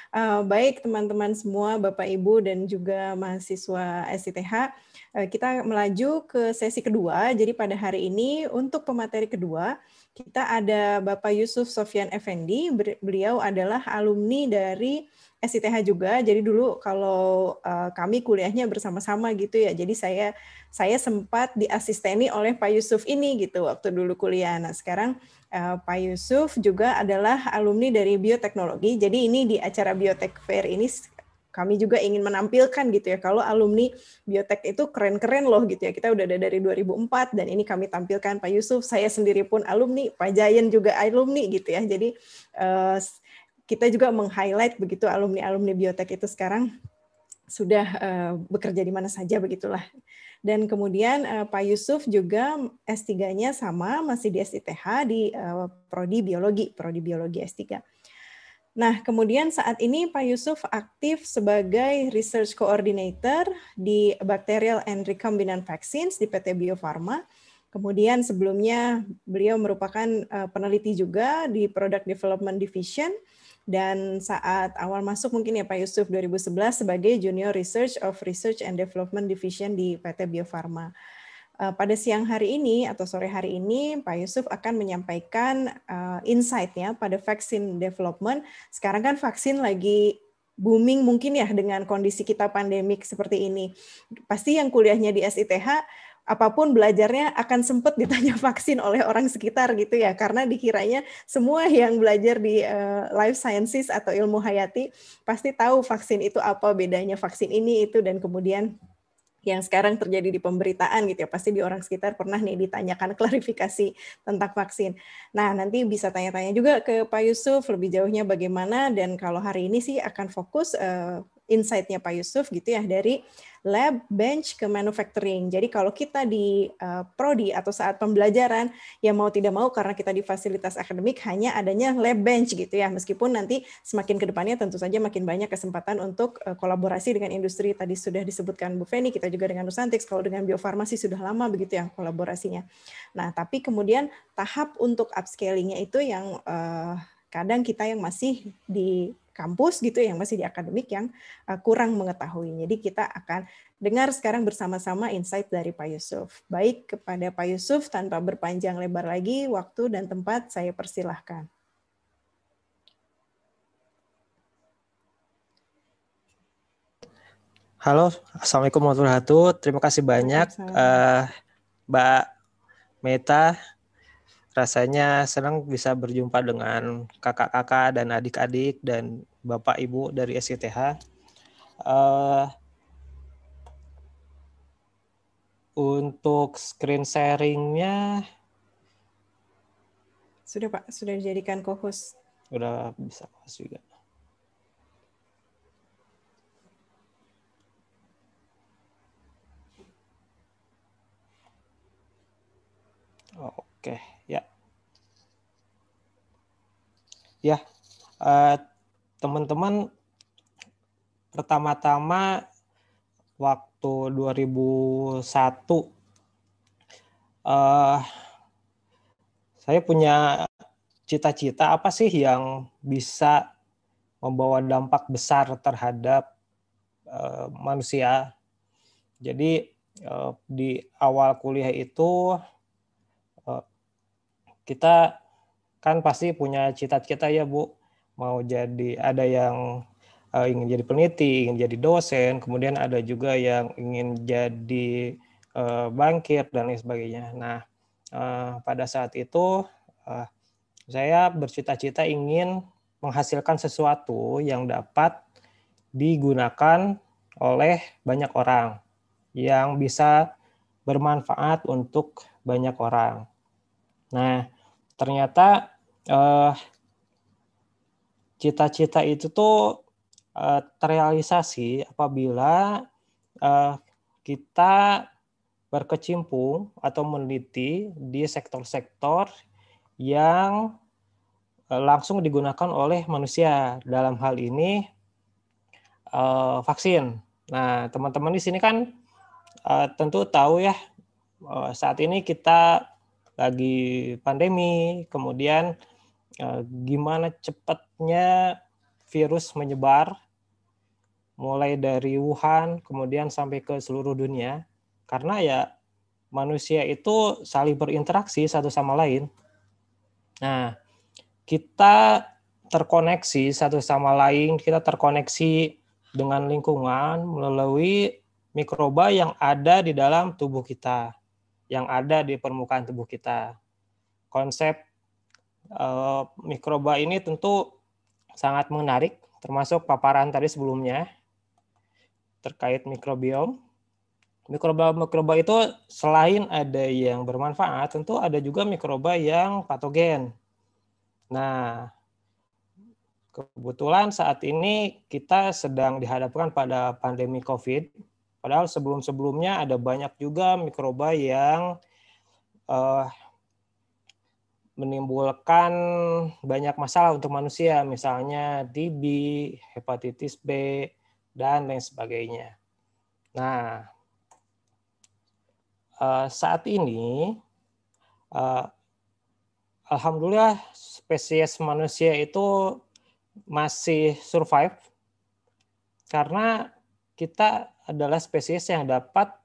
Uh, baik teman-teman semua, Bapak Ibu dan juga mahasiswa STH. Eh, kita melaju ke sesi kedua. Jadi pada hari ini untuk pemateri kedua kita ada Bapak Yusuf Sofian Effendi. Beliau adalah alumni dari SITH juga. Jadi dulu kalau eh, kami kuliahnya bersama-sama gitu ya. Jadi saya saya sempat diasisteni oleh Pak Yusuf ini gitu waktu dulu kuliah. Nah, sekarang eh, Pak Yusuf juga adalah alumni dari bioteknologi. Jadi ini di acara Biotek Fair ini kami juga ingin menampilkan gitu ya kalau alumni biotek itu keren-keren loh gitu ya kita udah ada dari 2004 dan ini kami tampilkan Pak Yusuf saya sendiri pun alumni Pak Jayen juga alumni gitu ya jadi eh, kita juga meng-highlight begitu alumni-alumni biotek itu sekarang sudah eh, bekerja di mana saja begitulah dan kemudian eh, Pak Yusuf juga S3-nya sama masih di SITH di uh, prodi biologi, prodi biologi S3. Nah, kemudian saat ini Pak Yusuf aktif sebagai Research Coordinator di Bacterial and Recombinant Vaccines di PT Bio Farma. Kemudian sebelumnya beliau merupakan eh, peneliti juga di Product Development Division dan saat awal masuk mungkin ya Pak Yusuf 2011 sebagai Junior Research of Research and Development Division di PT Bio Farma. Eh, pada siang hari ini atau sore hari ini Pak Yusuf akan menyampaikan uh, insight-nya pada vaksin development. Sekarang kan vaksin lagi booming mungkin ya dengan kondisi kita pandemik seperti ini. Pasti yang kuliahnya di SITH apapun belajarnya akan sempat ditanya [LAUGHS] vaksin oleh orang sekitar gitu ya karena dikiranya semua yang belajar di uh, life sciences atau ilmu hayati pasti tahu vaksin itu apa bedanya vaksin ini itu dan kemudian yang sekarang terjadi di pemberitaan gitu ya pasti di orang sekitar pernah nih ditanyakan [LAUGHS] klarifikasi tentang vaksin. Nah nanti bisa tanya-tanya juga ke Pak Yusuf lebih jauhnya bagaimana dan kalau hari ini sih akan fokus uh, insight-nya Pak Yusuf gitu ya dari lab bench ke manufacturing. Jadi kalau kita di uh, prodi atau saat pembelajaran ya mau tidak mau karena kita di fasilitas akademik hanya adanya lab bench gitu ya. Meskipun nanti semakin ke depannya tentu saja makin banyak kesempatan untuk uh, kolaborasi dengan industri tadi sudah disebutkan Bu Feni, kita juga dengan Nusantix kalau dengan biofarmasi sudah lama begitu ya kolaborasinya. Nah, tapi kemudian tahap untuk upscalingnya itu yang uh, kadang kita yang masih di kampus gitu ya, yang masih di akademik yang eh, kurang mengetahui. Jadi kita akan dengar sekarang bersama-sama insight dari Pak Yusuf. Baik kepada Pak Yusuf tanpa berpanjang lebar lagi waktu dan tempat saya persilahkan. Halo, assalamualaikum warahmatullahi wabarakatuh. Terima kasih banyak uh, Mbak Meta rasanya senang bisa berjumpa dengan kakak-kakak dan adik-adik dan bapak ibu dari SCTH. Uh, eh, untuk screen sharingnya sudah pak sudah dijadikan co-host. Sudah bisa co-host juga. Oke. Okay. Ya, eh, teman-teman, pertama-tama waktu 2001 uh, eh, saya punya cita-cita apa sih yang bisa membawa dampak besar terhadap uh, manusia. Jadi uh, di awal kuliah itu uh, kita kan pasti punya cita-cita ya Bu, mau jadi ada yang uh, ingin jadi peneliti, ingin jadi dosen, kemudian ada juga yang ingin jadi uh, bankir dan lain sebagainya. Nah, uh, pada saat itu uh, saya bercita-cita ingin menghasilkan sesuatu yang dapat digunakan oleh banyak orang yang bisa bermanfaat untuk banyak orang. Nah, ternyata uh, cita-cita itu tuh uh, terrealisasi apabila uh, kita berkecimpung atau meneliti di sektor-sektor yang langsung digunakan oleh manusia dalam hal ini uh, vaksin. Nah, teman-teman di sini kan uh, tentu tahu ya uh, saat ini kita lagi pandemi, kemudian Eh, gimana cepatnya virus menyebar mulai dari Wuhan kemudian sampai ke seluruh dunia karena ya manusia itu saling berinteraksi satu sama lain. Nah, kita terkoneksi satu sama lain, kita terkoneksi dengan lingkungan melalui mikroba yang ada di dalam tubuh kita, yang ada di permukaan tubuh kita. Konsep Eh, mikroba ini tentu sangat menarik, termasuk paparan tadi sebelumnya terkait mikrobiom. Mikroba-mikroba itu selain ada yang bermanfaat, tentu ada juga mikroba yang patogen. Nah, kebetulan saat ini kita sedang dihadapkan pada pandemi COVID. Padahal sebelum-sebelumnya ada banyak juga mikroba yang uh, menimbulkan banyak masalah untuk manusia, misalnya TB, hepatitis B, dan lain sebagainya. Nah, eh, saat ini, eh, alhamdulillah spesies manusia itu masih survive karena kita adalah spesies yang dapat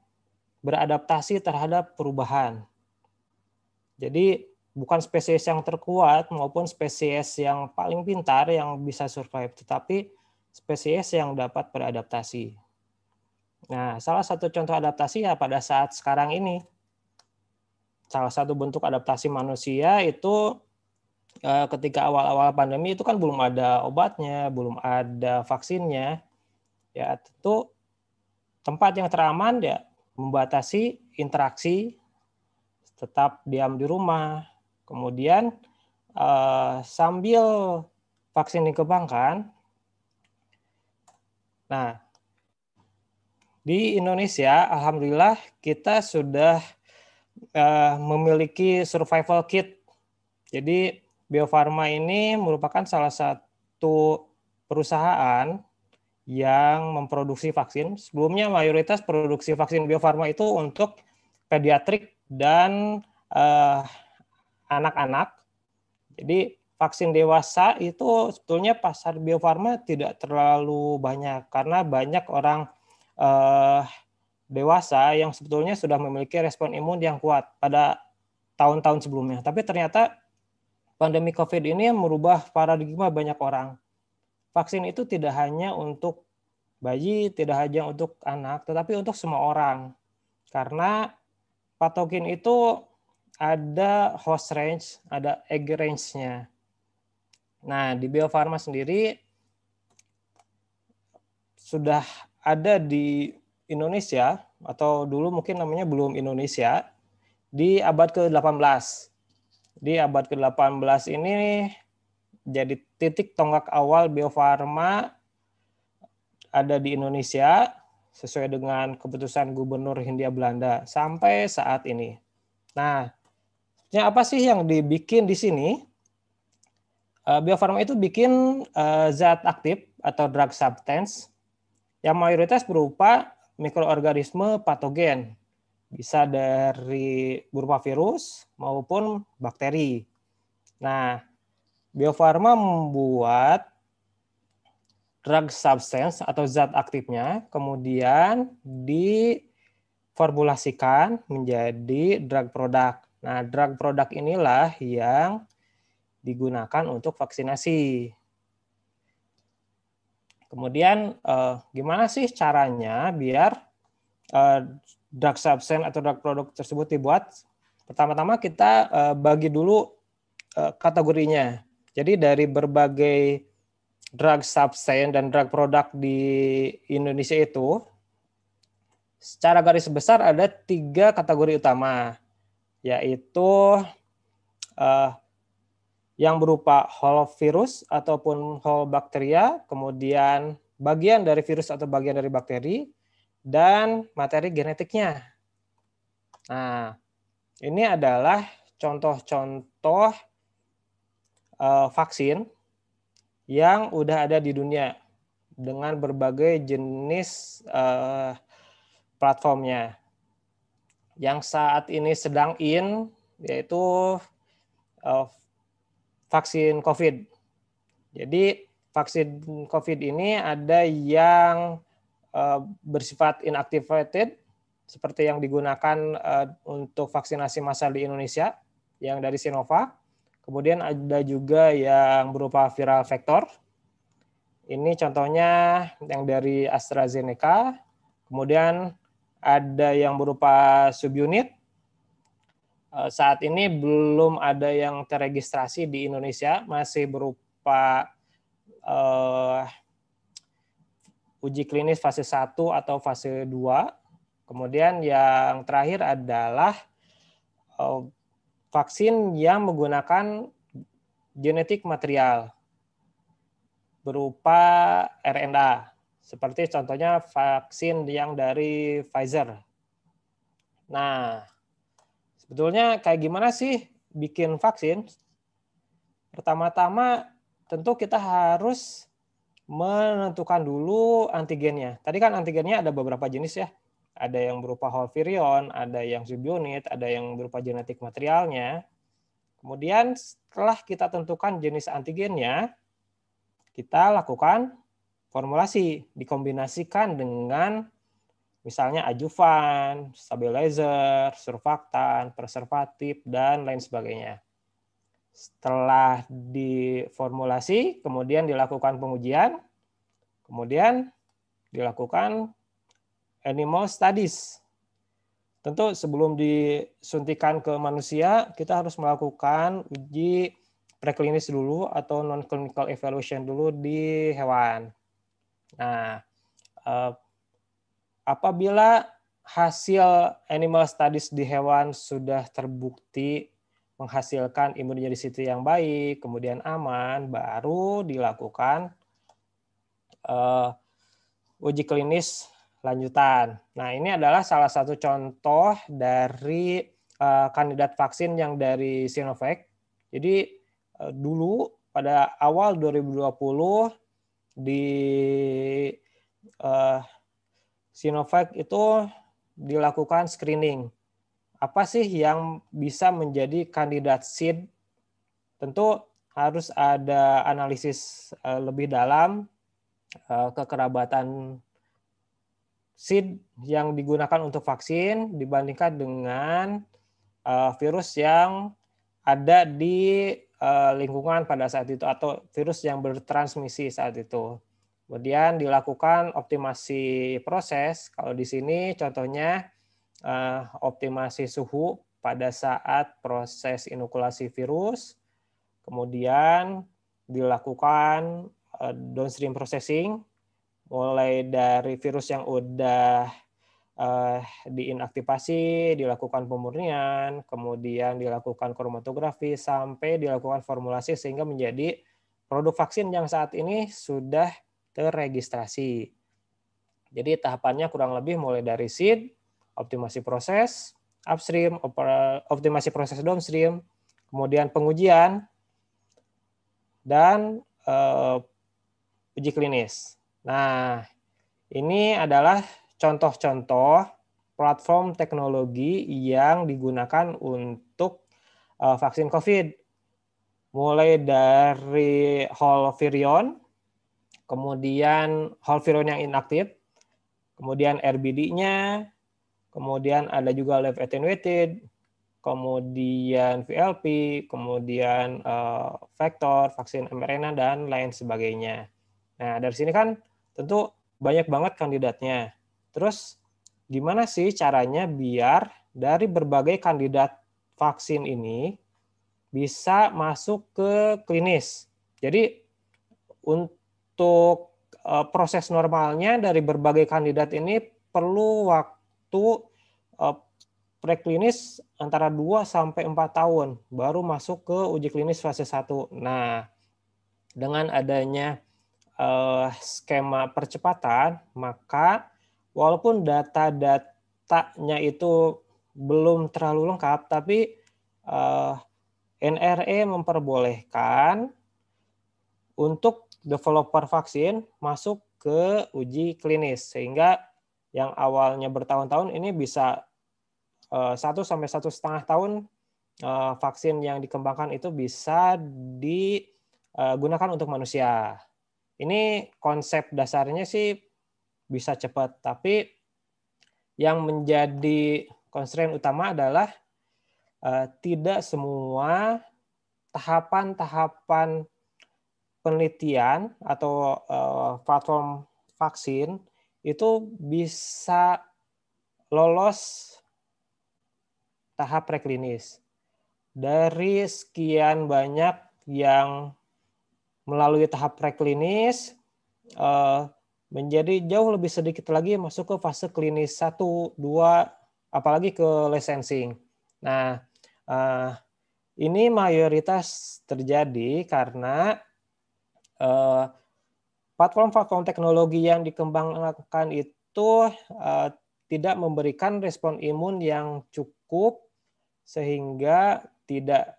beradaptasi terhadap perubahan. Jadi bukan spesies yang terkuat maupun spesies yang paling pintar yang bisa survive, tetapi spesies yang dapat beradaptasi. Nah, salah satu contoh adaptasi ya pada saat sekarang ini. Salah satu bentuk adaptasi manusia itu eh, ketika awal-awal pandemi itu kan belum ada obatnya, belum ada vaksinnya. Ya, tentu tempat yang teraman ya membatasi interaksi tetap diam di rumah, Kemudian eh, sambil vaksin dikembangkan, nah di Indonesia alhamdulillah kita sudah eh, memiliki survival kit. Jadi Bio Farma ini merupakan salah satu perusahaan yang memproduksi vaksin. Sebelumnya mayoritas produksi vaksin Bio Farma itu untuk pediatrik dan eh, anak-anak. Jadi vaksin dewasa itu sebetulnya pasar biofarma tidak terlalu banyak karena banyak orang eh, dewasa yang sebetulnya sudah memiliki respon imun yang kuat pada tahun-tahun sebelumnya. Tapi ternyata pandemi COVID ini yang merubah paradigma banyak orang. Vaksin itu tidak hanya untuk bayi, tidak hanya untuk anak, tetapi untuk semua orang. Karena patogen itu ada host range, ada egg range-nya. Nah, di Bio sendiri sudah ada di Indonesia atau dulu mungkin namanya belum Indonesia di abad ke-18. Di abad ke-18 ini jadi titik tonggak awal Bio ada di Indonesia sesuai dengan keputusan Gubernur Hindia Belanda sampai saat ini. Nah, Maksudnya apa sih yang dibikin di sini? Eh, biofarma itu bikin eh, zat aktif atau drug substance yang mayoritas berupa mikroorganisme patogen. Bisa dari berupa virus maupun bakteri. Nah, Biofarma membuat drug substance atau zat aktifnya, kemudian diformulasikan menjadi drug product. Nah, drug product inilah yang digunakan untuk vaksinasi. Kemudian eh, gimana sih caranya biar eh, drug substance atau drug product tersebut dibuat? Pertama-tama kita eh, bagi dulu eh, kategorinya. Jadi dari berbagai drug substance dan drug product di Indonesia itu secara garis besar ada tiga kategori utama yaitu uh, yang berupa whole virus ataupun whole bakteria, kemudian bagian dari virus atau bagian dari bakteri, dan materi genetiknya. Nah, ini adalah contoh-contoh uh, vaksin yang udah ada di dunia dengan berbagai jenis uh, platformnya yang saat ini sedang in yaitu uh, vaksin COVID. Jadi vaksin COVID ini ada yang uh, bersifat inactivated seperti yang digunakan uh, untuk vaksinasi massal di Indonesia yang dari Sinovac. Kemudian ada juga yang berupa viral vektor. Ini contohnya yang dari AstraZeneca. Kemudian ada yang berupa subunit. Eh, saat ini belum ada yang terregistrasi di Indonesia, masih berupa uh, uji klinis fase 1 atau fase 2. Kemudian yang terakhir adalah uh, vaksin yang menggunakan genetik material berupa RNA seperti contohnya vaksin yang dari Pfizer. Nah, sebetulnya kayak gimana sih bikin vaksin? Pertama-tama tentu kita harus menentukan dulu antigennya. Tadi kan antigennya ada beberapa jenis ya. Ada yang berupa whole virion, ada yang subunit, ada yang berupa genetik materialnya. Kemudian setelah kita tentukan jenis antigennya, kita lakukan formulasi dikombinasikan dengan misalnya ajuvan, stabilizer, surfaktan, preservatif, dan lain sebagainya. Setelah diformulasi, kemudian dilakukan pengujian, kemudian dilakukan animal studies. Tentu sebelum disuntikan ke manusia, kita harus melakukan uji preklinis dulu atau non-clinical evaluation dulu di hewan. Nah, eh, apabila hasil animal studies di hewan sudah terbukti menghasilkan immunogenicity yang baik, kemudian aman, baru dilakukan eh, uji klinis lanjutan. Nah, ini adalah salah satu contoh dari eh, kandidat vaksin yang dari Sinovac. Jadi eh, dulu pada awal 2020 di uh, Sinovac itu dilakukan screening. Apa sih yang bisa menjadi kandidat seed? Tentu harus ada analisis uh, lebih dalam uh, kekerabatan seed yang digunakan untuk vaksin dibandingkan dengan uh, virus yang ada di Eh, lingkungan pada saat itu atau virus yang bertransmisi saat itu. Kemudian dilakukan optimasi proses. Kalau di sini contohnya eh, optimasi suhu pada saat proses inokulasi virus. Kemudian dilakukan eh, downstream processing mulai dari virus yang udah uh, diinaktivasi, dilakukan pemurnian, kemudian dilakukan kromatografi sampai dilakukan formulasi sehingga menjadi produk vaksin yang saat ini sudah terregistrasi. Jadi tahapannya kurang lebih mulai dari seed, optimasi proses, upstream, optimasi proses downstream, kemudian pengujian dan uh, uji klinis. Nah, ini adalah contoh-contoh platform teknologi yang digunakan untuk uh, vaksin COVID. Mulai dari Holvirion, kemudian Holvirion yang inaktif, kemudian RBD-nya, kemudian ada juga live attenuated, kemudian VLP, kemudian uh, eh, vektor, vaksin mRNA, dan lain sebagainya. Nah, dari sini kan tentu banyak banget kandidatnya Terus gimana sih caranya biar dari berbagai kandidat vaksin ini bisa masuk ke klinis? Jadi untuk eh, proses normalnya dari berbagai kandidat ini perlu waktu eh, preklinis antara 2 sampai 4 tahun baru masuk ke uji klinis fase 1. Nah, dengan adanya eh, skema percepatan, maka walaupun data-datanya itu belum terlalu lengkap, tapi uh, eh, NRE memperbolehkan untuk developer vaksin masuk ke uji klinis sehingga yang awalnya bertahun-tahun ini bisa eh, satu uh, sampai satu setengah tahun uh, vaksin yang dikembangkan itu bisa digunakan untuk manusia. Ini konsep dasarnya sih bisa cepat. Tapi yang menjadi constraint utama adalah uh, tidak semua tahapan-tahapan penelitian atau uh, platform vaksin itu bisa lolos tahap preklinis. Dari sekian banyak yang melalui tahap preklinis, eh, menjadi jauh lebih sedikit lagi masuk ke fase klinis 1, 2, apalagi ke licensing. Nah, eh, ini mayoritas terjadi karena platform-platform eh, teknologi yang dikembangkan itu eh, tidak memberikan respon imun yang cukup sehingga tidak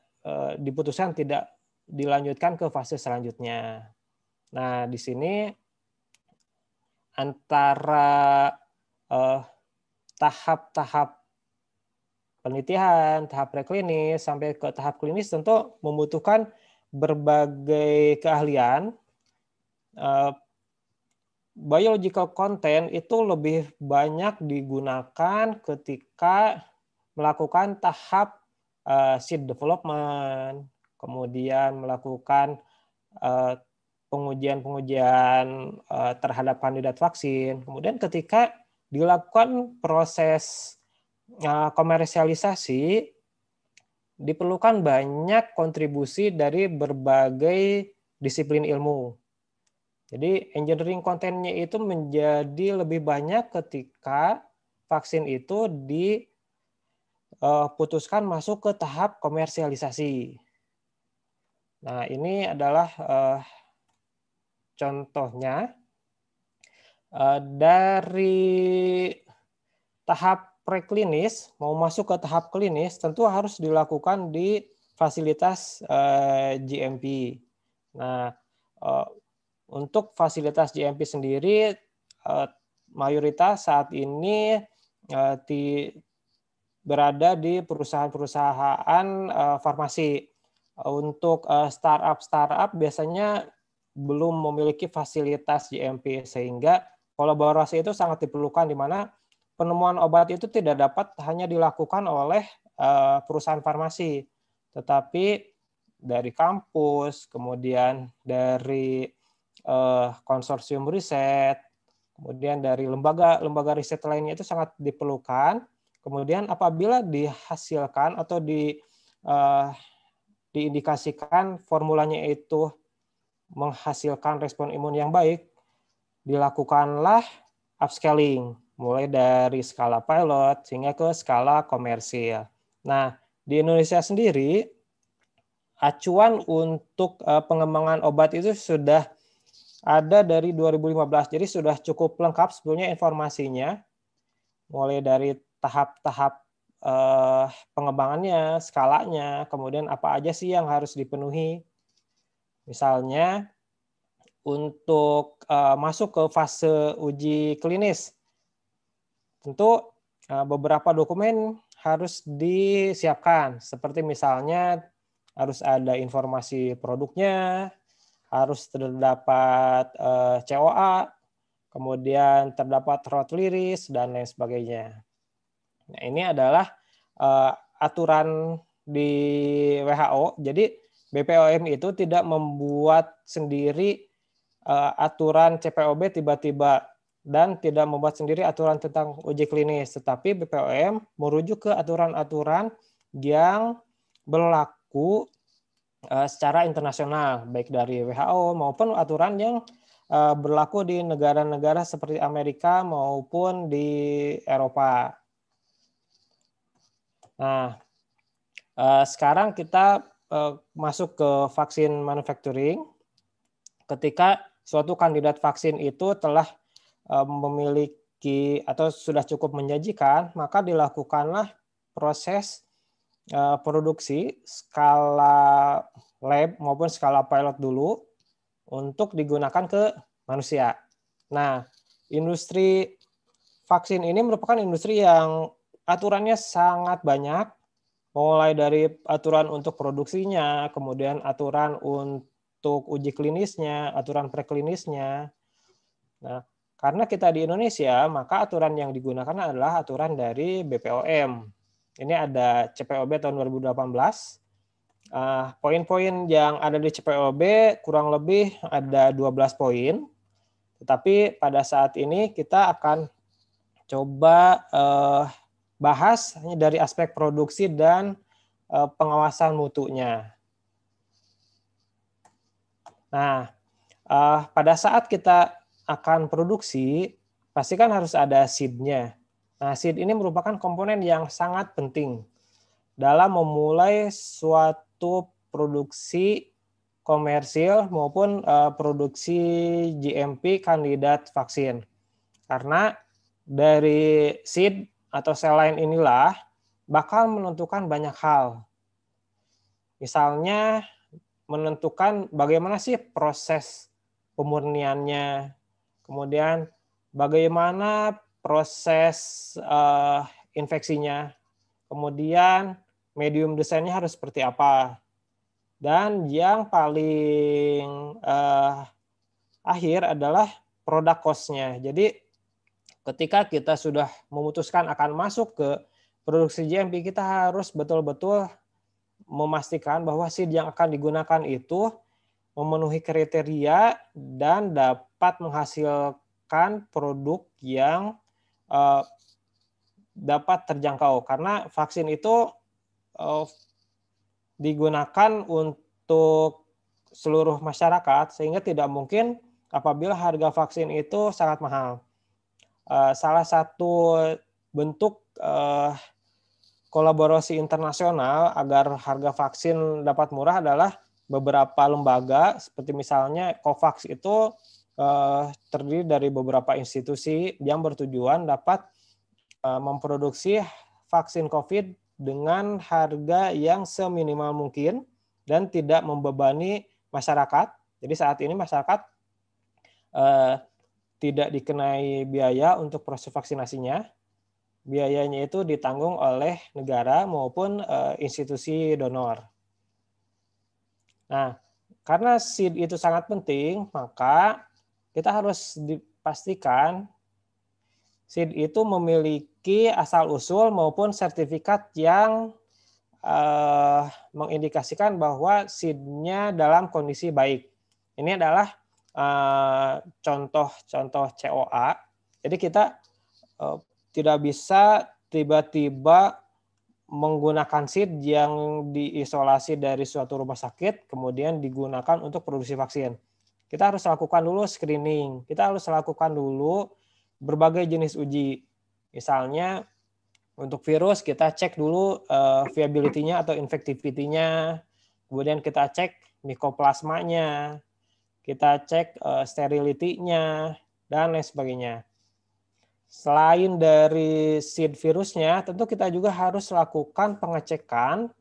diputuskan tidak dilanjutkan ke fase selanjutnya. Nah, di sini antara eh, tahap-tahap penelitian, tahap preklinis sampai ke tahap klinis tentu membutuhkan berbagai keahlian. Eh, biological content itu lebih banyak digunakan ketika melakukan tahap uh, seed development, kemudian melakukan eh, pengujian-pengujian eh, terhadap kandidat vaksin. Kemudian ketika dilakukan proses eh, komersialisasi, diperlukan banyak kontribusi dari berbagai disiplin ilmu. Jadi engineering kontennya itu menjadi lebih banyak ketika vaksin itu diputuskan eh, masuk ke tahap komersialisasi. Nah ini adalah Contohnya eh, dari tahap preklinis mau masuk ke tahap klinis tentu harus dilakukan di fasilitas eh, GMP. Nah, eh, untuk fasilitas GMP sendiri mayoritas saat ini berada di perusahaan-perusahaan farmasi. Untuk startup-startup biasanya belum memiliki fasilitas GMP sehingga kolaborasi itu sangat diperlukan di mana penemuan obat itu tidak dapat hanya dilakukan oleh eh, perusahaan farmasi, tetapi dari kampus, kemudian dari eh, konsorsium riset, kemudian dari lembaga-lembaga riset lainnya itu sangat diperlukan. Kemudian apabila dihasilkan atau di eh, diindikasikan formulanya itu menghasilkan respon imun yang baik, dilakukanlah upscaling mulai dari skala pilot hingga ke skala komersial. Nah, di Indonesia sendiri acuan untuk eh, pengembangan obat itu sudah ada dari 2015. Jadi sudah cukup lengkap sebelumnya informasinya mulai dari tahap-tahap eh, pengembangannya, skalanya, kemudian apa aja sih yang harus dipenuhi Misalnya untuk uh, masuk ke fase uji klinis, tentu uh, beberapa dokumen harus disiapkan, seperti misalnya harus ada informasi produknya, harus terdapat uh, eh, COA, kemudian terdapat road liris, dan lain sebagainya. Nah, ini adalah uh, aturan di WHO. Jadi BPOM itu tidak membuat sendiri uh, aturan CPOB tiba-tiba dan tidak membuat sendiri aturan tentang uji klinis, tetapi BPOM merujuk ke aturan-aturan yang berlaku uh, secara internasional, baik dari WHO maupun aturan yang uh, berlaku di negara-negara seperti Amerika maupun di Eropa. Nah, uh, sekarang kita Eh, masuk ke vaksin manufacturing ketika suatu kandidat vaksin itu telah eh, memiliki atau sudah cukup menjanjikan, maka dilakukanlah proses eh, produksi skala lab maupun skala pilot dulu untuk digunakan ke manusia. Nah, industri vaksin ini merupakan industri yang aturannya sangat banyak mulai dari aturan untuk produksinya, kemudian aturan untuk uji klinisnya, aturan preklinisnya. Nah, karena kita di Indonesia, maka aturan yang digunakan adalah aturan dari BPOM. Ini ada CPOB tahun 2018. Uh, ah, poin-poin yang ada di CPOB kurang lebih ada 12 poin. Tetapi pada saat ini kita akan coba uh, bahas hanya dari aspek produksi dan eh, pengawasan mutunya. Nah, eh, pada saat kita akan produksi, pastikan harus ada seed-nya. Nah, seed ini merupakan komponen yang sangat penting dalam memulai suatu produksi komersil maupun eh, produksi GMP kandidat vaksin. Karena dari seed atau sel lain inilah bakal menentukan banyak hal. Misalnya menentukan bagaimana sih proses pemurniannya, kemudian bagaimana proses uh, infeksinya, kemudian medium desainnya harus seperti apa. Dan yang paling uh, akhir adalah produk cost-nya. Jadi ketika kita sudah memutuskan akan masuk ke produksi GMP, kita harus betul-betul memastikan bahwa seed yang akan digunakan itu memenuhi kriteria dan dapat menghasilkan produk yang uh, dapat terjangkau karena vaksin itu uh, digunakan untuk seluruh masyarakat sehingga tidak mungkin apabila harga vaksin itu sangat mahal. Eh, salah satu bentuk uh, kolaborasi internasional agar harga vaksin dapat murah adalah beberapa lembaga seperti misalnya Covax itu uh, terdiri dari beberapa institusi yang bertujuan dapat uh, memproduksi vaksin COVID dengan harga yang seminimal mungkin dan tidak membebani masyarakat. Jadi saat ini masyarakat eh, tidak dikenai biaya untuk proses vaksinasinya. Biayanya itu ditanggung oleh negara maupun eh, institusi donor. Nah, karena seed itu sangat penting, maka kita harus dipastikan seed itu memiliki asal-usul maupun sertifikat yang eh, mengindikasikan bahwa SID-nya dalam kondisi baik. Ini adalah contoh-contoh eh, COA. Jadi kita eh, tidak bisa tiba-tiba menggunakan seed yang diisolasi dari suatu rumah sakit kemudian digunakan untuk produksi vaksin. Kita harus lakukan dulu screening. Kita harus lakukan dulu berbagai jenis uji. Misalnya untuk virus kita cek dulu uh, viability-nya atau infectivity-nya. Kemudian kita cek mikoplasmanya, kita cek eh, sterility-nya dan lain sebagainya. Selain dari seed virusnya, tentu kita juga harus lakukan pengecekan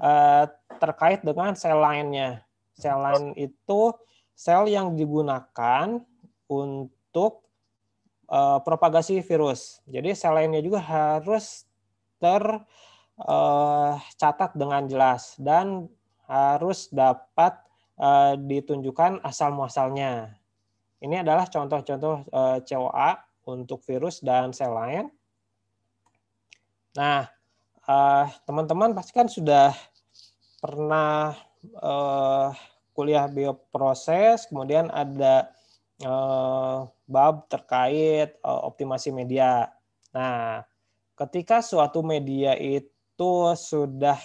eh, terkait dengan sel lainnya. Sel lain itu sel yang digunakan untuk eh, propagasi virus. Jadi sel lainnya juga harus tercatat dengan jelas dan harus dapat Eh, ditunjukkan asal muasalnya. Ini adalah contoh-contoh eh, COA untuk virus dan sel lain. Nah, eh, teman-teman pasti kan sudah pernah kuliah bioproses, kemudian ada bab terkait optimasi media. Nah, ketika suatu media itu sudah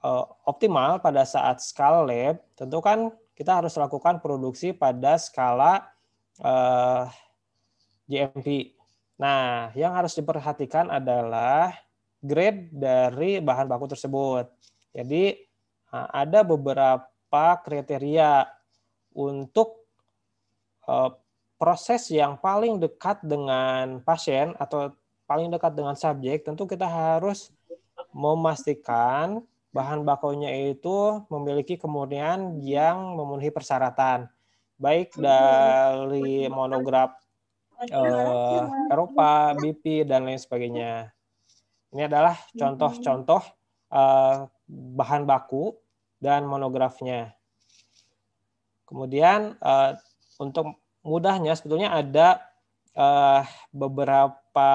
Eh, optimal pada saat skala lab, tentu kan kita harus lakukan produksi pada skala uh, eh, GMP. Nah, yang harus diperhatikan adalah grade dari bahan baku tersebut. Jadi eh, ada beberapa kriteria untuk uh, proses yang paling dekat dengan pasien atau paling dekat dengan subjek, tentu kita harus memastikan bahan bakunya itu memiliki kemurnian yang memenuhi persyaratan baik dari monograf eh, Eropa, BP dan lain sebagainya. Ini adalah contoh-contoh eh, bahan baku dan monografnya. Kemudian eh, untuk mudahnya sebetulnya ada eh, beberapa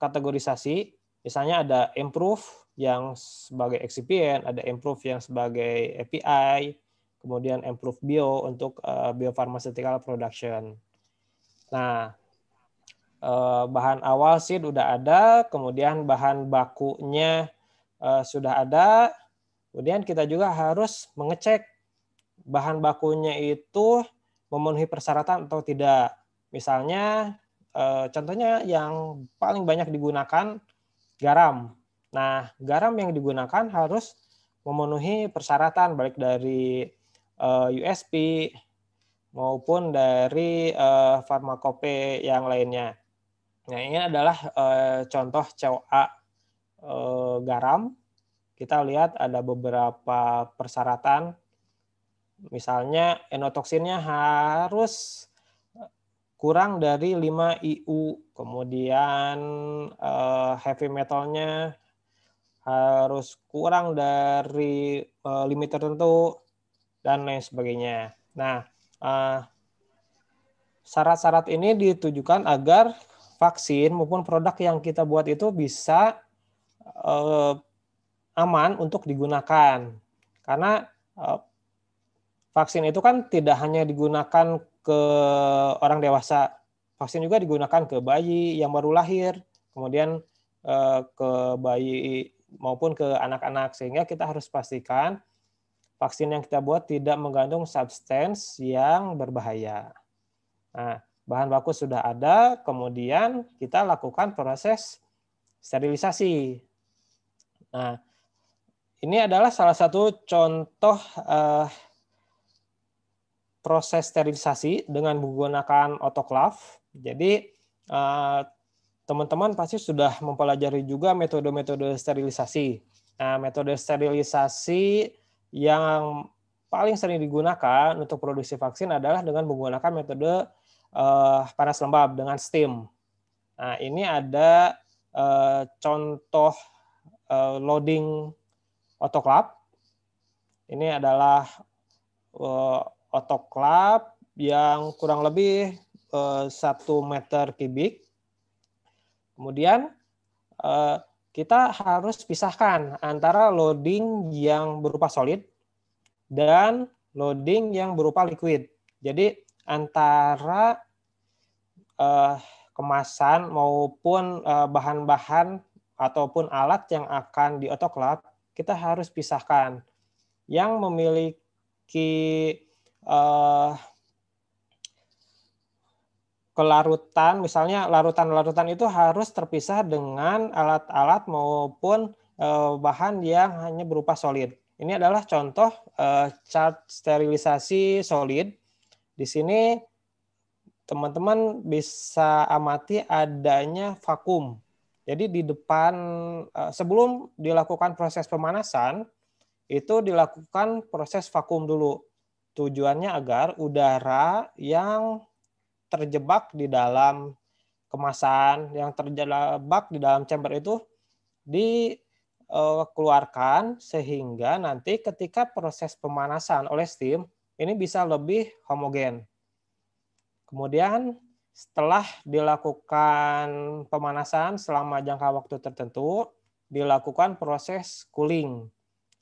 kategorisasi, misalnya ada improve, yang sebagai excipient, ada improve yang sebagai API, kemudian improve bio untuk uh, biopharmaceutical production. Nah, eh, bahan awal sih udah ada, kemudian bahan bakunya eh, sudah ada, kemudian kita juga harus mengecek bahan bakunya itu memenuhi persyaratan atau tidak. Misalnya, contohnya yang paling banyak digunakan garam Nah, garam yang digunakan harus memenuhi persyaratan baik dari uh, eh, USP maupun dari uh, farmakope yang lainnya. Nah, ini adalah uh, contoh COA uh, garam. Kita lihat ada beberapa persyaratan. Misalnya enotoksinnya harus kurang dari 5 IU, kemudian uh, heavy metalnya harus kurang dari uh, limit tertentu dan lain sebagainya. Nah, syarat eh, syarat-syarat ini ditujukan agar vaksin maupun produk yang kita buat itu bisa uh, aman untuk digunakan. Karena uh, vaksin itu kan tidak hanya digunakan ke orang dewasa, vaksin juga digunakan ke bayi yang baru lahir, kemudian uh, ke bayi maupun ke anak-anak sehingga kita harus pastikan vaksin yang kita buat tidak mengandung substance yang berbahaya. Nah, bahan baku sudah ada, kemudian kita lakukan proses sterilisasi. Nah, ini adalah salah satu contoh eh, proses sterilisasi dengan menggunakan autoclave. Jadi eh, teman-teman pasti sudah mempelajari juga metode-metode sterilisasi. Nah, metode sterilisasi yang paling sering digunakan untuk produksi vaksin adalah dengan menggunakan metode uh, panas lembab dengan steam. Nah, ini ada uh, contoh uh, loading autoclave. Ini adalah uh, autoclave yang kurang lebih satu meter kubik Kemudian eh, kita harus pisahkan antara loading yang berupa solid dan loading yang berupa liquid. Jadi antara eh, kemasan maupun eh, bahan-bahan ataupun alat yang akan di autoclave kita harus pisahkan. Yang memiliki kelarutan, misalnya larutan-larutan itu harus terpisah dengan alat-alat maupun eh, bahan yang hanya berupa solid. Ini adalah contoh eh, cat sterilisasi solid. Di sini teman-teman bisa amati adanya vakum. Jadi di depan eh, sebelum dilakukan proses pemanasan itu dilakukan proses vakum dulu. Tujuannya agar udara yang terjebak di dalam kemasan, yang terjebak di dalam chamber itu dikeluarkan sehingga nanti ketika proses pemanasan oleh steam ini bisa lebih homogen. Kemudian setelah dilakukan pemanasan selama jangka waktu tertentu, dilakukan proses cooling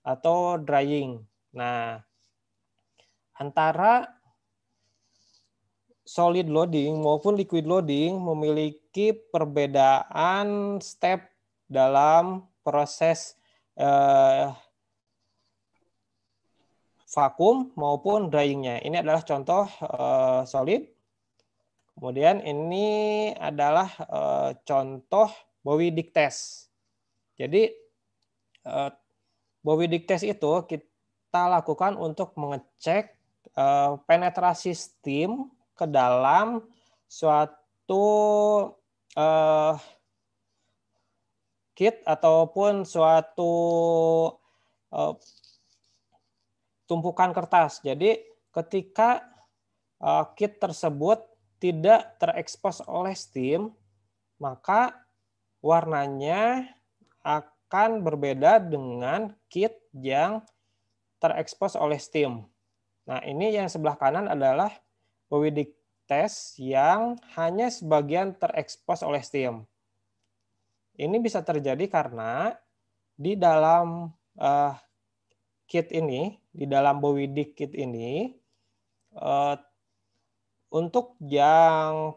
atau drying. Nah, antara solid loading maupun liquid loading memiliki perbedaan step dalam proses eh, vakum maupun dryingnya. Ini adalah contoh eh, solid. Kemudian ini adalah eh, contoh Bowidick test. Jadi eh, Bowidick test itu kita lakukan untuk mengecek eh, penetrasi steam ke dalam suatu uh, kit ataupun suatu uh, tumpukan kertas. Jadi ketika uh, kit tersebut tidak terekspos oleh steam, maka warnanya akan berbeda dengan kit yang terekspos oleh steam. Nah, ini yang sebelah kanan adalah Wedic test yang hanya sebagian terekspos oleh steam. Ini bisa terjadi karena di dalam uh, kit ini, di dalam Bowidic kit ini, uh, untuk yang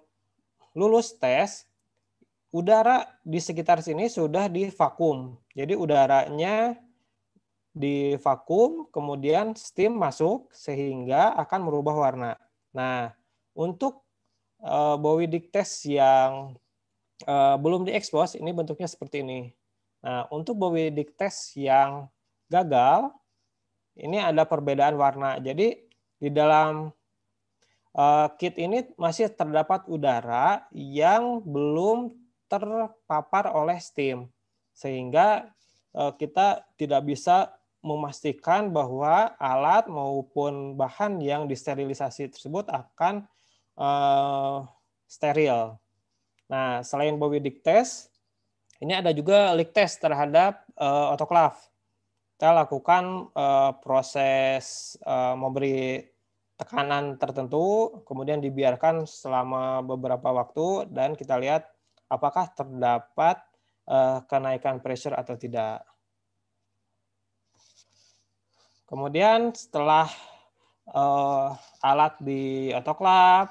lulus tes, udara di sekitar sini sudah divakum. Jadi udaranya divakum, kemudian steam masuk sehingga akan merubah warna. Nah, untuk uh, Bowidic test yang uh, belum diekspos, ini bentuknya seperti ini. Nah, untuk Bowidic test yang gagal, ini ada perbedaan warna. Jadi di dalam uh, kit ini masih terdapat udara yang belum terpapar oleh steam, sehingga uh, kita tidak bisa memastikan bahwa alat maupun bahan yang disterilisasi tersebut akan uh, steril. Nah, selain Dick test, ini ada juga leak test terhadap uh, autoclave. Kita lakukan uh, proses uh, memberi tekanan tertentu, kemudian dibiarkan selama beberapa waktu, dan kita lihat apakah terdapat uh, kenaikan pressure atau tidak. Kemudian setelah uh, alat di otoklap,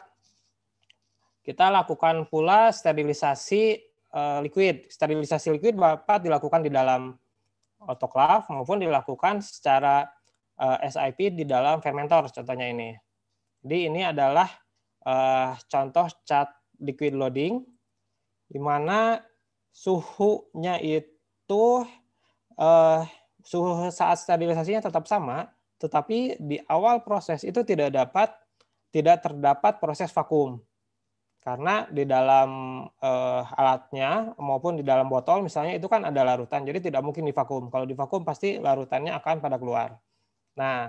kita lakukan pula sterilisasi uh, liquid. Sterilisasi liquid dapat dilakukan di dalam otoklaf maupun dilakukan secara uh, eh, SIP di dalam fermentor contohnya ini. Jadi ini adalah uh, contoh cat liquid loading di mana suhunya itu uh, suhu saat stabilisasinya tetap sama, tetapi di awal proses itu tidak dapat tidak terdapat proses vakum. Karena di dalam uh, alatnya maupun di dalam botol misalnya itu kan ada larutan, jadi tidak mungkin divakum. Kalau divakum pasti larutannya akan pada keluar. Nah,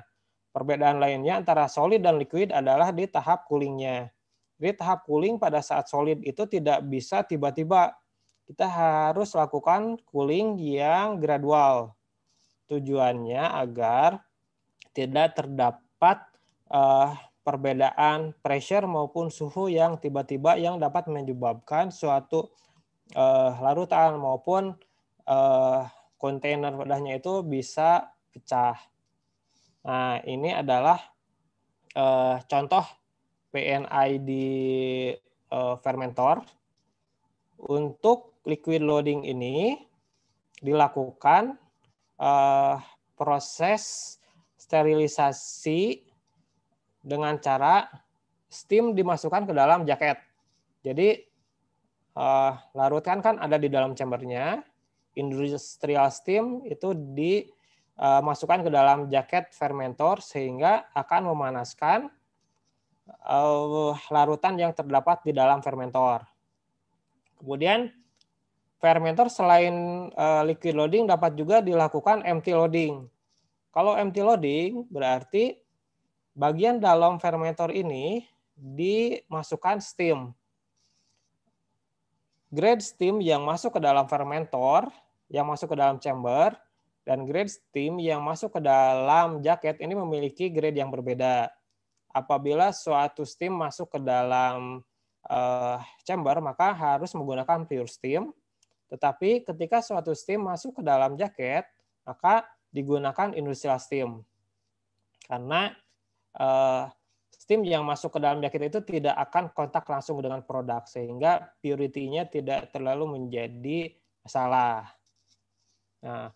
perbedaan lainnya antara solid dan liquid adalah di tahap coolingnya. Jadi tahap cooling pada saat solid itu tidak bisa tiba-tiba. Kita harus lakukan cooling yang gradual. Tujuannya agar tidak terdapat uh, perbedaan pressure maupun suhu yang tiba-tiba yang dapat menyebabkan suatu uh, larutan maupun uh, kontainer wadahnya itu bisa pecah. Nah, ini adalah uh, contoh PNI di uh, fermentor. Untuk liquid loading ini dilakukan uh, proses sterilisasi dengan cara steam dimasukkan ke dalam jaket. Jadi uh, eh, larutan kan ada di dalam chambernya, industrial steam itu dimasukkan eh, ke dalam jaket fermentor sehingga akan memanaskan uh, larutan yang terdapat di dalam fermentor. Kemudian fermenter selain uh, liquid loading dapat juga dilakukan empty loading. Kalau empty loading berarti bagian dalam fermenter ini dimasukkan steam. Grade steam yang masuk ke dalam fermenter, yang masuk ke dalam chamber, dan grade steam yang masuk ke dalam jaket ini memiliki grade yang berbeda. Apabila suatu steam masuk ke dalam uh, chamber, maka harus menggunakan pure steam. Tetapi ketika suatu steam masuk ke dalam jaket, maka digunakan industrial steam. Karena uh, steam yang masuk ke dalam jaket itu tidak akan kontak langsung dengan produk, sehingga purity-nya tidak terlalu menjadi masalah. Nah,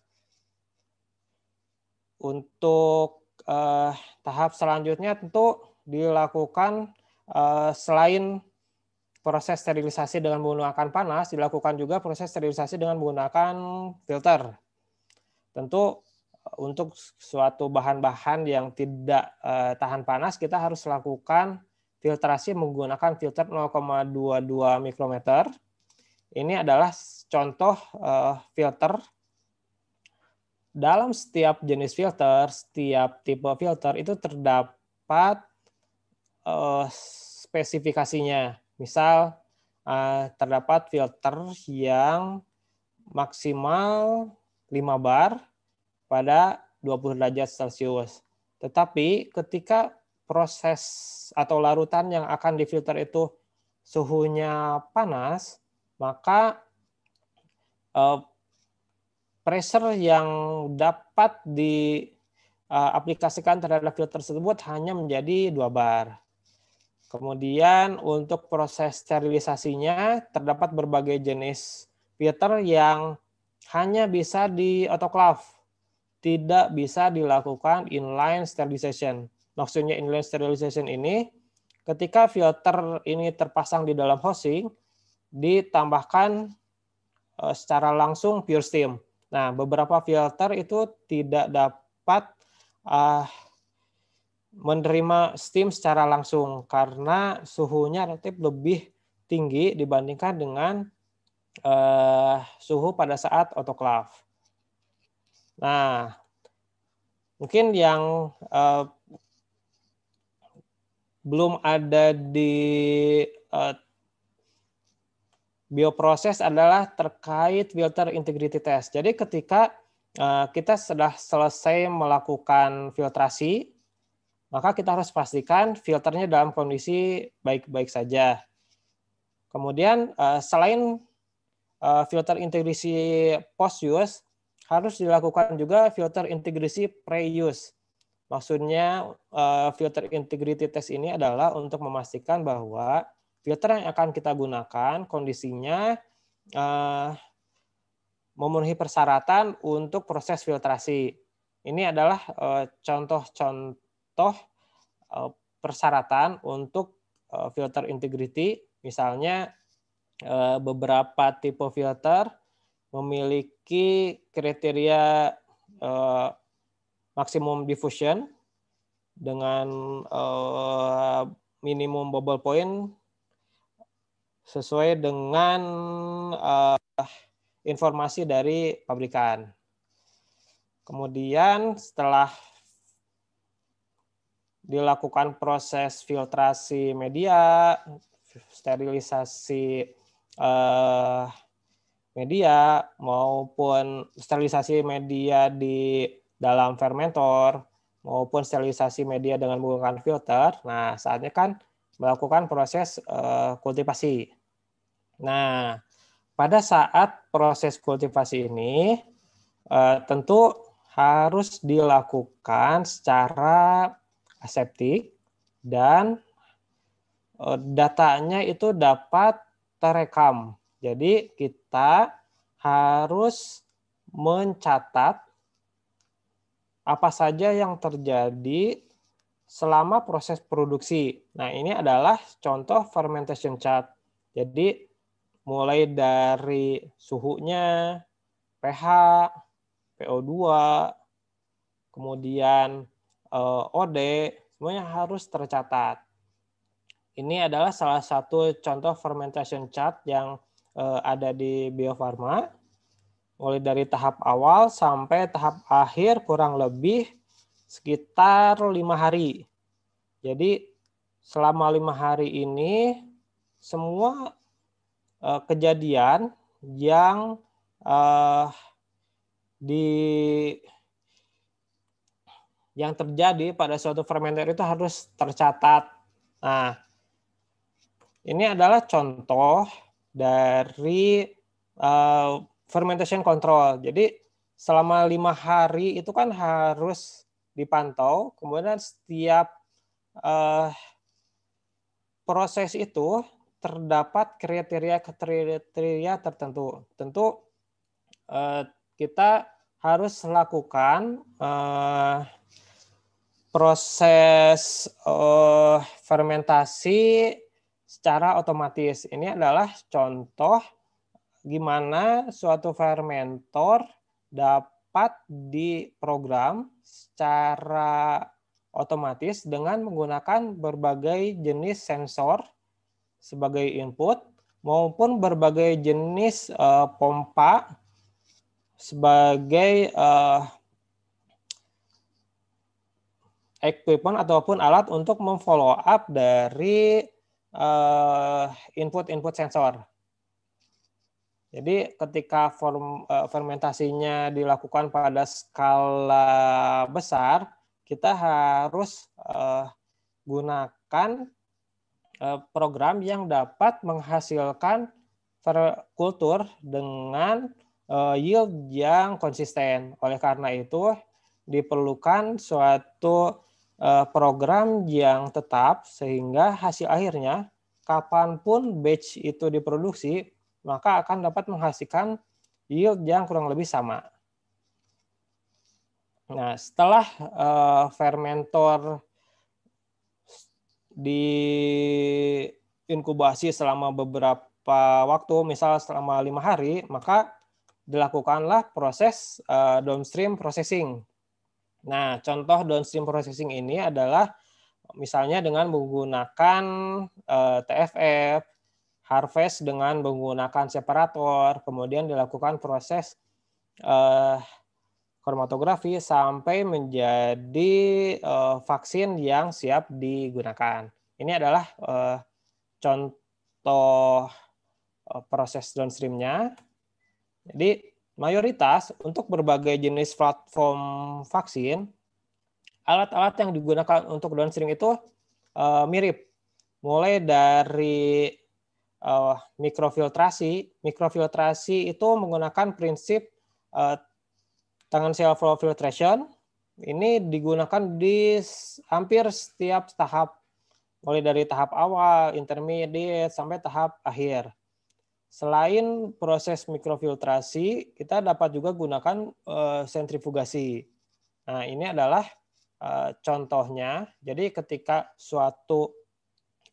untuk uh, tahap selanjutnya tentu dilakukan uh, selain proses sterilisasi dengan menggunakan panas dilakukan juga proses sterilisasi dengan menggunakan filter. Tentu eh, untuk suatu bahan-bahan yang tidak eh, tahan panas kita harus lakukan filtrasi menggunakan filter 0,22 mikrometer. Ini adalah contoh eh, filter. Dalam setiap jenis filter, setiap tipe filter itu terdapat spesifikasinya Misal eh, terdapat filter yang maksimal 5 bar pada 20 derajat Celcius. Tetapi ketika proses atau larutan yang akan difilter itu suhunya panas, maka eh, pressure yang dapat diaplikasikan eh, terhadap filter tersebut hanya menjadi 2 bar. Kemudian untuk proses sterilisasinya terdapat berbagai jenis filter yang hanya bisa di autoclave, tidak bisa dilakukan inline sterilization. Maksudnya inline sterilization ini ketika filter ini terpasang di dalam housing ditambahkan e, secara langsung pure steam. Nah, beberapa filter itu tidak dapat uh, menerima steam secara langsung karena suhunya relatif lebih tinggi dibandingkan dengan uh, suhu pada saat autoclave. Nah, mungkin yang uh, belum ada di uh, bioproses adalah terkait filter integrity test. Jadi ketika kita sudah selesai melakukan filtrasi, maka kita harus pastikan filternya dalam kondisi baik-baik saja. Kemudian eh, selain eh, filter integrasi post use, harus dilakukan juga filter integrasi pre use. Maksudnya eh, filter integrity test ini adalah untuk memastikan bahwa filter yang akan kita gunakan kondisinya memenuhi persyaratan untuk proses filtrasi. Ini adalah contoh-contoh toh eh, persyaratan untuk eh, filter integrity misalnya eh, beberapa tipe filter memiliki kriteria maksimum diffusion dengan minimum bubble point sesuai dengan informasi dari pabrikan. Kemudian setelah dilakukan proses filtrasi media, sterilisasi eh, media maupun sterilisasi media di dalam fermentor maupun sterilisasi media dengan menggunakan filter. Nah, saatnya kan melakukan proses eh, kultivasi. Nah, pada saat proses kultivasi ini eh, tentu harus dilakukan secara aseptik dan eh, datanya itu dapat terekam. Jadi kita harus mencatat apa saja yang terjadi selama proses produksi. Nah, ini adalah contoh fermentation chart. Jadi mulai dari suhunya, pH, PO2, kemudian Eh, OD, semuanya harus tercatat. Ini adalah salah satu contoh fermentation chart yang eh, ada di Bio Mulai dari tahap awal sampai tahap akhir kurang lebih sekitar lima hari. Jadi selama lima hari ini semua uh, kejadian yang uh, di yang terjadi pada suatu fermenter itu harus tercatat. Nah, ini adalah contoh dari uh, fermentation control. Jadi selama lima hari itu kan harus dipantau. Kemudian setiap uh, proses itu terdapat kriteria kriteria tertentu. Tentu uh, kita harus lakukan uh, proses uh, fermentasi secara otomatis. Ini adalah contoh gimana suatu fermentor dapat diprogram secara otomatis dengan menggunakan berbagai jenis sensor sebagai input maupun berbagai jenis uh, pompa sebagai uh, equipment ataupun alat untuk memfollow up dari eh, input-input uh, sensor. Jadi ketika form, uh, fermentasinya dilakukan pada skala besar, kita harus uh, gunakan uh, program yang dapat menghasilkan kultur dengan yield yang konsisten. Oleh karena itu diperlukan suatu Eh, program yang tetap sehingga hasil akhirnya kapanpun batch itu diproduksi maka akan dapat menghasilkan yield yang kurang lebih sama. Nah, setelah uh, fermentor di inkubasi selama beberapa waktu, misal selama lima hari, maka dilakukanlah proses uh, downstream processing Nah, contoh downstream processing ini adalah misalnya dengan menggunakan eh, TFF, harvest dengan menggunakan separator, kemudian dilakukan proses uh, kromatografi sampai menjadi eh, vaksin yang siap digunakan. Ini adalah contoh uh, proses downstreamnya. Jadi Mayoritas untuk berbagai jenis platform vaksin, alat-alat yang digunakan untuk downstream itu eh, mirip. Mulai dari eh, mikrofiltrasi, mikrofiltrasi itu menggunakan prinsip uh, tangan cell flow filtration. Ini digunakan di hampir setiap tahap mulai dari tahap awal, intermediate sampai tahap akhir. Selain proses mikrofiltrasi, kita dapat juga gunakan eh, sentrifugasi. Nah, ini adalah eh, contohnya. Jadi ketika suatu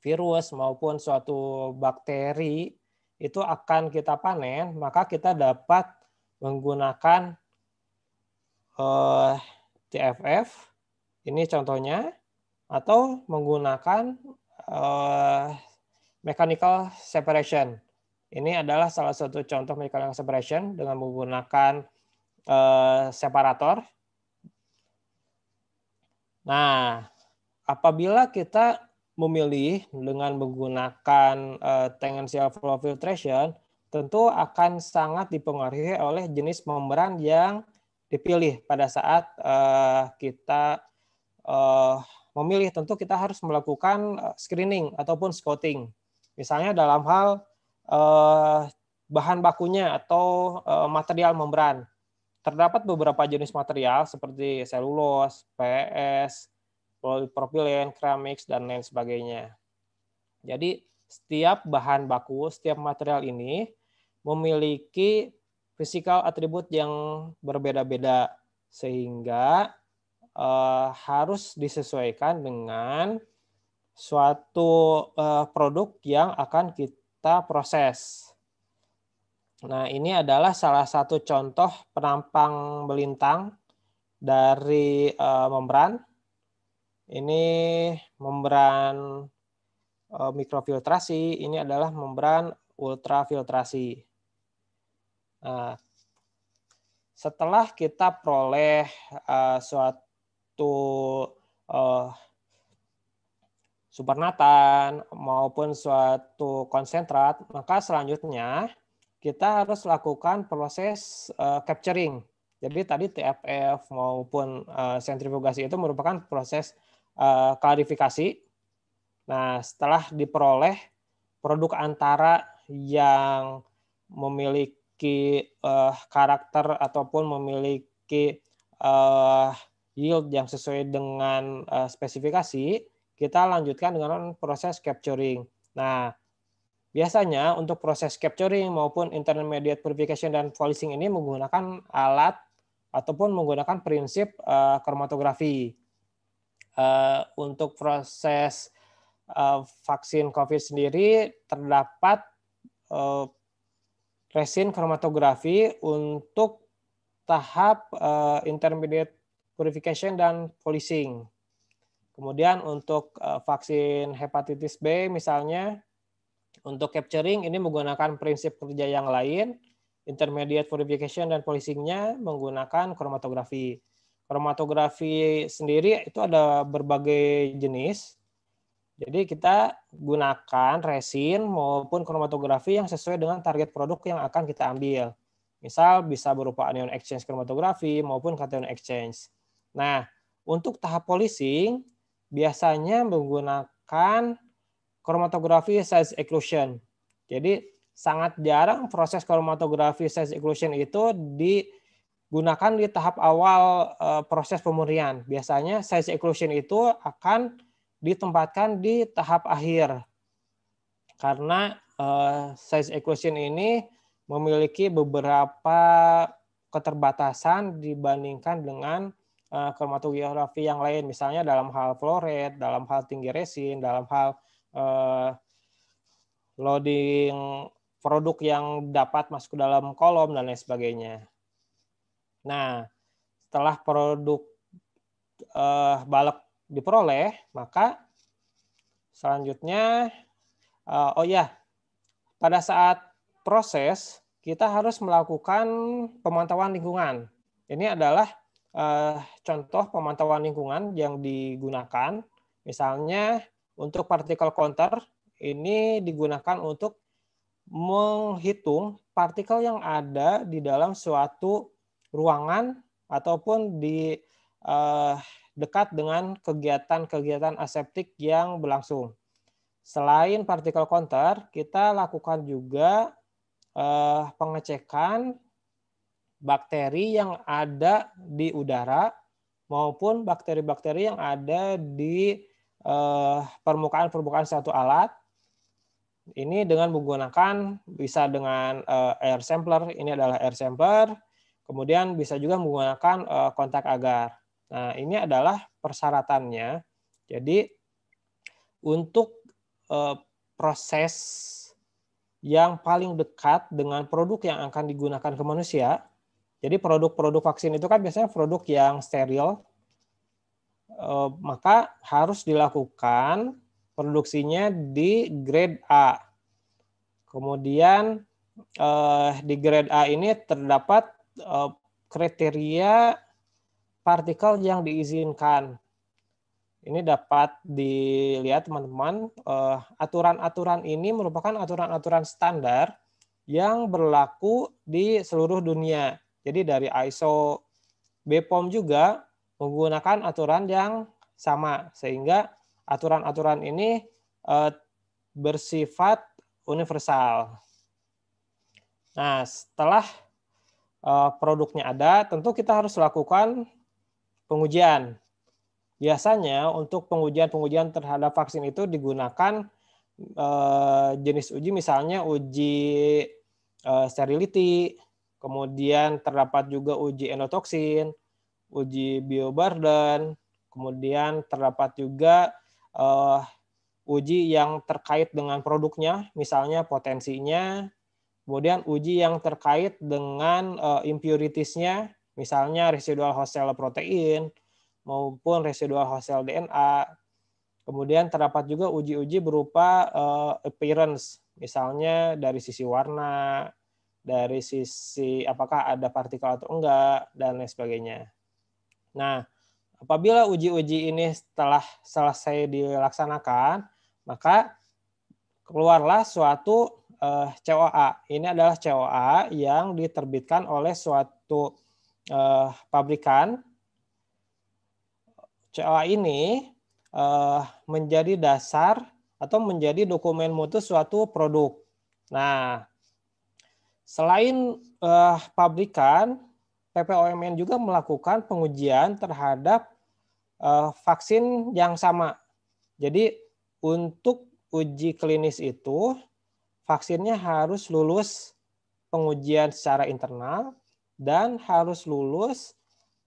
virus maupun suatu bakteri itu akan kita panen, maka kita dapat menggunakan uh, eh, TFF. Ini contohnya atau menggunakan mechanical separation. Ini adalah salah satu contoh mechanical separation dengan menggunakan eh, separator. Nah, apabila kita memilih dengan menggunakan eh, tangential flow filtration, tentu akan sangat dipengaruhi oleh jenis membran yang dipilih pada saat eh, kita eh, memilih tentu kita harus melakukan screening ataupun scouting misalnya dalam hal Eh, bahan bakunya atau eh, material membran. Terdapat beberapa jenis material seperti selulos, PS, polipropilen, keramik, dan lain sebagainya. Jadi setiap bahan baku, setiap material ini memiliki fisikal atribut yang berbeda-beda sehingga eh, harus disesuaikan dengan suatu eh, produk yang akan kita proses. Nah, ini adalah salah satu contoh penampang belintang dari uh, membran. Ini membran uh, mikrofiltrasi, ini adalah membran ultrafiltrasi. Nah, setelah kita peroleh uh, suatu uh, supernatan maupun suatu konsentrat, maka selanjutnya kita harus lakukan proses uh, capturing. Jadi tadi TFF maupun uh, sentrifugasi itu merupakan proses uh, klarifikasi. Nah, setelah diperoleh produk antara yang memiliki uh, karakter ataupun memiliki uh, yield yang sesuai dengan uh, spesifikasi, kita lanjutkan dengan proses capturing. Nah, biasanya untuk proses capturing maupun intermediate purification dan polishing ini menggunakan alat ataupun menggunakan prinsip uh, kromatografi. Uh, untuk proses uh, vaksin COVID sendiri terdapat uh, resin kromatografi untuk tahap uh, intermediate purification dan polishing. Kemudian untuk eh, vaksin hepatitis B misalnya, untuk capturing ini menggunakan prinsip kerja yang lain, intermediate purification dan polishingnya menggunakan kromatografi. Kromatografi sendiri itu ada berbagai jenis. Jadi kita gunakan resin maupun kromatografi yang sesuai dengan target produk yang akan kita ambil. Misal bisa berupa anion exchange kromatografi maupun kation exchange. Nah, untuk tahap polishing biasanya menggunakan kromatografi size occlusion. Jadi sangat jarang proses kromatografi size occlusion itu digunakan di tahap awal eh, proses pemurnian. Biasanya size occlusion itu akan ditempatkan di tahap akhir. Karena eh, size occlusion ini memiliki beberapa keterbatasan dibandingkan dengan uh, eh, kromatografi yang lain, misalnya dalam hal floret, dalam hal tinggi resin, dalam hal eh, loading produk yang dapat masuk ke dalam kolom dan lain sebagainya. Nah, setelah produk uh, diperoleh, maka selanjutnya oh ya, pada saat proses kita harus melakukan pemantauan lingkungan. Ini adalah Eh, contoh pemantauan lingkungan yang digunakan. Misalnya untuk partikel counter ini digunakan untuk menghitung partikel yang ada di dalam suatu ruangan ataupun di uh, dekat dengan kegiatan-kegiatan aseptik yang berlangsung. Selain partikel counter, kita lakukan juga eh, pengecekan bakteri yang ada di udara maupun bakteri-bakteri yang ada di eh, permukaan-permukaan satu alat. Ini dengan menggunakan bisa dengan eh, air sampler, ini adalah air sampler, kemudian bisa juga menggunakan eh, kontak agar. Nah, ini adalah persyaratannya. Jadi untuk proses yang paling dekat dengan produk yang akan digunakan ke manusia, jadi produk-produk vaksin itu kan biasanya produk yang steril, eh, maka harus dilakukan produksinya di grade A. Kemudian eh, di grade A ini terdapat eh, kriteria partikel yang diizinkan. Ini dapat dilihat teman-teman, aturan-aturan ini merupakan aturan-aturan standar yang berlaku di seluruh dunia jadi dari ISO BPOM juga menggunakan aturan yang sama sehingga aturan-aturan ini eh, bersifat universal. Nah, setelah eh, produknya ada, tentu kita harus lakukan pengujian. Biasanya untuk pengujian-pengujian terhadap vaksin itu digunakan eh, jenis uji misalnya uji sterility, Kemudian terdapat juga uji endotoksin, uji biobardan, kemudian terdapat juga uh, uji yang terkait dengan produknya, misalnya potensinya, kemudian uji yang terkait dengan uh, eh, impuritiesnya, misalnya residual host cell protein maupun residual host cell DNA. Kemudian terdapat juga uji-uji berupa uh, appearance, misalnya dari sisi warna, dari sisi apakah ada partikel atau enggak dan lain sebagainya. Nah, apabila uji-uji ini telah selesai dilaksanakan, maka keluarlah suatu uh, eh, COA. Ini adalah COA yang diterbitkan oleh suatu uh, pabrikan. COA ini uh, menjadi dasar atau menjadi dokumen mutu suatu produk. Nah, Selain uh, pabrikan, PPOMN juga melakukan pengujian terhadap uh, vaksin yang sama. Jadi untuk uji klinis itu vaksinnya harus lulus pengujian secara internal dan harus lulus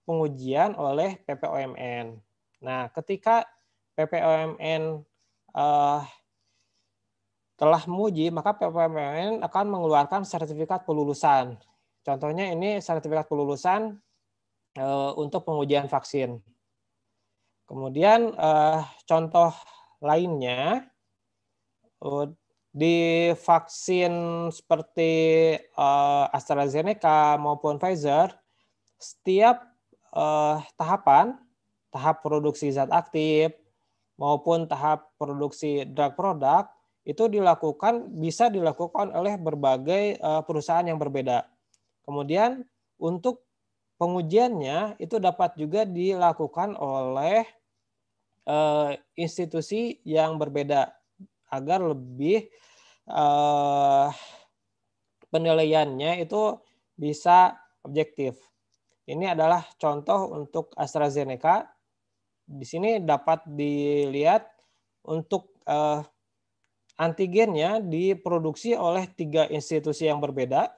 pengujian oleh PPOMN. Nah, ketika PPOMN uh, eh, telah muji, maka PPMN akan mengeluarkan sertifikat kelulusan. Contohnya ini sertifikat kelulusan eh, untuk pengujian vaksin. Kemudian eh, contoh lainnya eh, di vaksin seperti AstraZeneca maupun Pfizer, setiap tahapan, tahap produksi zat aktif maupun tahap produksi drug product itu dilakukan bisa dilakukan oleh berbagai eh, perusahaan yang berbeda. Kemudian untuk pengujiannya itu dapat juga dilakukan oleh eh, institusi yang berbeda agar lebih eh, penilaiannya itu bisa objektif. Ini adalah contoh untuk AstraZeneca. Di sini dapat dilihat untuk eh, antigennya diproduksi oleh tiga institusi yang berbeda,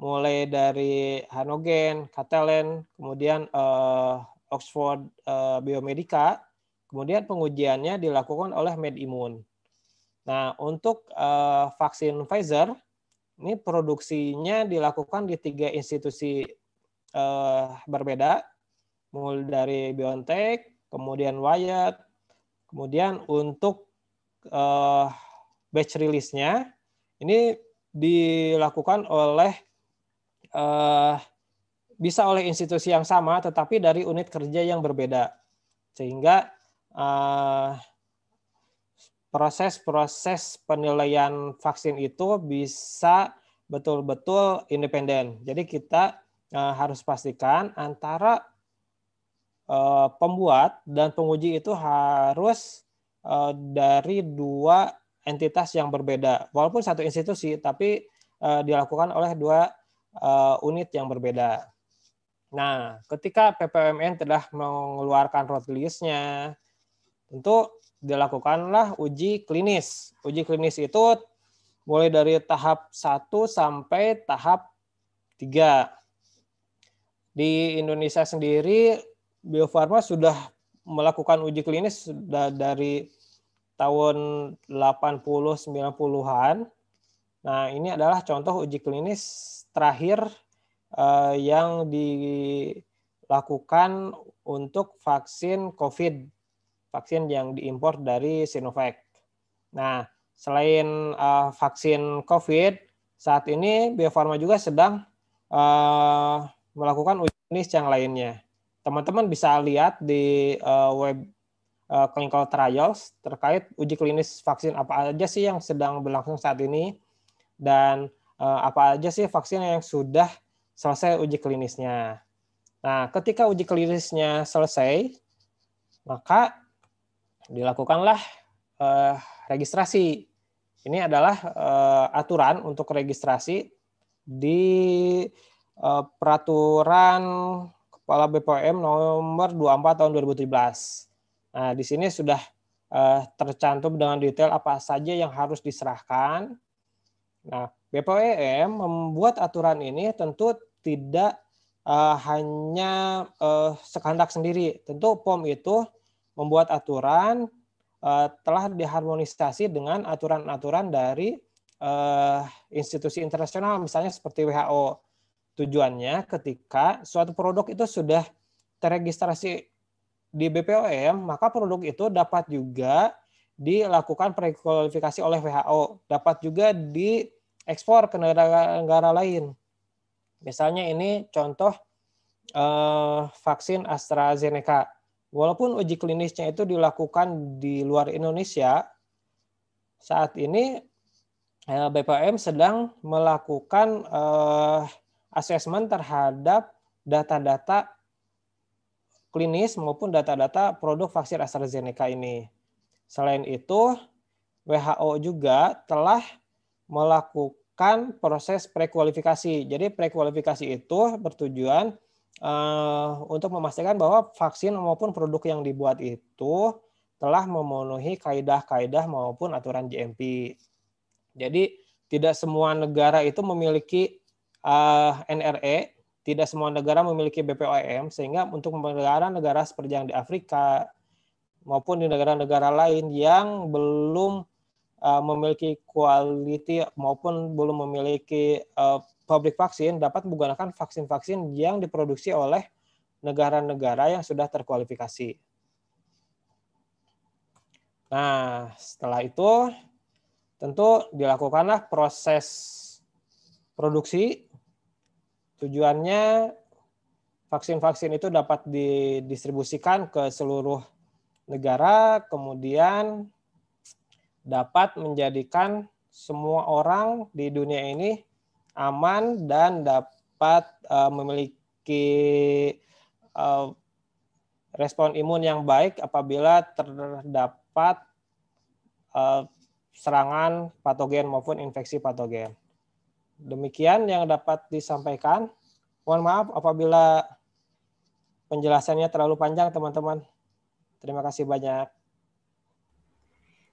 mulai dari Hanogen, Catalan, kemudian uh, Oxford uh, Biomedica, kemudian pengujiannya dilakukan oleh MedImmune. Nah, untuk uh, vaksin Pfizer, ini produksinya dilakukan di tiga institusi uh, berbeda, mulai dari BioNTech, kemudian Wyatt, kemudian untuk uh, batch nya ini dilakukan oleh uh, bisa oleh institusi yang sama tetapi dari unit kerja yang berbeda sehingga proses eh, proses-proses penilaian vaksin itu bisa betul-betul independen. Jadi kita uh, harus pastikan antara uh, pembuat dan penguji itu harus Eh, dari dua entitas yang berbeda, walaupun satu institusi, tapi eh, dilakukan oleh dua eh, unit yang berbeda. Nah, ketika PPMN telah mengeluarkan road listnya, tentu dilakukanlah uji klinis. Uji klinis itu mulai dari tahap 1 sampai tahap 3. Di Indonesia sendiri, Bio Farma sudah melakukan uji klinis dari tahun 80-90-an. Nah, ini adalah contoh uji klinis terakhir eh, yang dilakukan untuk vaksin COVID, vaksin yang diimpor dari Sinovac. Nah, selain eh, vaksin COVID, saat ini Bio Farma juga sedang eh, melakukan uji klinis yang lainnya teman-teman bisa lihat di uh, web uh, clinical trials terkait uji klinis vaksin apa aja sih yang sedang berlangsung saat ini dan uh, apa aja sih vaksin yang sudah selesai uji klinisnya. Nah, ketika uji klinisnya selesai, maka dilakukanlah uh, registrasi. Ini adalah uh, aturan untuk registrasi di uh, peraturan Kepala BPOM nomor 24 tahun 2017. Nah, di sini sudah eh, tercantum dengan detail apa saja yang harus diserahkan. Nah, BPOM membuat aturan ini tentu tidak eh, hanya eh, sekandak sendiri. Tentu POM itu membuat aturan eh, telah diharmonisasi dengan aturan-aturan dari eh, institusi internasional, misalnya seperti WHO. Tujuannya ketika suatu produk itu sudah terregistrasi di BPOM, maka produk itu dapat juga dilakukan prekualifikasi oleh WHO, dapat juga diekspor ke negara-negara lain. Misalnya ini contoh eh, vaksin AstraZeneca. Walaupun uji klinisnya itu dilakukan di luar Indonesia, saat ini eh, BPOM sedang melakukan eh, asesmen terhadap data-data klinis maupun data-data produk vaksin AstraZeneca ini. Selain itu, WHO juga telah melakukan proses prekualifikasi. Jadi prekualifikasi itu bertujuan uh, untuk memastikan bahwa vaksin maupun produk yang dibuat itu telah memenuhi kaedah-kaedah maupun aturan GMP. Jadi tidak semua negara itu memiliki uh, eh, NRE, tidak semua negara memiliki BPOM, e sehingga untuk negara-negara seperti yang di Afrika maupun di negara-negara lain yang belum uh, memiliki quality maupun belum memiliki uh, public vaksin dapat menggunakan vaksin-vaksin yang diproduksi oleh negara-negara yang sudah terkualifikasi. Nah, setelah itu tentu dilakukanlah proses produksi Tujuannya vaksin-vaksin itu dapat didistribusikan ke seluruh negara, kemudian dapat menjadikan semua orang di dunia ini aman dan dapat uh, memiliki uh, respon imun yang baik apabila terdapat uh, serangan patogen maupun infeksi patogen. Demikian yang dapat disampaikan. Mohon maaf apabila penjelasannya terlalu panjang, teman-teman. Terima kasih banyak.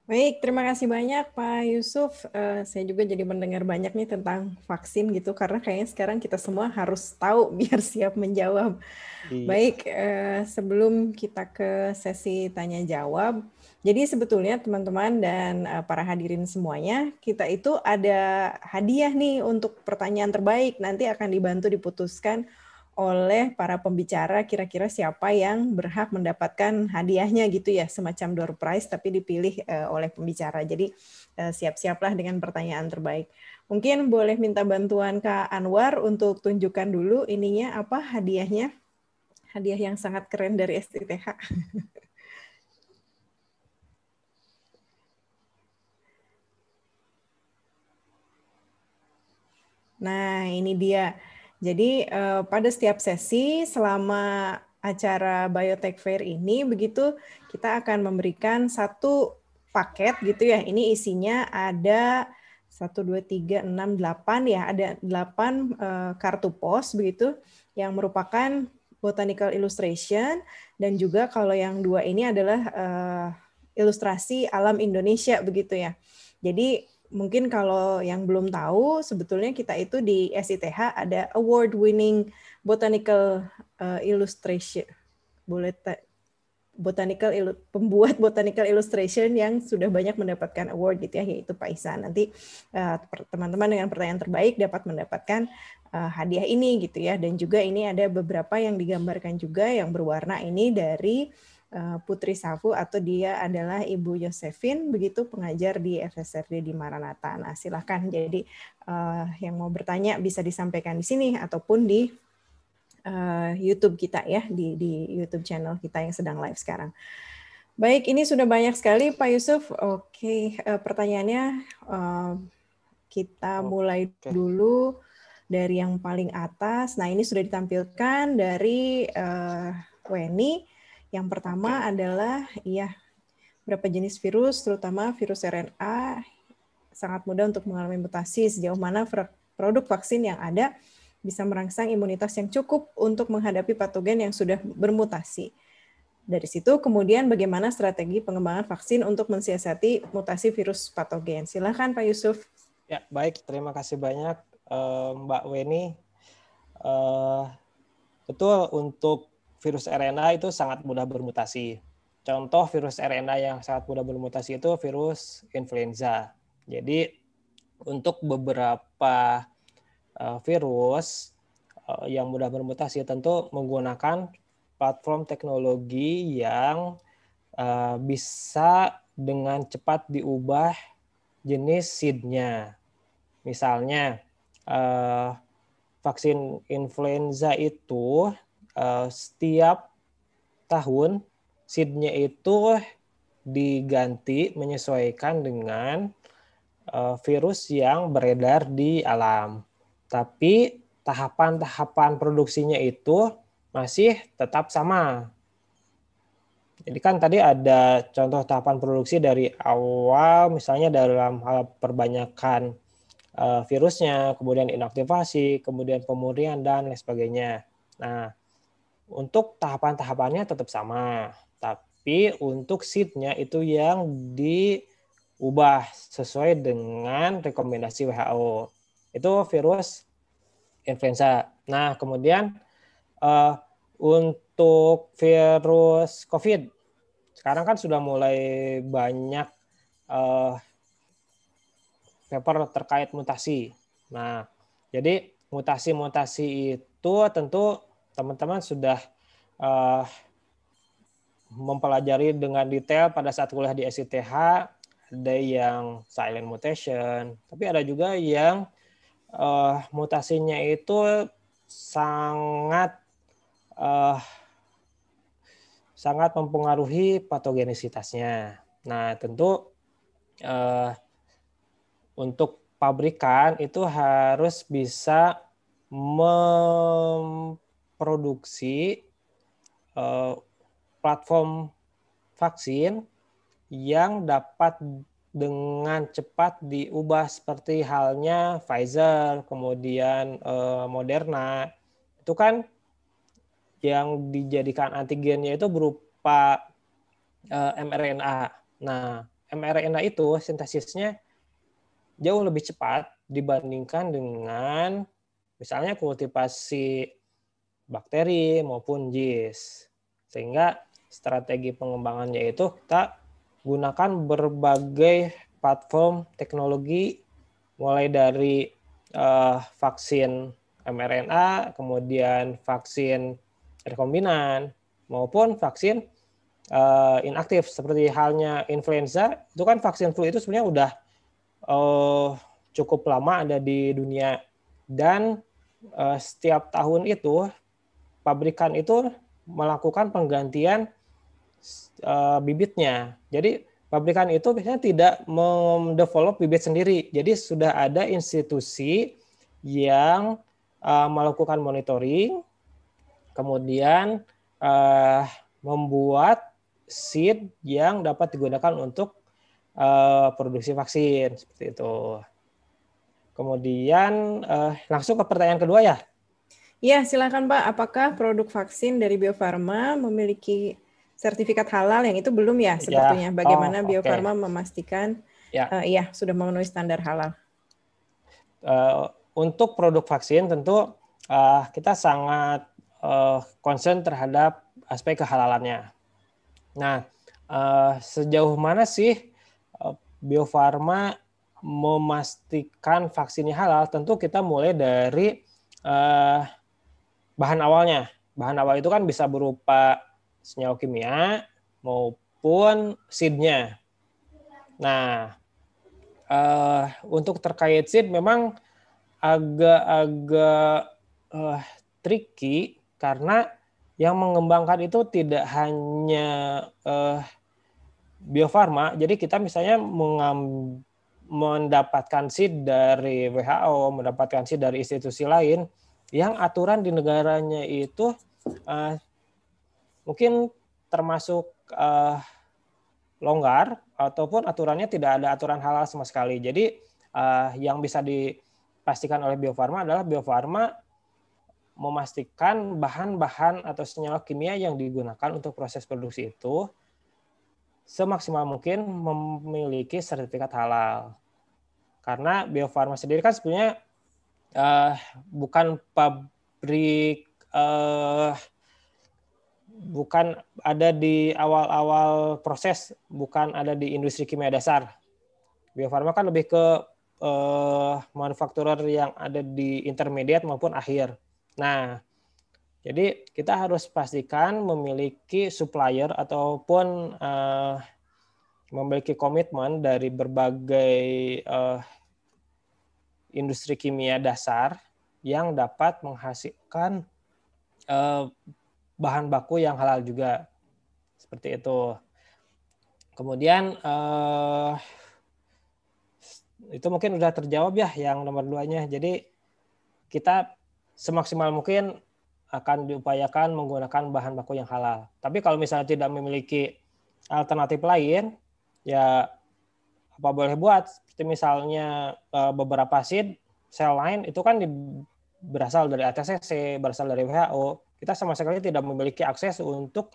Baik, terima kasih banyak Pak Yusuf. Uh, saya juga jadi mendengar banyak nih tentang vaksin gitu, karena kayaknya sekarang kita semua harus tahu [LAUGHS] biar siap menjawab. Iya. Baik, uh, sebelum kita ke sesi tanya jawab, jadi sebetulnya teman-teman dan eh, para hadirin semuanya, kita itu ada hadiah nih untuk pertanyaan terbaik. Nanti akan dibantu diputuskan oleh para pembicara kira-kira siapa yang berhak mendapatkan hadiahnya gitu ya semacam door prize tapi dipilih eh, oleh pembicara jadi eh, siap-siaplah dengan pertanyaan terbaik mungkin boleh minta bantuan Kak Anwar untuk tunjukkan dulu ininya apa hadiahnya hadiah yang sangat keren dari STTH [LAUGHS] Nah, ini dia. Jadi uh, pada setiap sesi selama acara Biotech Fair ini begitu kita akan memberikan satu paket gitu ya. Ini isinya ada satu dua tiga enam delapan ya, ada delapan uh, kartu pos begitu yang merupakan botanical illustration dan juga kalau yang dua ini adalah uh, ilustrasi alam Indonesia begitu ya. Jadi mungkin kalau yang belum tahu, sebetulnya kita itu di SITH ada award-winning botanical uh, illustration, boleh botanical pembuat [LAUGHS] botanical illustration yang sudah banyak mendapatkan award gitu ya yaitu Pak Paisa nanti eh, teman-teman uh, dengan pertanyaan terbaik dapat mendapatkan uh, hadiah ini gitu ya dan juga ini ada beberapa yang digambarkan juga yang berwarna ini dari Eh, Putri Safu atau dia adalah Ibu Yosefin begitu pengajar di FSRD di Maranatha. Nah, silahkan jadi uh, yang mau bertanya bisa disampaikan di sini ataupun di uh, YouTube kita ya di di YouTube channel kita yang sedang live sekarang. Baik, ini sudah banyak sekali Pak Yusuf. Oke, uh, pertanyaannya uh, kita mulai okay. dulu dari yang paling atas. Nah, ini sudah ditampilkan dari uh, Weni yang pertama adalah iya berapa jenis virus, terutama virus RNA sangat mudah untuk mengalami mutasi sejauh mana produk vaksin yang ada bisa merangsang imunitas yang cukup untuk menghadapi patogen yang sudah bermutasi. Dari situ kemudian bagaimana strategi pengembangan vaksin untuk mensiasati mutasi virus patogen. Silahkan Pak Yusuf. Ya, baik. Terima kasih banyak eh, Mbak Weni. Eh, betul untuk virus RNA itu sangat mudah bermutasi. Contoh virus RNA yang sangat mudah bermutasi itu virus influenza. Jadi untuk beberapa eh, virus eh, yang mudah bermutasi tentu menggunakan platform teknologi yang eh, bisa dengan cepat diubah jenis seed-nya. Misalnya, vaksin influenza itu Eh, setiap tahun seednya itu diganti menyesuaikan dengan uh, virus yang beredar di alam. Tapi tahapan-tahapan produksinya itu masih tetap sama. Jadi kan tadi ada contoh tahapan produksi dari awal misalnya dalam hal perbanyakan uh, virusnya, kemudian inaktivasi, kemudian pemurnian dan lain sebagainya. Nah, untuk tahapan-tahapannya tetap sama, tapi untuk seatnya itu yang diubah sesuai dengan rekomendasi WHO. Itu virus influenza. Nah, kemudian uh, untuk virus COVID, sekarang kan sudah mulai banyak uh, paper terkait mutasi. Nah, jadi mutasi-mutasi itu tentu teman-teman sudah uh, mempelajari dengan detail pada saat kuliah di SITH, ada yang silent mutation, tapi ada juga yang uh, mutasinya itu sangat uh, sangat mempengaruhi patogenisitasnya. Nah, tentu uh, untuk pabrikan itu harus bisa produksi uh, platform vaksin yang dapat dengan cepat diubah seperti halnya Pfizer, kemudian uh, Moderna. Itu kan yang dijadikan antigennya itu berupa uh, mRNA. Nah, mRNA itu sintesisnya jauh lebih cepat dibandingkan dengan misalnya kultivasi bakteri maupun JIS. Sehingga strategi pengembangannya itu kita gunakan berbagai platform teknologi mulai dari uh, vaksin mRNA, kemudian vaksin rekombinan maupun vaksin uh, inaktif seperti halnya influenza itu kan vaksin flu itu sebenarnya udah uh, cukup lama ada di dunia dan uh, setiap tahun itu pabrikan itu melakukan penggantian uh, bibitnya. Jadi pabrikan itu biasanya tidak mendevelop bibit sendiri. Jadi sudah ada institusi yang uh, melakukan monitoring, kemudian uh, membuat seed yang dapat digunakan untuk uh, produksi vaksin seperti itu. Kemudian uh, langsung ke pertanyaan kedua ya. Ya, silakan Pak. Apakah produk vaksin dari Bio Farma memiliki sertifikat halal yang itu belum ya, ya. sebetulnya? Bagaimana oh, Bio okay. Farma memastikan ya. Uh, ya sudah memenuhi standar halal? Uh, untuk produk vaksin tentu uh, kita sangat uh, concern terhadap aspek kehalalannya. Nah, uh, sejauh mana sih Bio Farma memastikan vaksinnya halal? Tentu kita mulai dari uh, bahan awalnya. Bahan awal itu kan bisa berupa senyawa kimia maupun seednya. Nah, uh, untuk terkait seed memang agak-agak uh, tricky karena yang mengembangkan itu tidak hanya uh, biofarma. Jadi kita misalnya mendapatkan seed dari WHO, mendapatkan seed dari institusi lain, yang aturan di negaranya itu uh, mungkin termasuk uh, longgar ataupun aturannya tidak ada aturan halal sama sekali. Jadi uh, yang bisa dipastikan oleh Bio Farma adalah Bio Farma memastikan bahan-bahan atau senyawa kimia yang digunakan untuk proses produksi itu semaksimal mungkin memiliki sertifikat halal. Karena Bio Farma sendiri kan sebenarnya uh, bukan pabrik uh, bukan ada di awal-awal proses, bukan ada di industri kimia dasar. biofarma kan lebih ke uh, manufakturer yang ada di intermediate maupun akhir. Nah, jadi kita harus pastikan memiliki supplier ataupun uh, memiliki komitmen dari berbagai uh, industri kimia dasar yang dapat menghasilkan eh, bahan baku yang halal juga seperti itu. Kemudian eh, itu mungkin sudah terjawab ya yang nomor dua nya. Jadi kita semaksimal mungkin akan diupayakan menggunakan bahan baku yang halal. Tapi kalau misalnya tidak memiliki alternatif lain, ya apa boleh buat seperti misalnya eh, beberapa seed sel lain itu kan di, berasal dari ATCC berasal dari WHO kita sama sekali tidak memiliki akses untuk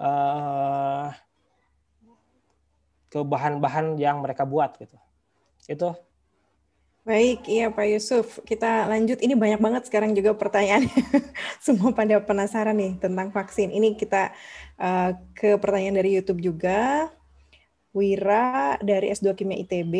uh, ke bahan-bahan yang mereka buat gitu itu Baik, iya Pak Yusuf. Kita lanjut. Ini banyak banget sekarang juga pertanyaan. [LAUGHS] Semua pada penasaran nih tentang vaksin. Ini kita uh, ke pertanyaan dari YouTube juga. Wira dari S2 Kimia ITB,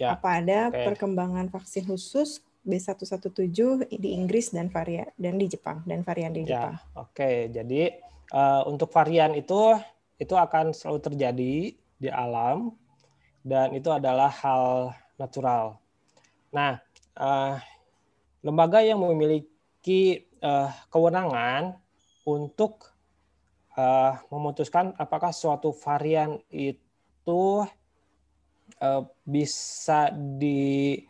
ya. apa ada okay. perkembangan vaksin khusus B117 di Inggris dan varian dan di Jepang dan varian di ya. Jepang. Oke, okay. jadi uh, untuk varian itu itu akan selalu terjadi di alam dan itu adalah hal natural. Nah, uh, lembaga yang memiliki uh, kewenangan untuk uh, memutuskan apakah suatu varian itu itu uh, eh, bisa digunakan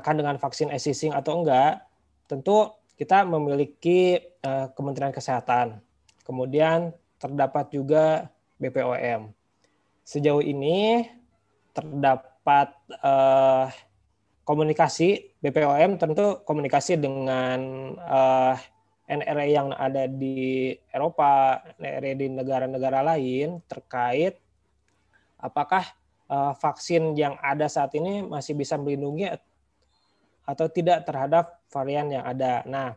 eh, dengan vaksin existing atau enggak, tentu kita memiliki uh, Kementerian Kesehatan. Kemudian terdapat juga BPOM. Sejauh ini terdapat uh, komunikasi BPOM tentu komunikasi dengan uh, NRA yang ada di Eropa, NRA di negara-negara lain terkait apakah eh, vaksin yang ada saat ini masih bisa melindungi atau tidak terhadap varian yang ada. Nah,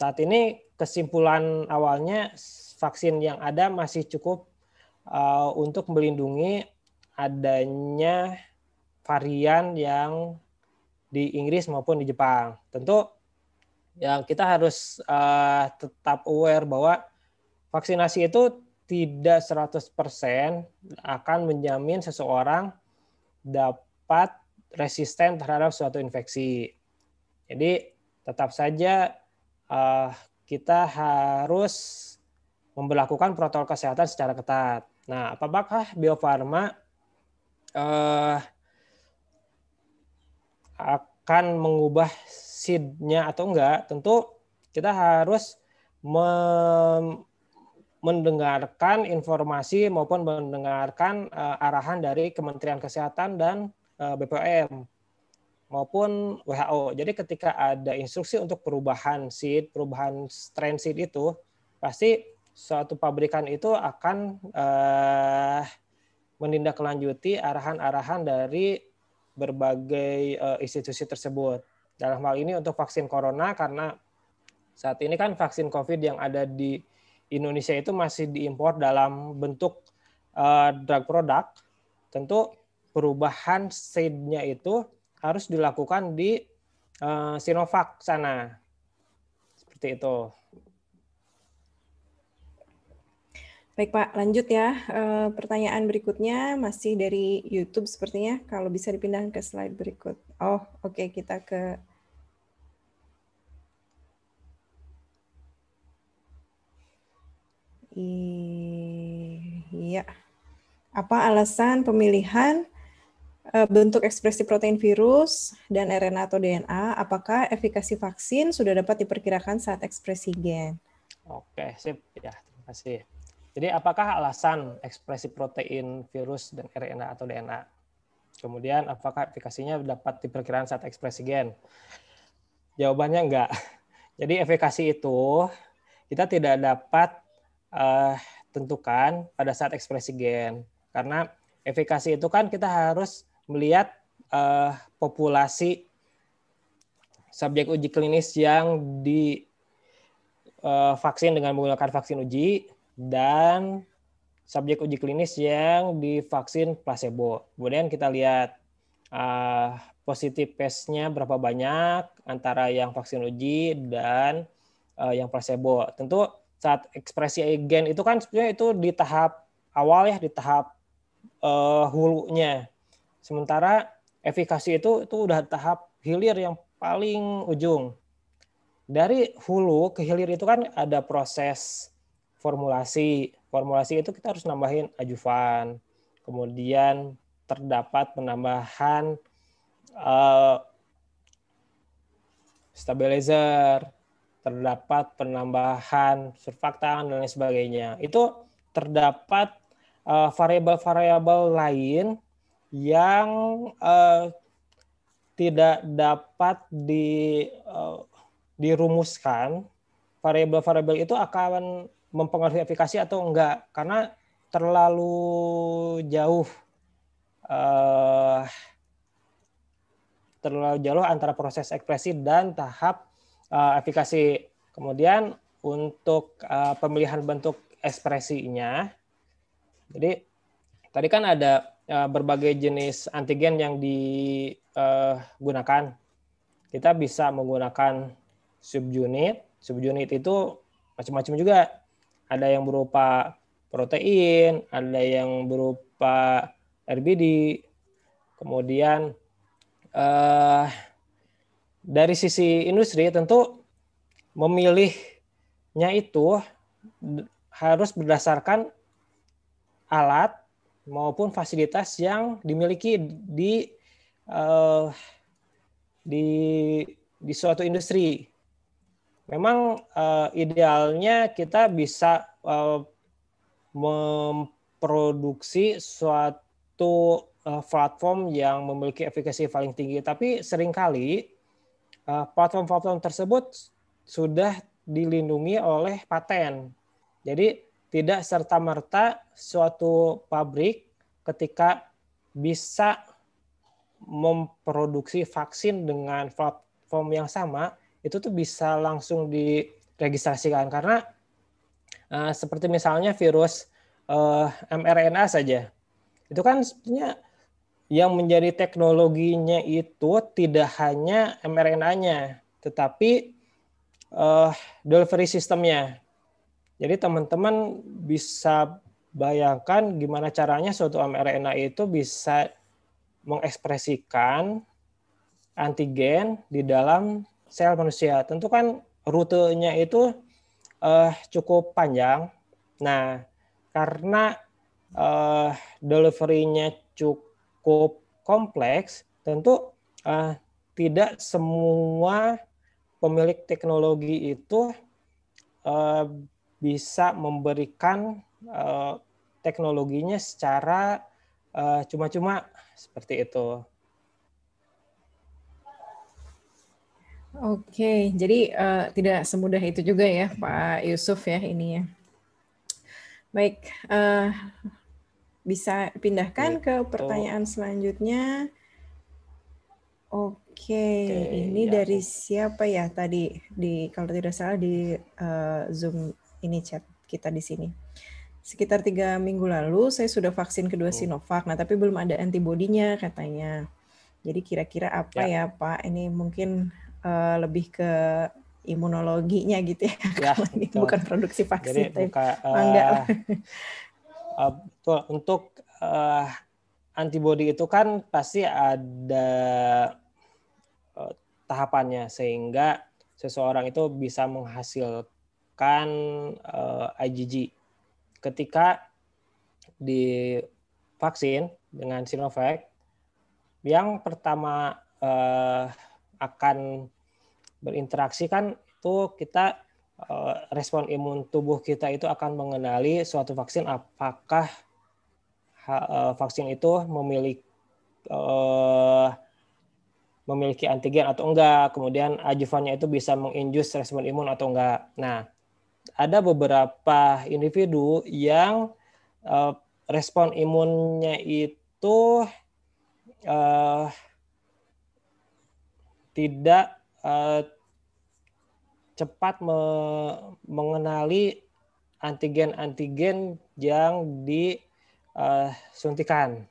saat ini kesimpulan awalnya vaksin yang ada masih cukup eh, untuk melindungi adanya varian yang di Inggris maupun di Jepang. Tentu yang kita harus uh, tetap aware bahwa vaksinasi itu tidak 100% akan menjamin seseorang dapat resisten terhadap suatu infeksi. Jadi tetap saja uh, kita harus memperlakukan protokol kesehatan secara ketat. Nah, apakah Bio Farma uh, eh, akan mengubah sidnya atau enggak, tentu kita harus mendengarkan informasi maupun mendengarkan uh, arahan dari Kementerian Kesehatan dan uh, eh, BPOM maupun WHO. Jadi ketika ada instruksi untuk perubahan seed, perubahan strain seed itu, pasti suatu pabrikan itu akan uh, menindaklanjuti arahan-arahan dari berbagai uh, institusi tersebut. Dalam hal ini untuk vaksin corona karena saat ini kan vaksin COVID yang ada di Indonesia itu masih diimpor dalam bentuk uh, drug product, tentu perubahan seed itu harus dilakukan di uh, Sinovac sana. Seperti itu. Baik Pak, lanjut ya. Eh, pertanyaan berikutnya masih dari YouTube sepertinya. Kalau bisa dipindah ke slide berikut. Oh, oke okay, kita ke Iya. Apa alasan pemilihan eh, bentuk ekspresi protein virus dan RNA atau DNA? Apakah efikasi vaksin sudah dapat diperkirakan saat ekspresi gen? Oke, sip. Ya, terima kasih. Jadi apakah alasan ekspresi protein virus dan RNA atau DNA? Kemudian apakah efikasinya dapat diperkirakan saat ekspresi gen? Jawabannya enggak. [LAUGHS] Jadi efikasi itu kita tidak dapat uh, tentukan pada saat ekspresi gen. Karena efikasi itu kan kita harus melihat uh, populasi subjek uji klinis yang di uh, vaksin dengan menggunakan vaksin uji dan subjek uji klinis yang divaksin placebo. Kemudian kita lihat uh, positif pesnya berapa banyak antara yang vaksin uji dan uh, yang placebo. Tentu saat ekspresi gen itu kan sebenarnya itu di tahap awal ya di tahap uh, hulunya. Sementara efikasi itu itu udah tahap hilir yang paling ujung. Dari hulu ke hilir itu kan ada proses formulasi. Formulasi itu kita harus nambahin ajuvan. Kemudian terdapat penambahan uh, stabilizer terdapat penambahan surfaktan dan lain sebagainya. Itu terdapat eh, variabel-variabel lain yang uh, tidak dapat di uh, dirumuskan. Variabel-variabel itu akan mempengaruhi efikasi atau enggak karena terlalu jauh uh, terlalu jauh antara proses ekspresi dan tahap uh, eh, efikasi. Kemudian untuk uh, pemilihan bentuk ekspresinya, jadi tadi kan ada uh, berbagai jenis antigen yang digunakan. Kita bisa menggunakan subunit. Subunit itu macam-macam juga. Ada yang berupa protein, ada yang berupa RBD, kemudian eh, dari sisi industri tentu memilihnya itu harus berdasarkan alat maupun fasilitas yang dimiliki di uh, di di suatu industri. Memang uh, idealnya kita bisa uh, memproduksi suatu uh, platform yang memiliki efikasi paling tinggi, tapi seringkali Eh, platform-platform tersebut sudah dilindungi oleh paten. Jadi tidak serta-merta suatu pabrik ketika bisa memproduksi vaksin dengan platform yang sama itu tuh bisa langsung diregistrasikan karena uh, seperti misalnya virus uh, mRNA saja itu kan sebenarnya yang menjadi teknologinya itu tidak hanya mRNA-nya, tetapi uh, delivery sistemnya. Jadi teman-teman bisa bayangkan gimana caranya suatu mRNA itu bisa mengekspresikan antigen di dalam sel manusia. Tentu kan rutenya itu uh, cukup panjang. Nah, karena uh, delivery-nya cukup cukup kompleks, tentu uh, tidak semua pemilik teknologi itu uh, bisa memberikan uh, teknologinya secara cuma cuma-cuma seperti itu. Oke, jadi uh, tidak semudah itu juga ya Pak Yusuf ya ini ya. Baik, uh, bisa pindahkan Betul. Gitu. ke pertanyaan selanjutnya. Oke, Oke ini ya. dari siapa ya tadi di kalau tidak salah di uh, Zoom ini chat kita di sini. Sekitar tiga minggu lalu saya sudah vaksin kedua oh. Sinovac, nah tapi belum ada antibodinya katanya. Jadi kira-kira apa ya. ya Pak? Ini mungkin uh, lebih ke imunologinya gitu ya, ya [LAUGHS] ini bukan produksi vaksin. Jadi buka, uh, [LAUGHS] Eh, untuk uh, antibody itu kan pasti ada uh, tahapannya sehingga seseorang itu bisa menghasilkan uh, IgG. Ketika divaksin dengan Sinovac, yang pertama uh, akan berinteraksi kan itu kita Eh, respon imun tubuh kita itu akan mengenali suatu vaksin apakah eh, vaksin itu memiliki eh, memiliki antigen atau enggak, kemudian ajuvannya itu bisa menginjus respon imun atau enggak. Nah, ada beberapa individu yang respon imunnya itu tidak cepat me mengenali antigen-antigen yang disuntikan. Eh,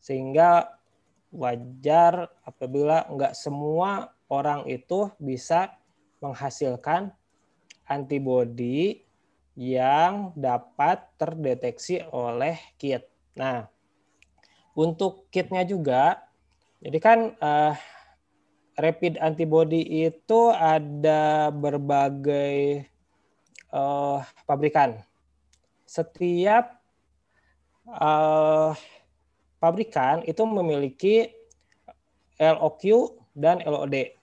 Sehingga wajar apabila enggak semua orang itu bisa menghasilkan antibodi yang dapat terdeteksi oleh kit. Nah, untuk kitnya juga, jadi kan eh, rapid antibody itu ada berbagai uh, pabrikan. Setiap uh, pabrikan itu memiliki LOQ dan LOD.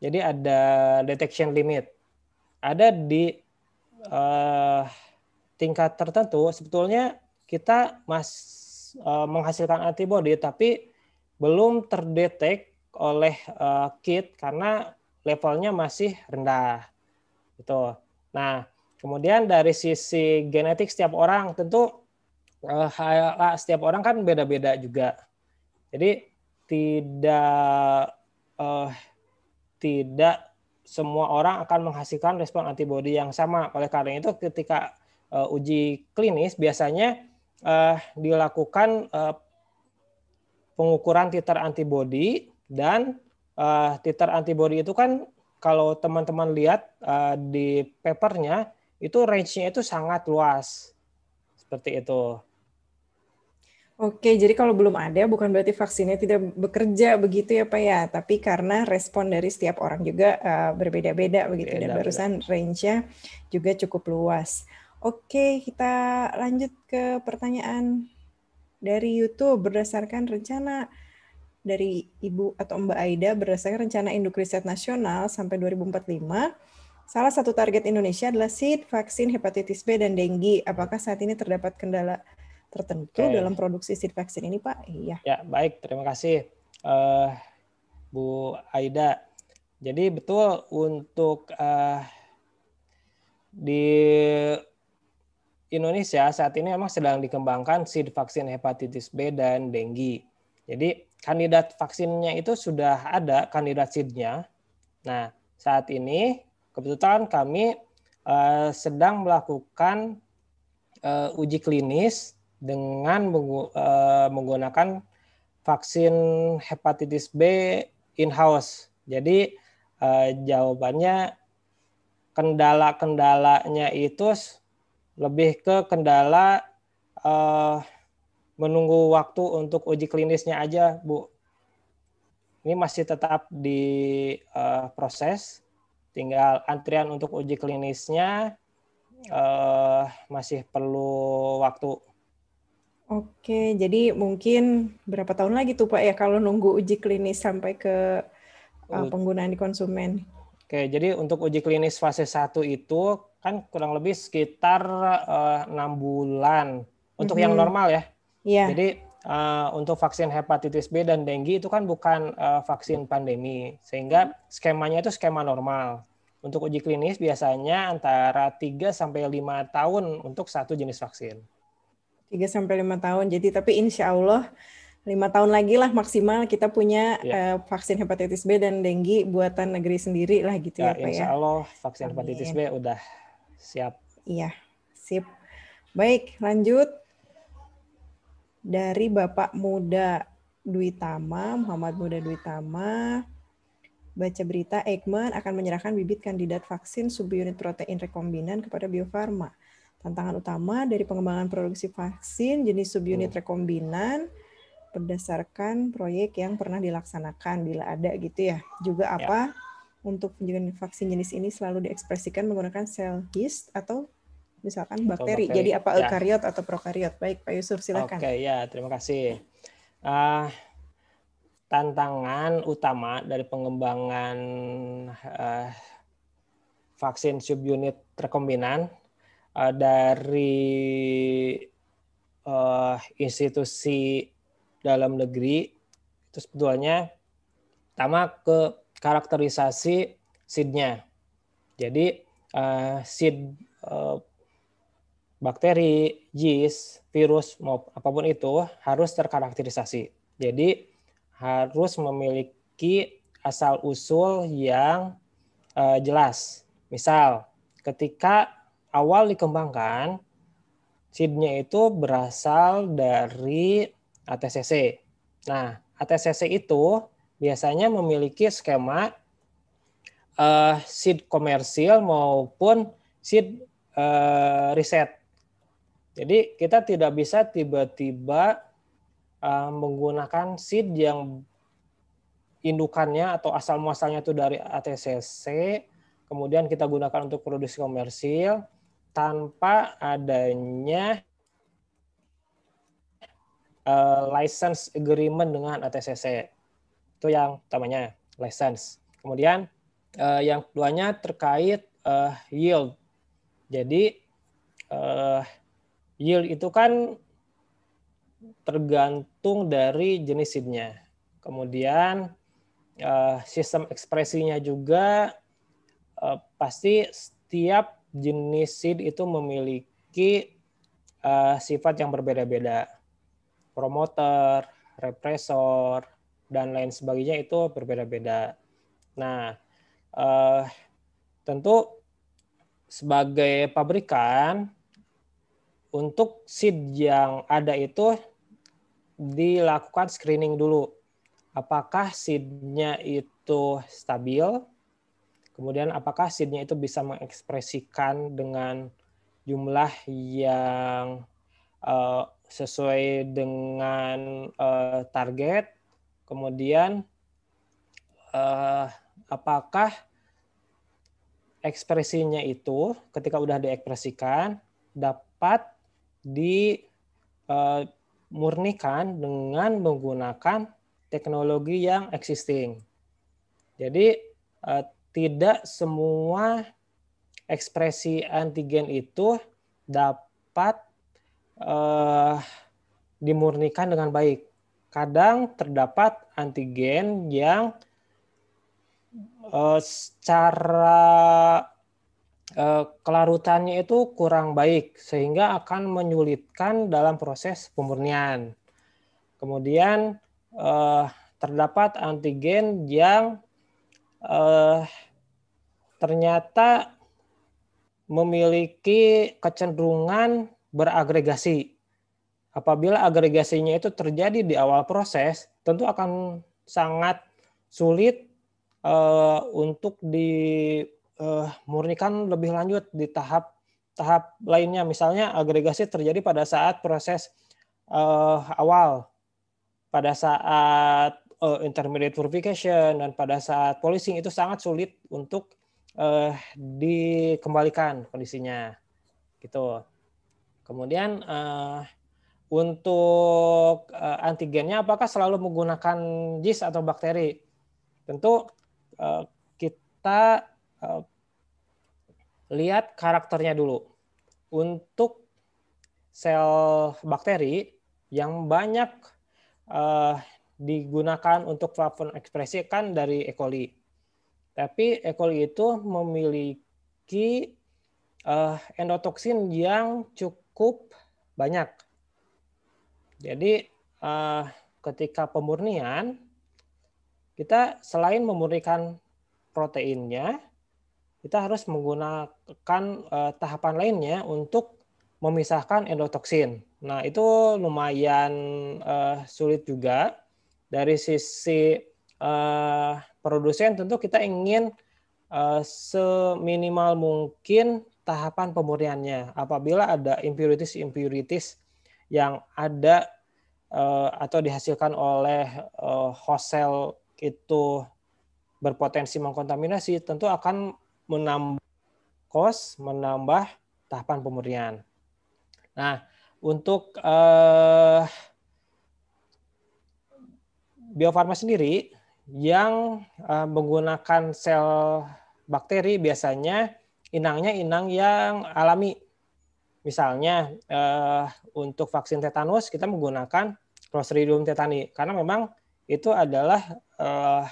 Jadi ada detection limit. Ada di uh, tingkat tertentu sebetulnya kita mas menghasilkan antibody, tapi belum terdetek oleh uh, kit karena levelnya masih rendah. Gitu. Nah, kemudian dari sisi genetik setiap orang tentu uh, setiap orang kan beda-beda juga. Jadi tidak uh, tidak semua orang akan menghasilkan respon antibodi yang sama. Oleh karena itu ketika uh, uji klinis biasanya uh, dilakukan uh, pengukuran titer antibodi dan uh, titer antibody itu kan kalau teman-teman lihat uh, di papernya itu range-nya itu sangat luas. Seperti itu. Oke, jadi kalau belum ada bukan berarti vaksinnya tidak bekerja begitu ya Pak ya, tapi karena respon dari setiap orang juga uh, berbeda-beda begitu Beda, dan barusan range-nya juga cukup luas. Oke, kita lanjut ke pertanyaan dari YouTube berdasarkan rencana dari Ibu atau Mbak Aida berdasarkan rencana induk riset nasional sampai 2045, salah satu target Indonesia adalah seed vaksin hepatitis B dan dengue. Apakah saat ini terdapat kendala tertentu okay. dalam produksi seed vaksin ini, Pak? Iya. Ya, baik. Terima kasih, uh, Bu Aida. Jadi betul untuk uh, di Indonesia saat ini memang sedang dikembangkan seed vaksin hepatitis B dan dengue. Jadi kandidat vaksinnya itu sudah ada kandidat seednya. Nah, saat ini kebetulan kami uh, sedang melakukan uh, uji klinis dengan menggu uh, menggunakan vaksin hepatitis B in-house. Jadi uh, jawabannya kendala-kendalanya itu lebih ke kendala uh, menunggu waktu untuk uji klinisnya aja, Bu. Ini masih tetap di uh, tinggal antrian untuk uji klinisnya uh, masih perlu waktu. Oke, jadi mungkin berapa tahun lagi tuh Pak ya kalau nunggu uji klinis sampai ke uh, penggunaan di konsumen? Oke, jadi untuk uji klinis fase 1 itu kan kurang lebih sekitar enam bulan untuk mm -hmm. yang mm-hmm. normal ya. Yeah. Jadi uh, untuk vaksin hepatitis B dan denggi itu kan bukan uh, vaksin pandemi, sehingga hmm. skemanya itu skema normal. Untuk uji klinis biasanya antara 3 sampai 5 tahun untuk satu jenis vaksin. 3 sampai 5 tahun. Jadi tapi insya Allah lima tahun lagi lah maksimal kita punya yeah. Iya. uh, vaksin hepatitis B dan denggi buatan negeri sendiri lah gitu ya, ya Pak ya. Insya Allah vaksin Amin. hepatitis B udah siap. Iya, sip. Baik, lanjut dari Bapak Muda Duitama Muhammad Muda Duitama baca berita Eijkman akan menyerahkan bibit kandidat vaksin subunit protein rekombinan kepada Bio Farma. Tantangan utama dari pengembangan produksi vaksin jenis subunit hmm. rekombinan berdasarkan proyek yang pernah dilaksanakan bila ada gitu ya. Juga ya. apa ya. untuk vaksin jenis ini selalu diekspresikan menggunakan sel hist atau misalkan bakteri. bakteri. Jadi apa ya. eukariot atau prokariot? Baik, Pak Yusuf silakan. Oke, ya, terima kasih. Uh, tantangan utama dari pengembangan uh, vaksin subunit rekombinan uh, dari uh, institusi dalam negeri itu sebetulnya pertama ke karakterisasi seed-nya. Jadi uh, seed uh, bakteri, yeast, virus, maupun apapun itu harus terkarakterisasi. Jadi harus memiliki asal usul yang uh, jelas. Misal, ketika awal dikembangkan, seednya itu berasal dari ATCC. Nah, ATCC itu biasanya memiliki skema uh, seed komersil maupun seed uh, riset jadi kita tidak bisa tiba-tiba uh, menggunakan seed yang indukannya atau asal muasalnya itu dari ATCC, kemudian kita gunakan untuk produksi komersil tanpa adanya uh, license agreement dengan ATCC. Itu yang utamanya license. Kemudian uh, yang keduanya terkait uh, yield. Jadi uh, Yield itu kan tergantung dari jenis seednya. Kemudian eh, sistem ekspresinya juga eh, pasti setiap jenis seed itu memiliki eh, sifat yang berbeda-beda. Promoter, represor, dan lain sebagainya itu berbeda-beda. Nah, tentu sebagai pabrikan untuk seed yang ada itu dilakukan screening dulu. Apakah seednya itu stabil? Kemudian apakah seednya itu bisa mengekspresikan dengan jumlah yang uh, sesuai dengan uh, target? Kemudian uh, apakah ekspresinya itu ketika sudah diekspresikan dapat dimurnikan eh, dengan menggunakan teknologi yang existing. Jadi eh, tidak semua ekspresi antigen itu dapat uh, dimurnikan dengan baik. Kadang terdapat antigen yang uh, secara Eh, kelarutannya itu kurang baik sehingga akan menyulitkan dalam proses pemurnian. Kemudian eh, terdapat antigen yang eh, ternyata memiliki kecenderungan beragregasi. Apabila agregasinya itu terjadi di awal proses, tentu akan sangat sulit eh, untuk di uh, eh, murnikan lebih lanjut di tahap tahap lainnya. Misalnya agregasi terjadi pada saat proses uh, awal, pada saat uh, intermediate purification dan pada saat polishing itu sangat sulit untuk uh, dikembalikan kondisinya, gitu. Kemudian uh, untuk uh, antigennya apakah selalu menggunakan JIS atau bakteri? Tentu uh, kita lihat karakternya dulu. Untuk sel bakteri yang banyak uh, digunakan untuk flavon ekspresi kan dari E. coli. Tapi E. coli itu memiliki uh, endotoksin yang cukup banyak. Jadi uh, ketika pemurnian, kita selain memurnikan proteinnya, kita harus menggunakan uh, tahapan lainnya untuk memisahkan endotoksin. Nah, itu lumayan uh, sulit juga dari sisi uh, produsen tentu kita ingin uh, seminimal mungkin tahapan pemurniannya. Apabila ada impurities-impurities yang ada uh, atau dihasilkan oleh uh, host cell itu berpotensi mengkontaminasi, tentu akan menambah kos, menambah tahapan pemurnian. Nah, untuk eh, biofarma sendiri yang eh, menggunakan sel bakteri biasanya inangnya inang yang alami. Misalnya eh, untuk vaksin tetanus kita menggunakan Clostridium tetani karena memang itu adalah eh,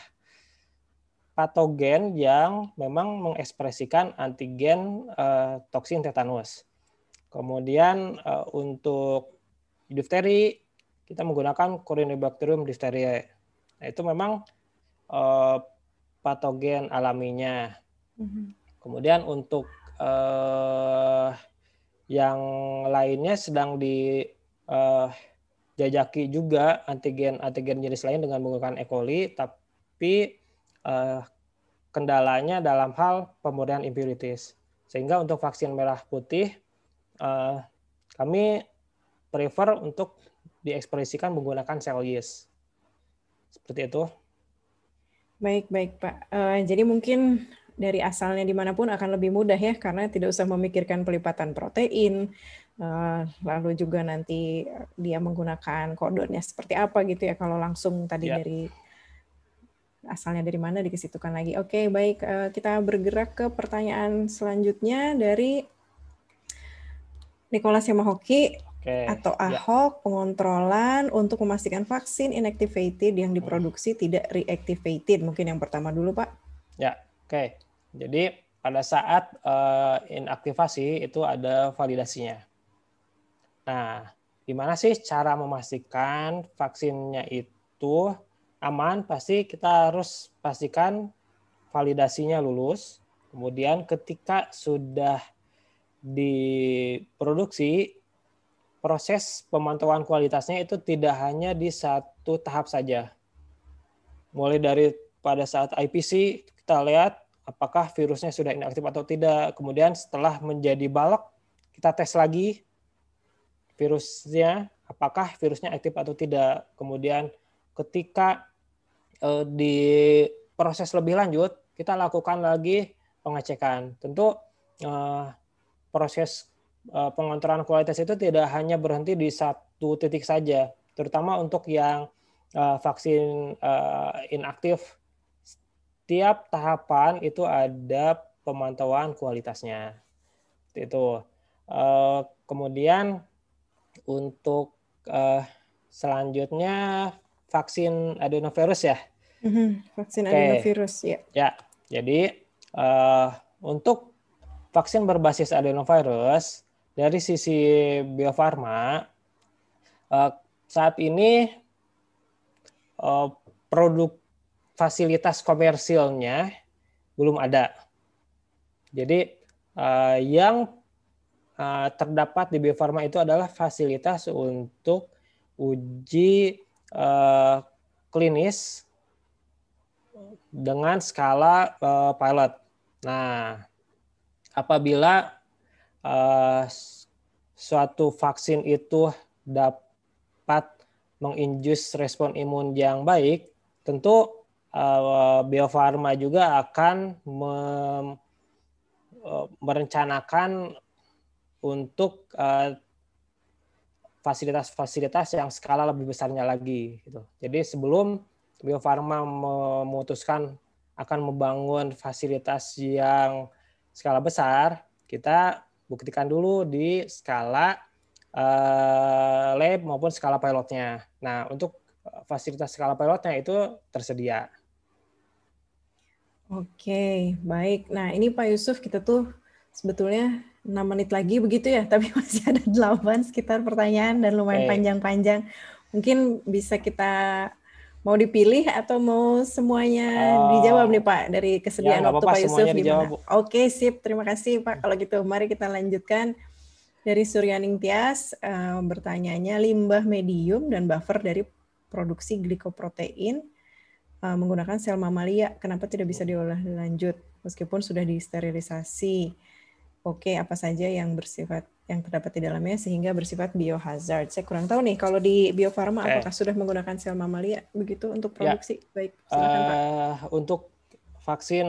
patogen yang memang mengekspresikan antigen uh, toksin tetanus. Kemudian uh, untuk difteri kita menggunakan Corynebacterium diphtheriae. Nah, itu memang uh, patogen alaminya. Mm-hmm. Kemudian untuk uh, yang lainnya sedang di uh, jajaki juga antigen antigen jenis lain dengan menggunakan E. coli, tapi uh, kendalanya dalam hal pemurnian impurities. Sehingga untuk vaksin merah putih uh, kami prefer untuk diekspresikan menggunakan sel yeast. Seperti itu. Baik, baik Pak. Uh, jadi mungkin dari asalnya dimanapun akan lebih mudah ya, karena tidak usah memikirkan pelipatan protein, lalu juga nanti dia menggunakan kodonnya seperti apa gitu ya, kalau langsung tadi yeah. dari asalnya dari mana dikesitukan lagi. Oke, okay, baik. Eh, kita bergerak ke pertanyaan selanjutnya dari Nikola Yamahoki okay. atau ya. Ahok, ya. pengontrolan untuk memastikan vaksin inactivated yang diproduksi hmm. tidak reactivated. Mungkin yang pertama dulu, Pak. Ya, oke. Okay. Jadi pada saat uh, inaktivasi itu ada validasinya. Nah, gimana sih cara memastikan vaksinnya itu aman pasti kita harus pastikan validasinya lulus. Kemudian ketika sudah diproduksi, proses pemantauan kualitasnya itu tidak hanya di satu tahap saja. Mulai dari pada saat IPC, kita lihat apakah virusnya sudah inaktif atau tidak. Kemudian setelah menjadi balok, kita tes lagi virusnya, apakah virusnya aktif atau tidak. Kemudian ketika uh, di proses lebih lanjut kita lakukan lagi pengecekan. Tentu uh, proses uh, pengontrolan kualitas itu tidak hanya berhenti di satu titik saja, terutama untuk yang uh, vaksin uh, inaktif. Setiap tahapan itu ada pemantauan kualitasnya. Itu. Uh, kemudian untuk uh, selanjutnya vaksin adenovirus ya. Mm-hmm. Vaksin okay. adenovirus ya. Ya, jadi uh, untuk vaksin berbasis adenovirus dari sisi Bio Farma uh, eh, saat ini uh, produk fasilitas komersilnya belum ada. Jadi uh, yang uh, terdapat di Bio Farma itu adalah fasilitas untuk uji uh, klinis dengan skala uh, pilot. Nah, apabila uh, suatu vaksin itu dapat menginjus respon imun yang baik, tentu uh, biofarma juga akan merencanakan untuk uh, fasilitas-fasilitas yang skala lebih besarnya lagi gitu. Jadi sebelum Bio Farma memutuskan akan membangun fasilitas yang skala besar, kita buktikan dulu di skala uh, lab maupun skala pilotnya. Nah, untuk eh, fasilitas skala pilotnya itu tersedia. Oke, baik. Nah, ini Pak Yusuf kita tuh sebetulnya 6 menit lagi begitu ya, [LAUGHS] tapi masih ada 8 sekitar pertanyaan dan lumayan panjang-panjang. Okay. Mungkin bisa kita mau dipilih atau mau semuanya uh, dijawab nih Pak dari ya, kesediaan ya, waktu apa -apa, Pak Yusuf Oke, sip. Terima kasih Pak. Kalau gitu mari kita lanjutkan dari Suryaning Tias uh, eh, bertanyanya limbah medium dan buffer dari produksi glikoprotein uh, menggunakan sel mamalia kenapa tidak bisa diolah lanjut meskipun sudah disterilisasi? oke okay, apa saja yang bersifat yang terdapat di dalamnya sehingga bersifat biohazard. Saya kurang tahu nih kalau di biofarma okay. Eh. apakah sudah menggunakan sel mamalia begitu untuk ya. produksi? Ya. Baik, silakan uh, Pak. Eh, untuk vaksin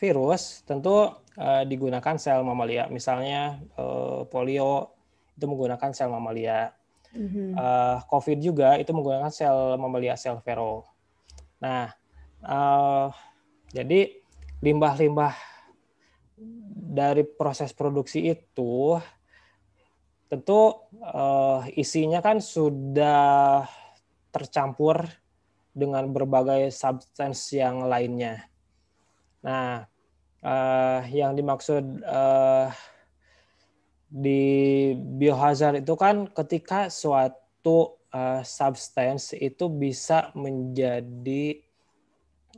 virus tentu uh, digunakan sel mamalia. Misalnya uh, polio itu menggunakan sel mamalia. Mm-hmm. Uh, COVID juga itu menggunakan sel mamalia sel vero. Nah, uh, jadi limbah-limbah dari proses produksi itu tentu uh, isinya kan sudah tercampur dengan berbagai substance yang lainnya. Nah, uh, yang dimaksud uh, di biohazard itu kan ketika suatu uh, substance itu bisa menjadi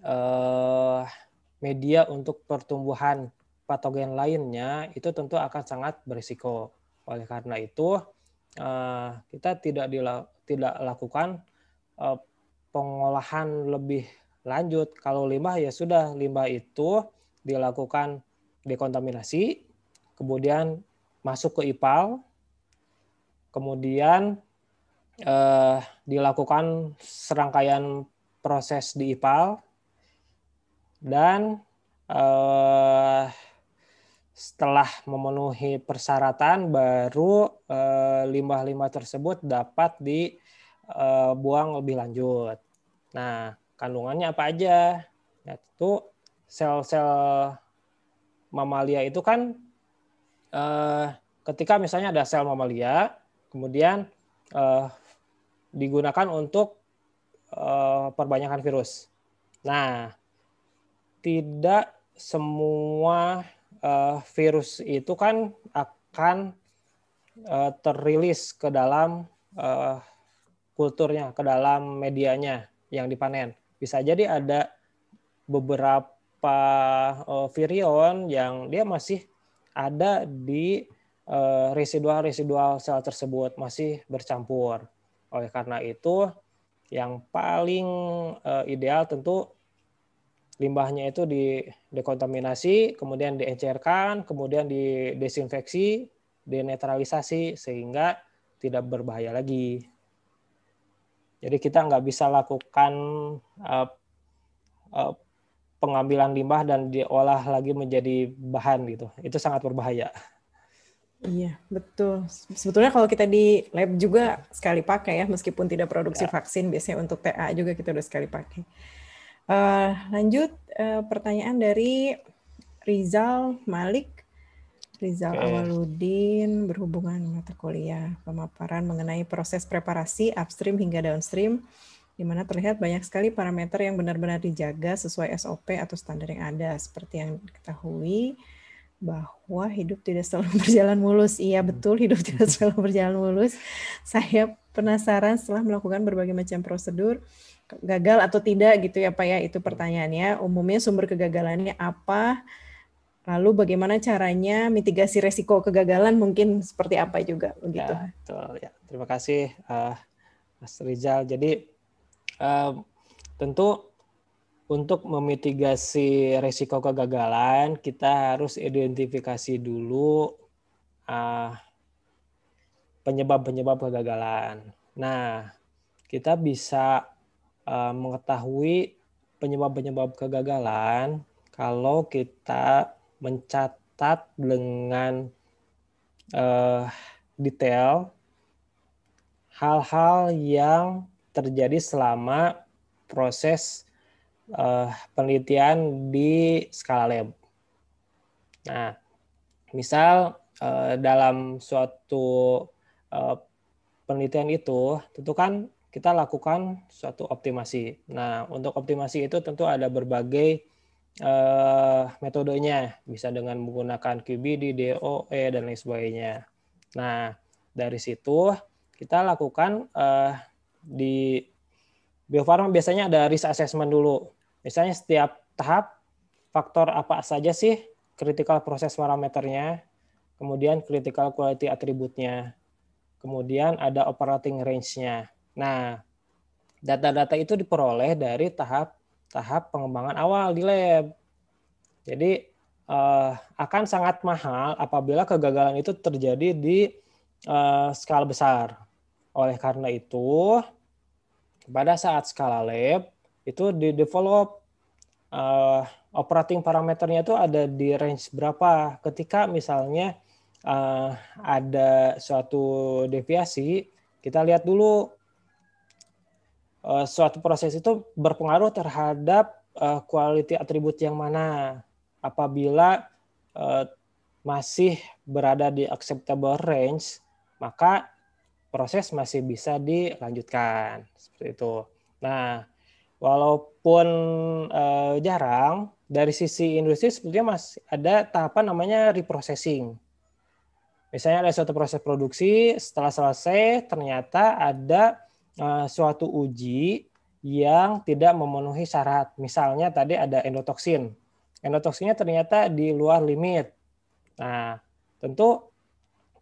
uh, media untuk pertumbuhan patogen lainnya itu tentu akan sangat berisiko. Oleh karena itu, eh, kita tidak tidak lakukan eh, pengolahan lebih lanjut. Kalau limbah ya sudah, limbah itu dilakukan dekontaminasi, kemudian masuk ke IPAL, kemudian eh, dilakukan serangkaian proses di IPAL, dan eh, setelah memenuhi persyaratan baru eh, limbah-limbah tersebut dapat dibuang eh, lebih lanjut. Nah, kandungannya apa aja? Yaitu sel-sel mamalia itu kan eh, ketika misalnya ada sel mamalia, kemudian digunakan untuk perbanyakan virus. Nah, tidak semua uh, virus itu kan akan uh, terilis ke dalam uh, kulturnya, ke dalam medianya yang dipanen. Bisa jadi ada beberapa uh, virion yang dia masih ada di uh, residual-residual sel tersebut, masih bercampur. Oleh karena itu, yang paling uh, ideal tentu limbahnya itu di dekontaminasi, kemudian diencerkan, kemudian didesinfeksi, denetralisasi sehingga tidak berbahaya lagi. Jadi kita nggak bisa lakukan eh, eh, pengambilan limbah dan diolah lagi menjadi bahan gitu. Itu sangat berbahaya. Iya, betul. Sebetulnya kalau kita di lab juga sekali pakai ya, meskipun tidak produksi ya. vaksin, biasanya untuk TA juga kita udah sekali pakai. Uh, lanjut uh, pertanyaan dari Rizal Malik. Rizal okay. Awaludin berhubungan mata kuliah pemaparan mengenai proses preparasi upstream hingga downstream di mana terlihat banyak sekali parameter yang benar-benar dijaga sesuai SOP atau standar yang ada seperti yang diketahui bahwa hidup tidak selalu [LAUGHS] berjalan mulus. Iya betul, hidup tidak selalu berjalan mulus. Saya penasaran setelah melakukan berbagai macam prosedur gagal atau tidak gitu ya Pak ya itu pertanyaannya. Umumnya sumber kegagalannya apa? Lalu bagaimana caranya mitigasi resiko kegagalan mungkin seperti apa juga begitu. Ya, betul ya. Terima kasih uh, Mas Rizal. Jadi uh, tentu untuk memitigasi resiko kegagalan kita harus identifikasi dulu uh, penyebab-penyebab kegagalan. Nah, kita bisa Eh, mengetahui penyebab-penyebab kegagalan kalau kita mencatat dengan uh, detail hal-hal yang terjadi selama proses uh, penelitian di skala lab. Nah, misal uh, dalam suatu uh, penelitian itu tentu kan kita lakukan suatu optimasi. Nah, untuk optimasi itu tentu ada berbagai uh, metodenya, bisa dengan menggunakan QBD, DOE, dan lain sebagainya. Nah, dari situ kita lakukan uh, di biofarma biasanya ada risk assessment dulu. Misalnya setiap tahap faktor apa saja sih critical proses parameternya, kemudian critical quality atributnya, kemudian ada operating range-nya. Nah, data-data itu diperoleh dari tahap tahap pengembangan awal di lab. Jadi uh, akan sangat mahal apabila kegagalan itu terjadi di uh, skala besar. Oleh karena itu, pada saat skala lab itu di develop uh, operating parameternya itu ada di range berapa. Ketika misalnya uh, ada suatu deviasi, kita lihat dulu uh, suatu proses itu berpengaruh terhadap uh, quality atribut yang mana. Apabila uh, masih berada di acceptable range, maka proses masih bisa dilanjutkan seperti itu. Nah, walaupun uh, jarang dari sisi industri sebetulnya masih ada tahapan namanya reprocessing. Misalnya ada suatu proses produksi, setelah selesai ternyata ada Eh, suatu uji yang tidak memenuhi syarat. Misalnya tadi ada endotoksin. Endotoksinnya ternyata di luar limit. Nah, tentu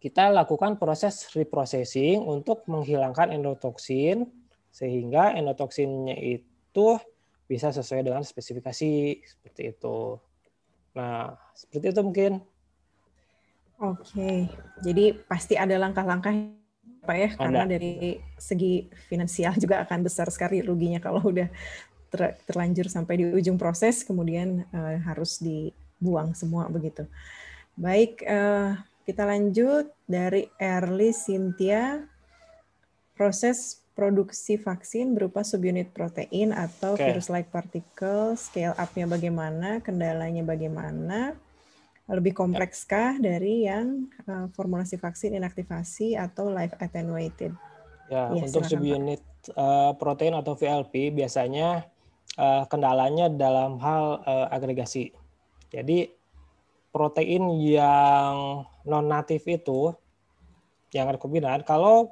kita lakukan proses reprocessing untuk menghilangkan endotoksin sehingga endotoksinnya itu bisa sesuai dengan spesifikasi seperti itu. Nah, seperti itu mungkin. Oke. Jadi pasti ada langkah-langkah Pak ya, Anda. Oh, karena dari segi finansial [LAUGHS] juga akan besar sekali ruginya kalau udah ter terlanjur sampai di ujung proses kemudian uh, harus dibuang semua begitu. Baik, uh, kita lanjut dari Erli Sintia, proses produksi vaksin berupa subunit protein atau okay. virus-like particle, scale up-nya bagaimana, kendalanya bagaimana, lebih ya. komplekskah dari yang eh, formulasi vaksin inaktivasi atau live attenuated? Ya, ya untuk subunit uh, protein atau VLP biasanya eh, kendalanya dalam hal agregasi. Jadi protein yang non natif itu yang rekombinan kalau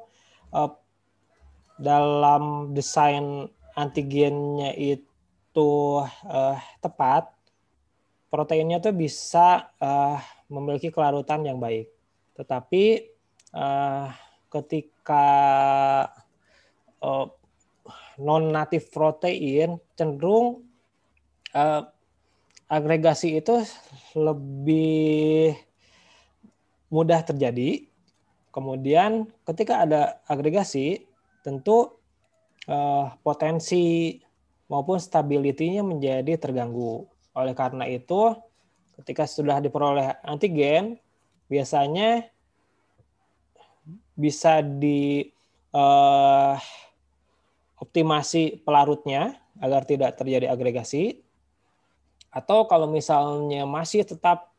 dalam desain antigennya itu tepat proteinnya tuh bisa uh, memiliki kelarutan yang baik. Tetapi uh, ketika uh, eh, non native protein cenderung uh, agregasi itu lebih mudah terjadi. Kemudian ketika ada agregasi, tentu uh, potensi maupun stability-nya menjadi terganggu. Oleh karena itu, ketika sudah diperoleh antigen, biasanya bisa di uh, optimasi pelarutnya agar tidak terjadi agregasi. Atau kalau misalnya masih tetap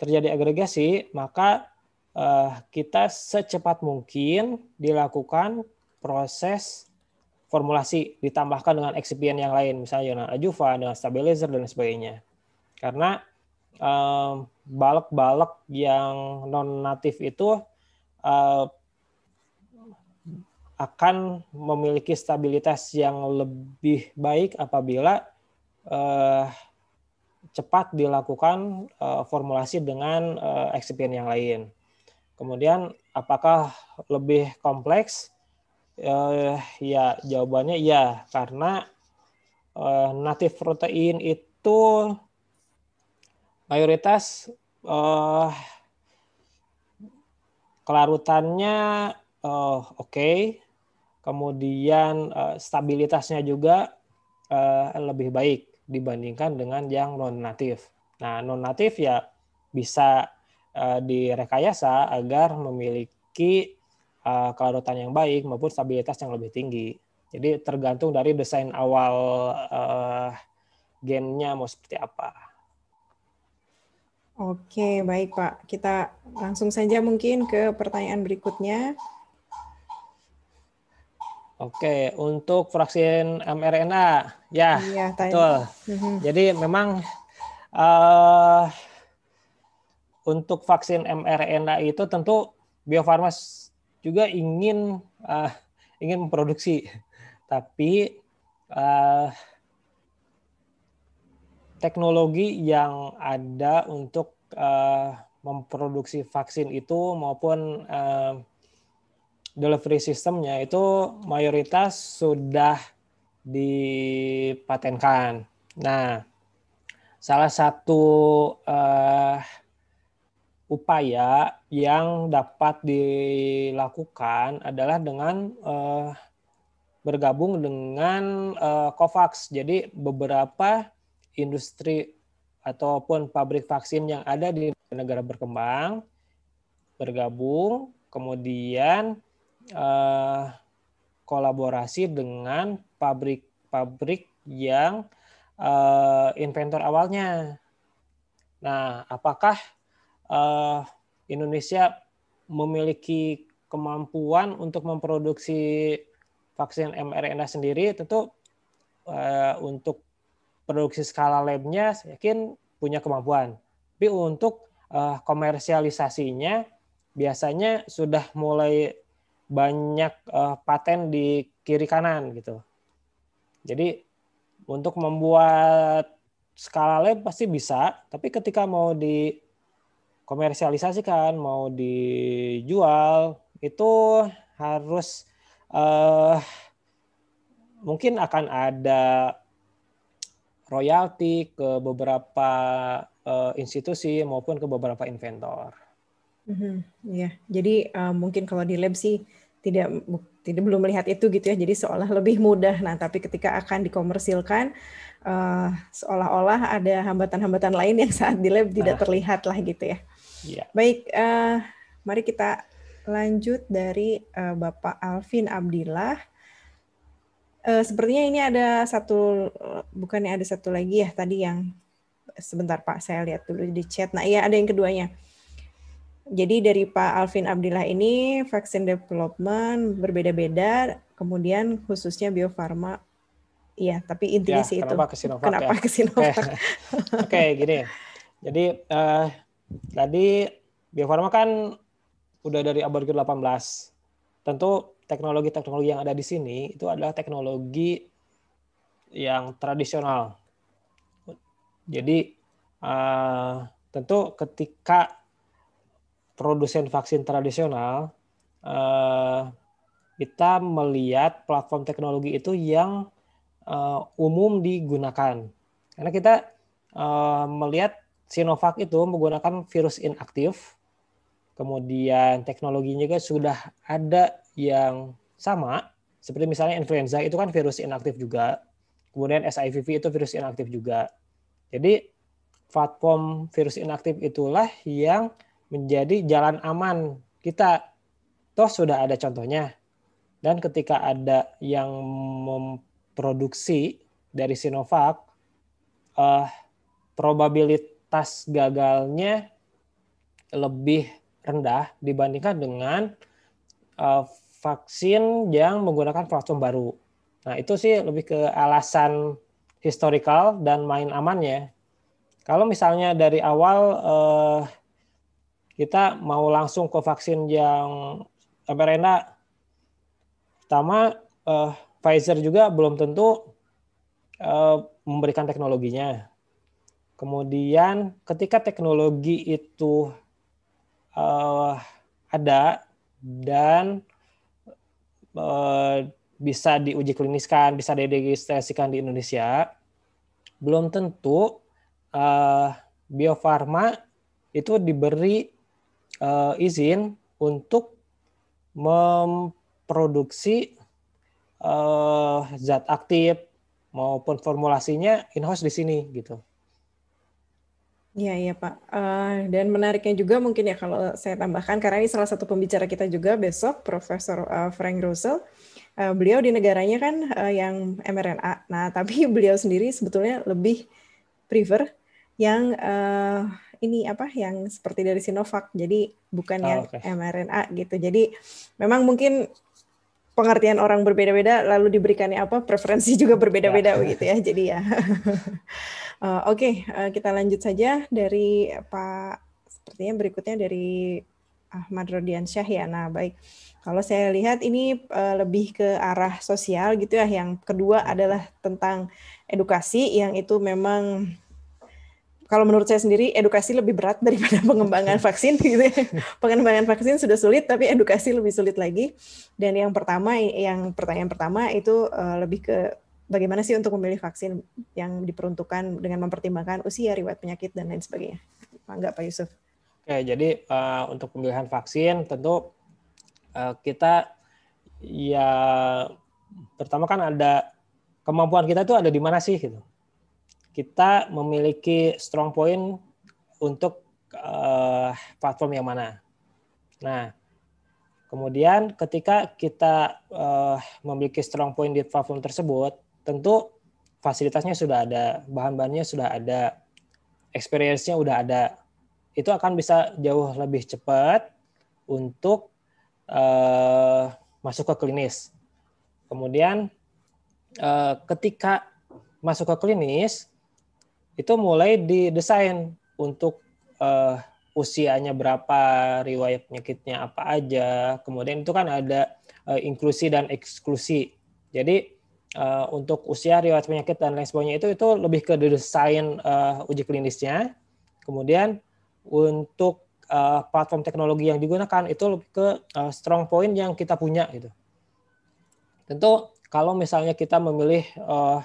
terjadi agregasi, maka uh, kita secepat mungkin dilakukan proses formulasi ditambahkan dengan eksipien yang lain, misalnya yonan ajuva, dengan stabilizer dan sebagainya. Karena balok-balok yang non natif itu uh, akan memiliki stabilitas yang lebih baik apabila uh, cepat dilakukan uh, formulasi dengan uh, eksipien yang lain. Kemudian apakah lebih kompleks? Uh, ya jawabannya ya karena uh, eh, native protein itu mayoritas uh, kelarutannya uh, oke, okay. kemudian uh, stabilitasnya juga uh, lebih baik dibandingkan dengan yang non natif. Nah non natif ya bisa uh, direkayasa agar memiliki uh, eh, kelarutan yang baik maupun stabilitas yang lebih tinggi. Jadi tergantung dari desain awal uh, gennya mau seperti apa. Oke, baik Pak. Kita langsung saja mungkin ke pertanyaan berikutnya. Oke, untuk vaksin mRNA, ya, iya, betul. Mm-hmm. Jadi memang uh, untuk vaksin mRNA itu tentu Bio juga ingin uh, ingin memproduksi, tapi uh, teknologi yang ada untuk uh, memproduksi vaksin itu maupun uh, delivery sistemnya itu mayoritas sudah dipatenkan. Nah, salah satu uh, upaya yang dapat dilakukan adalah dengan uh, bergabung dengan uh, COVAX. Jadi beberapa industri ataupun pabrik vaksin yang ada di negara berkembang bergabung, kemudian uh, kolaborasi dengan pabrik-pabrik yang uh, inventor awalnya. Nah, apakah uh, Indonesia memiliki kemampuan untuk memproduksi vaksin mRNA sendiri, tentu uh, untuk produksi skala labnya saya yakin punya kemampuan. Tapi untuk uh, komersialisasinya biasanya sudah mulai banyak uh, paten di kiri kanan gitu. Jadi untuk membuat skala lab pasti bisa, tapi ketika mau di komersialisasikan, mau dijual, itu harus uh, mungkin akan ada royalti ke beberapa uh, institusi maupun ke beberapa inventor. Mm -hmm. Ya, jadi uh, mungkin kalau di lab sih tidak tidak belum melihat itu gitu ya. Jadi seolah lebih mudah. Nah, tapi ketika akan dikomersilkan uh, seolah-olah ada hambatan-hambatan lain yang saat di lab tidak nah. terlihat lah gitu ya. Yeah. Baik, uh, mari kita lanjut dari uh, Bapak Alvin Abdillah. Uh, sepertinya ini ada satu, bukannya ada satu lagi ya tadi yang sebentar Pak saya lihat dulu di chat. Nah iya ada yang keduanya. Jadi dari Pak Alvin Abdillah ini vaksin development berbeda-beda, kemudian khususnya biofarma Farma. Iya, tapi intinya ya, sih kenapa itu. Ke Sinovac, ya? kenapa ya? ke Sinovac? [LAUGHS] Oke, okay. okay, gini. Jadi uh, Tadi Bio Farma kan udah dari abad ke-18. Tentu teknologi-teknologi yang ada di sini itu adalah teknologi yang tradisional. Jadi uh, tentu ketika produsen vaksin tradisional uh, kita melihat platform teknologi itu yang uh, umum digunakan karena kita uh, melihat Sinovac itu menggunakan virus inaktif, kemudian teknologinya juga sudah ada yang sama, seperti misalnya influenza itu kan virus inaktif juga, kemudian SIVV itu virus inaktif juga. Jadi platform virus inaktif itulah yang menjadi jalan aman kita. Toh sudah ada contohnya. Dan ketika ada yang memproduksi dari Sinovac, uh, eh, probabilitas tas gagalnya lebih rendah dibandingkan dengan uh, vaksin yang menggunakan platform baru. Nah, itu sih lebih ke alasan historical dan main amannya. Kalau misalnya dari awal eh, kita mau langsung ke vaksin yang eh, mRNA, pertama eh, Pfizer juga belum tentu eh, memberikan teknologinya. Kemudian ketika teknologi itu uh, ada dan uh, bisa diuji kliniskan, bisa diregistrasikan di Indonesia, belum tentu uh, biofarma itu diberi uh, izin untuk memproduksi uh, zat aktif maupun formulasinya in-house di sini gitu. Iya, iya Pak. Uh, dan menariknya juga mungkin ya kalau saya tambahkan, karena ini salah satu pembicara kita juga besok, Profesor uh, Frank Russell. Uh, beliau di negaranya kan uh, yang mRNA. Nah, [LAUGHS] tapi beliau sendiri sebetulnya lebih prefer yang uh, ini apa yang seperti dari Sinovac. Jadi bukan oh, yang okay. mRNA gitu. Jadi memang mungkin pengertian orang berbeda-beda lalu diberikannya apa preferensi [LAUGHS] juga berbeda-beda ya. begitu ya jadi ya [LAUGHS] eh, oke okay, eh, kita lanjut saja dari pak sepertinya berikutnya dari Ahmad Rodiansyah ya nah baik kalau saya lihat ini eh, lebih ke arah sosial gitu ya yang kedua adalah tentang edukasi yang itu memang kalau menurut saya sendiri edukasi lebih berat [LAUGHS] daripada pengembangan vaksin gitu ya. [LAUGHS] pengembangan vaksin sudah sulit tapi edukasi lebih sulit lagi dan yang pertama yang pertanyaan pertama itu eh, lebih ke bagaimana sih untuk memilih vaksin yang diperuntukkan dengan mempertimbangkan usia riwayat penyakit dan lain sebagainya enggak Pak Yusuf Oke jadi eh, untuk pemilihan vaksin tentu eh, kita ya pertama kan ada kemampuan kita itu ada di mana sih gitu kita memiliki strong point untuk uh, platform yang mana. Nah, kemudian ketika kita uh, memiliki strong point di platform tersebut, tentu fasilitasnya sudah ada, bahan-bahannya sudah ada, experience-nya sudah ada. Itu akan bisa jauh lebih cepat untuk uh, masuk ke klinis. Kemudian uh, ketika masuk ke klinis, itu mulai didesain untuk uh, usianya berapa, riwayat penyakitnya apa aja. Kemudian itu kan ada uh, inklusi dan eksklusi. Jadi uh, untuk usia, riwayat penyakit dan lain sebagainya itu itu lebih ke desain uh, uji klinisnya. Kemudian untuk uh, platform teknologi yang digunakan itu lebih ke uh, strong point yang kita punya gitu. Tentu kalau misalnya kita memilih uh,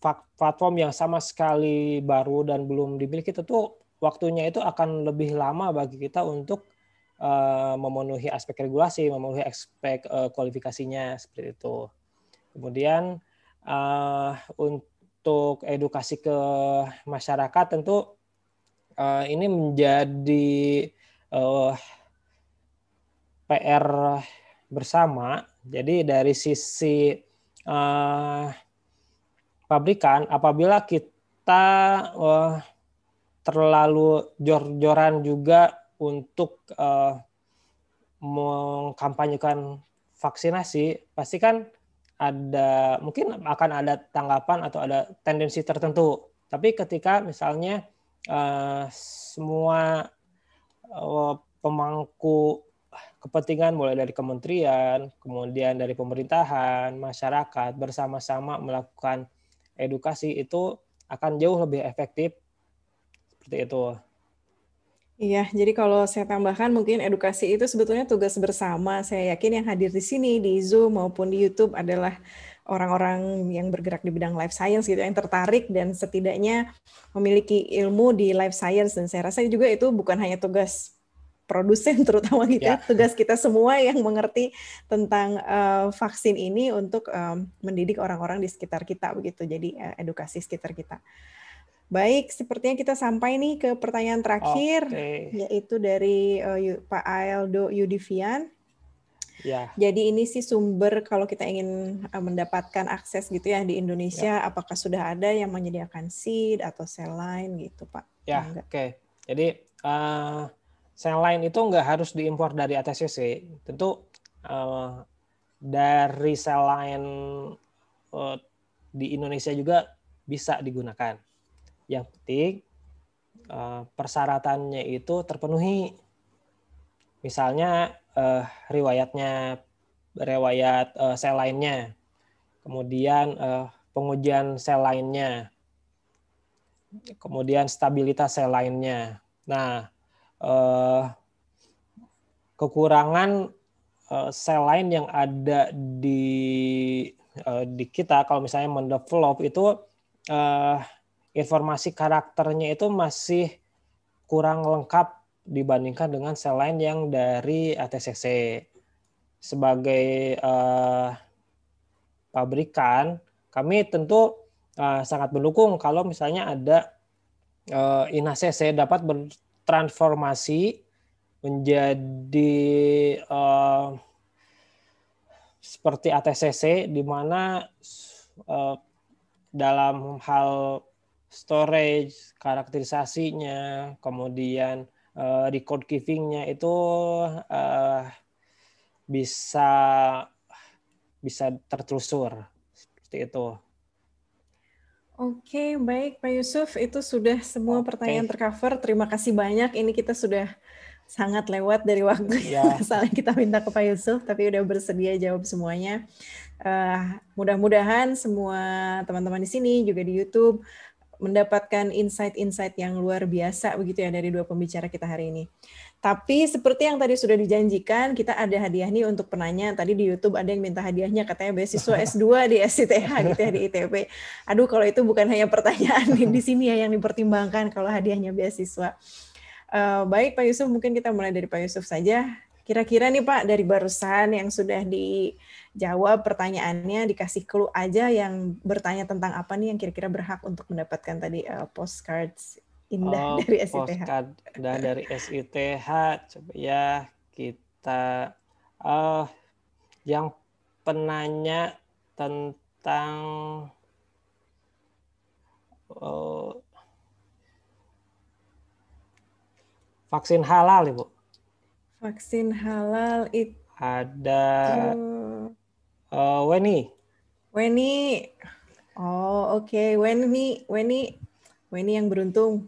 platform yang sama sekali baru dan belum dimiliki tentu waktunya itu akan lebih lama bagi kita untuk eh, memenuhi aspek regulasi, memenuhi aspek eh, kualifikasinya seperti itu. Kemudian eh, untuk edukasi ke masyarakat tentu ini menjadi PR bersama. Jadi dari sisi pabrikan apabila kita uh, terlalu jor-joran juga untuk uh, mengkampanyekan vaksinasi pasti kan ada mungkin akan ada tanggapan atau ada tendensi tertentu tapi ketika misalnya uh, semua uh, pemangku kepentingan mulai dari kementerian, kemudian dari pemerintahan, masyarakat bersama-sama melakukan edukasi itu akan jauh lebih efektif seperti itu. Iya, jadi kalau saya tambahkan mungkin edukasi itu sebetulnya tugas bersama. Saya yakin yang hadir di sini di Zoom maupun di YouTube adalah orang-orang yang bergerak di bidang life science gitu yang tertarik dan setidaknya memiliki ilmu di life science dan saya rasa juga itu bukan hanya tugas produsen [LAUGHS] terutama gitu ya. ya. tugas kita semua yang mengerti tentang uh, vaksin ini untuk um, mendidik orang-orang di sekitar kita begitu jadi uh, edukasi sekitar kita baik sepertinya kita sampai nih ke pertanyaan terakhir okay. yaitu dari uh, Pak Aldo Yudivian yeah. Jadi ini sih sumber kalau kita ingin mendapatkan akses gitu ya di Indonesia, yeah. apakah sudah ada yang menyediakan seed atau cell line gitu, Pak? Ya, oke. Okay. Jadi uh, sel lain itu nggak harus diimpor dari ATCC. Tentu uh, dari sel lain uh, di Indonesia juga bisa digunakan. Yang penting uh, persyaratannya itu terpenuhi. Misalnya uh, riwayatnya riwayat uh, sel lainnya, kemudian uh, pengujian sel lainnya, kemudian stabilitas sel lainnya. Nah, uh, kekurangan uh, sel lain yang ada di uh, di kita kalau misalnya mendevelop itu uh, informasi karakternya itu masih kurang lengkap dibandingkan dengan sel lain yang dari ATCC sebagai uh, pabrikan kami tentu uh, sangat mendukung kalau misalnya ada uh, dapat transformasi menjadi uh, seperti ATCC di mana uh, dalam hal storage, karakterisasinya, kemudian uh, record keepingnya itu uh, bisa bisa tertelusur seperti itu. Oke, okay, baik Pak Yusuf, itu sudah semua okay. pertanyaan tercover. Terima kasih banyak. Ini kita sudah sangat lewat dari waktu yeah. yang [LAUGHS] kita minta ke Pak Yusuf, tapi sudah bersedia jawab semuanya. Uh, Mudah-mudahan semua teman-teman di sini juga di YouTube mendapatkan insight-insight yang luar biasa begitu ya dari dua pembicara kita hari ini. Tapi seperti yang tadi sudah dijanjikan, kita ada hadiah nih untuk penanya. Tadi di YouTube ada yang minta hadiahnya, katanya beasiswa S2 [LAUGHS] di SCTH gitu ya, di ITB. Aduh, kalau itu bukan hanya pertanyaan di sini ya yang dipertimbangkan kalau hadiahnya beasiswa. Uh, baik Pak Yusuf, mungkin kita mulai dari Pak Yusuf saja. Kira-kira nih Pak, dari barusan yang sudah dijawab pertanyaannya, dikasih clue aja yang bertanya tentang apa nih yang kira-kira berhak untuk mendapatkan tadi uh, postcards indah oh, dari SITH. Postcard indah dari SITH. Coba ya kita uh, yang penanya tentang uh, vaksin halal, Ibu. Vaksin halal itu ada uh, Weni. Weni. Oh, oke. Okay. Weni, Weni, Weni yang beruntung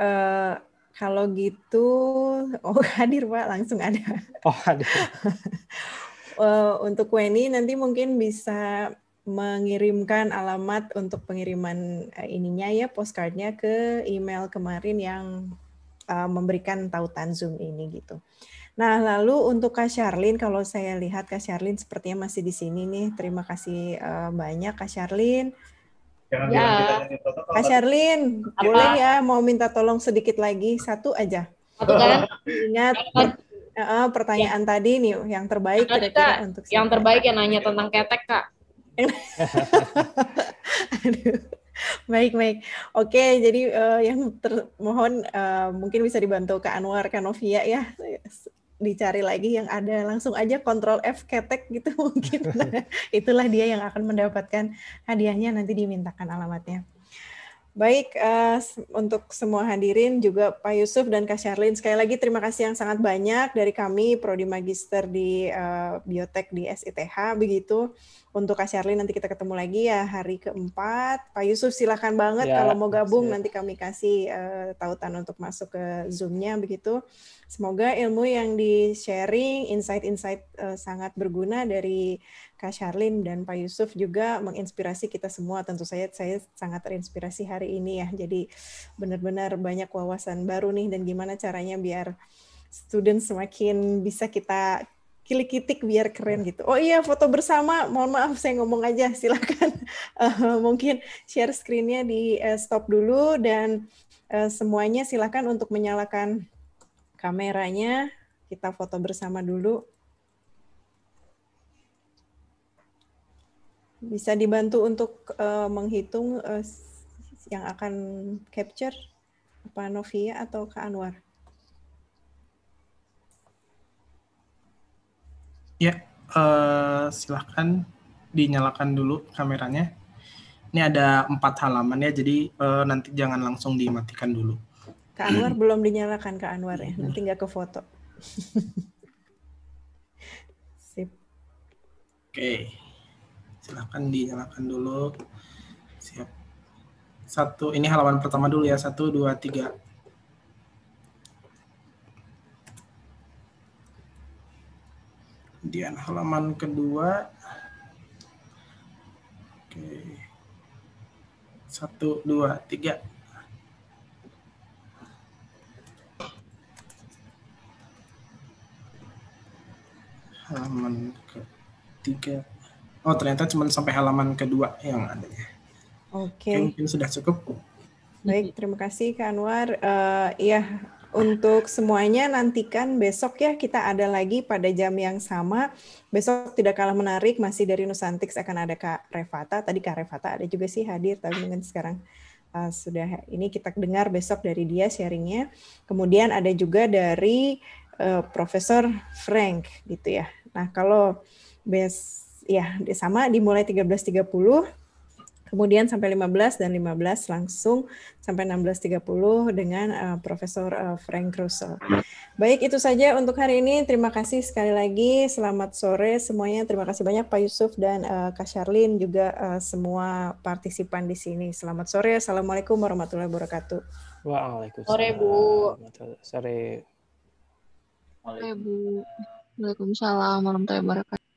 Eh, kalau gitu, [LAUGHS] oh hadir Pak, langsung ada. Oh hadir. uh, [LAUGHS] untuk Weni nanti mungkin bisa mengirimkan alamat untuk pengiriman uh, ininya ya, postcardnya ke email kemarin yang uh, memberikan tautan Zoom ini gitu. Nah, lalu untuk Kak Charlin, kalau saya lihat Kak Charlin sepertinya masih di sini nih. Terima kasih banyak Kak Charlin. Jangan ya. bilang kita Sherlin, boleh ya mau minta tolong sedikit lagi satu aja. Satu kan? Ingat uh, pertanyaan ya. tadi nih yang terbaik kira-kira untuk yang saya. terbaik yang nanya tentang ketek kak. [LAUGHS] Baik, baik. Oke, jadi uh, yang ter mohon uh, mungkin bisa dibantu ke Anwar Novia ya dicari lagi yang ada langsung aja kontrol F ketek gitu [LAUGHS] mungkin. Nah, [LAUGHS] itulah dia yang akan mendapatkan hadiahnya nanti dimintakan alamatnya. Baik, uh, untuk semua hadirin juga Pak Yusuf dan Kak Sharlin, sekali lagi terima kasih yang sangat banyak dari kami, Prodi Magister di uh, eh, Biotek di SITH, begitu untuk Kak Sherly nanti kita ketemu lagi ya hari keempat. Pak Yusuf silahkan banget ya, kalau mau gabung ya. nanti kami kasih uh, tautan untuk masuk ke Zoom-nya begitu. Semoga ilmu yang di-sharing, insight-insight uh, sangat berguna dari Kak Sharlin dan Pak Yusuf juga menginspirasi kita semua. Tentu saya saya sangat terinspirasi hari ini ya. Jadi benar-benar banyak wawasan baru nih dan gimana caranya biar student semakin bisa kita kilikitik biar keren gitu. Oh iya, foto bersama. Mohon maaf, saya ngomong aja. [LAUGHS] Silakan uh, mungkin share screen di uh, stop dulu dan uh, semuanya silakan untuk menyalakan kameranya. Kita foto bersama dulu. Bisa dibantu untuk uh, menghitung uh, yang akan capture apa Novia atau Kak Anwar? Ya, uh, silahkan dinyalakan dulu kameranya. Ini ada empat halaman ya, jadi uh, nanti jangan langsung dimatikan dulu. Kak Anwar belum dinyalakan Kak Anwar ya, nanti nggak ke foto. [LAUGHS] Sip. Oke, silahkan dinyalakan dulu. Siap. Satu, ini halaman pertama dulu ya, satu, dua, tiga. Kemudian halaman kedua. Oke. Satu, dua, tiga. Halaman ketiga. Oh, ternyata cuma sampai halaman kedua yang adanya. Oke. Okay. Oke mungkin sudah cukup. Baik, terima kasih Kak Anwar. Uh, ya untuk semuanya nantikan besok ya kita ada lagi pada jam yang sama. Besok tidak kalah menarik masih dari Nusantix akan ada Kak Revata. Tadi Kak Revata ada juga sih hadir tapi mungkin sekarang uh, sudah ini kita dengar besok dari dia sharingnya. Kemudian ada juga dari uh, Profesor Frank gitu ya. Nah, kalau bes ya sama dimulai 13.30 Kemudian sampai 15 dan 15 langsung sampai 16.30 dengan uh, Profesor uh, Frank Russo. Baik, itu saja untuk hari ini. Terima kasih sekali lagi. Selamat sore semuanya. Terima kasih banyak Pak Yusuf dan uh, Kak Charlene juga uh, semua partisipan di sini. Selamat sore. Assalamualaikum warahmatullahi wabarakatuh. Waalaikumsalam. Sore, Bu. Sore. Sore, Waalaikumsalam warahmatullahi wabarakatuh.